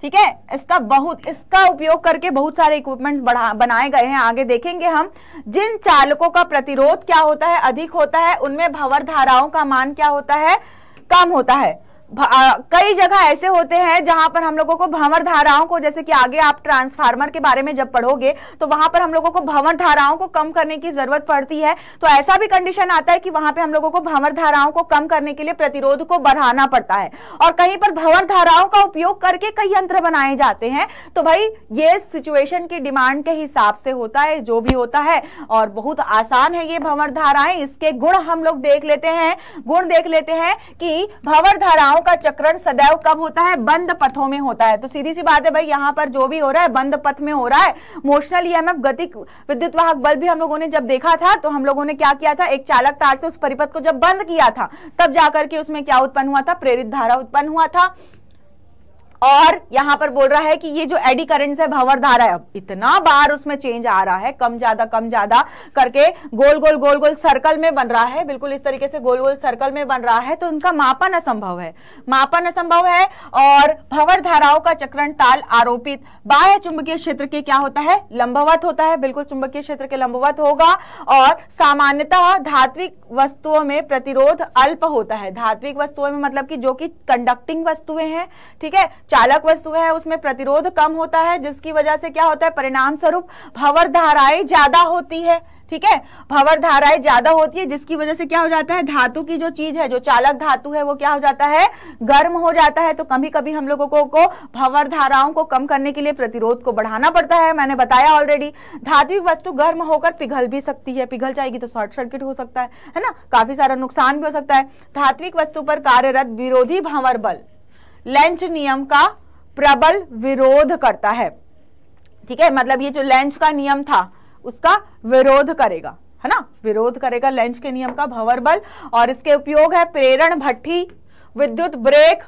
ठीक है इसका बहुत इसका उपयोग करके बहुत सारे इक्विपमेंट्स बनाए गए हैं आगे देखेंगे हम जिन चालकों का प्रतिरोध क्या होता है अधिक होता है उनमें भंवर धाराओं का मान क्या होता है कम होता है कई जगह ऐसे होते हैं जहां पर हम लोगों को भंवर धाराओं को जैसे कि आगे आप ट्रांसफार्मर के बारे में जब पढ़ोगे तो वहां पर हम लोगों को भंवर धाराओं को कम करने की जरूरत पड़ती है तो ऐसा भी कंडीशन आता है कि वहां पे हम लोगों को भंवर धाराओं को कम करने के लिए प्रतिरोध को बढ़ाना पड़ता है और कहीं पर भंवर धाराओं का उपयोग करके कई यंत्र बनाए जाते हैं तो भाई ये सिचुएशन की डिमांड के हिसाब से होता है जो भी होता है और बहुत आसान है ये भंवर धाराएं इसके गुण हम लोग देख लेते हैं गुण देख लेते हैं कि भंवर धाराओं पथों का चक्रण सदैव कब होता है बंद पथों में होता है तो सीधी सी बात है भाई यहाँ पर जो भी हो रहा है बंद पथ में हो रहा है मोशनल ईएमएफ गति विद्युत वाहक बल भी हम लोगों ने जब देखा था तो हम लोगों ने क्या किया था एक चालक तार से उस परिपथ को जब बंद किया था तब जाकर के उसमें क्या उत्पन्न हुआ था प्रेरित धारा उत्पन्न हुआ था और यहां पर बोल रहा है कि ये जो एडी करंट है भंवर धारा है इतना बार उसमें चेंज आ रहा है कम ज्यादा कम ज्यादा करके गोल गोल गोल गोल सर्कल में बन रहा है बिल्कुल इस तरीके से गोल गोल सर्कल में बन रहा है तो उनका मापन असंभव है मापन असंभव है और भंवर धाराओं का चक्रण ताल आरोपित बाह्य चुंबकीय क्षेत्र के क्या होता है लंबवत होता है बिल्कुल चुंबकीय क्षेत्र के लंबवत होगा और सामान्यतः धात्विक वस्तुओं में प्रतिरोध अल्प होता है धात्विक वस्तुओं में मतलब कि जो कि कंडक्टिंग वस्तुएं हैं ठीक है चालक वस्तु है उसमें प्रतिरोध कम होता है जिसकी वजह से क्या होता है परिणाम स्वरूप भवर धाराएं ज्यादा होती है ठीक है भवर धाराएं ज्यादा होती है जिसकी वजह से क्या हो जाता है धातु की जो चीज है जो चालक धातु है वो क्या हो जाता है गर्म हो जाता है तो कभी कभी हम लोगों को, को भवर धाराओं को कम करने के लिए प्रतिरोध को बढ़ाना पड़ता है मैंने बताया ऑलरेडी धात्विक वस्तु गर्म होकर पिघल भी सकती है पिघल जाएगी तो शॉर्ट सर्किट हो सकता है है ना काफी सारा नुकसान भी हो सकता है धात्विक वस्तु पर कार्यरत विरोधी भंवर बल लेंच नियम का प्रबल विरोध करता है ठीक है मतलब ये जो लेंच का नियम था उसका विरोध करेगा है ना विरोध करेगा लेंच के नियम का भवर बल और इसके उपयोग है प्रेरण भट्टी विद्युत ब्रेक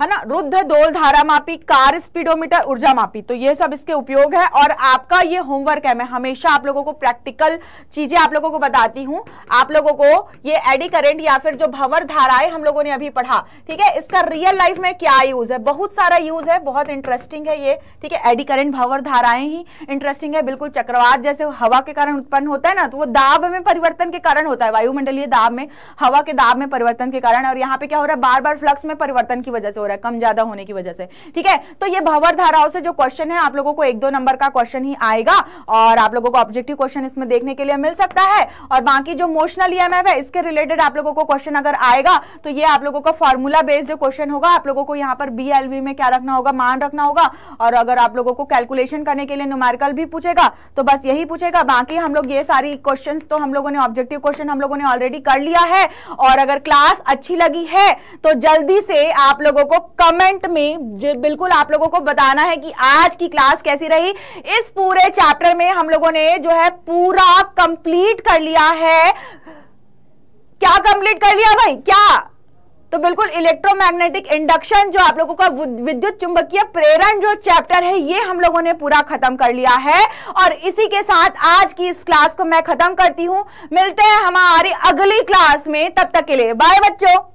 है ना रुद्ध दोल धारा मापी कार स्पीडोमीटर ऊर्जा मापी तो ये सब इसके उपयोग है और आपका ये होमवर्क है मैं हमेशा आप लोगों को प्रैक्टिकल चीजें आप लोगों को बताती हूँ आप लोगों को ये एडी करेंट या फिर जो भवर धाराएं हम लोगों ने अभी पढ़ा ठीक है इसका रियल लाइफ में क्या यूज है बहुत सारा यूज है बहुत इंटरेस्टिंग है ये ठीक है एडी करेंट भवर धाराएं ही इंटरेस्टिंग है बिल्कुल चक्रवात जैसे हवा के कारण उत्पन्न होता है ना तो वो दाब में परिवर्तन के कारण होता है वायुमंडलीय दाब में हवा के दाब में परिवर्तन के कारण और यहाँ पे क्या हो रहा है बार बार फ्लक्स में परिवर्तन की वजह से हो रहा है कम ज्यादा होने की वजह से ठीक है तो ये भवर धाराओं से जो क्वेश्चन है आप लोगों को एक दो नंबर का क्वेश्चन ही आएगा और आप लोगों को ऑब्जेक्टिव क्वेश्चन इसमें देखने के लिए मिल सकता है और बाकी जो मोशनल ईएमएफ है इसके रिलेटेड आप लोगों को क्वेश्चन अगर आएगा तो ये आप लोगों का फॉर्मूला बेस्ड क्वेश्चन होगा आप लोगों को यहाँ पर बी में क्या रखना होगा मान रखना होगा और अगर आप लोगों को कैलकुलेशन करने के लिए न्यूमेरिकल भी पूछेगा तो बस यही पूछेगा बाकी हम लोग ये सारी क्वेश्चन तो हम लोगों ने ऑब्जेक्टिव क्वेश्चन हम लोगों ने ऑलरेडी कर लिया है और अगर क्लास अच्छी लगी है तो जल्दी से आप लोगों को को कमेंट में बिल्कुल आप लोगों को बताना है कि आज की क्लास कैसी रही इस पूरे चैप्टर में हम लोगों ने जो है पूरा कंप्लीट कर लिया है क्या कंप्लीट कर लिया भाई क्या तो बिल्कुल इलेक्ट्रोमैग्नेटिक इंडक्शन जो आप लोगों का विद्युत चुंबकीय प्रेरण जो चैप्टर है ये हम लोगों ने पूरा खत्म कर लिया है और इसी के साथ आज की इस क्लास को मैं खत्म करती हूं मिलते हैं हमारी अगली क्लास में तब तक के लिए बाय बच्चों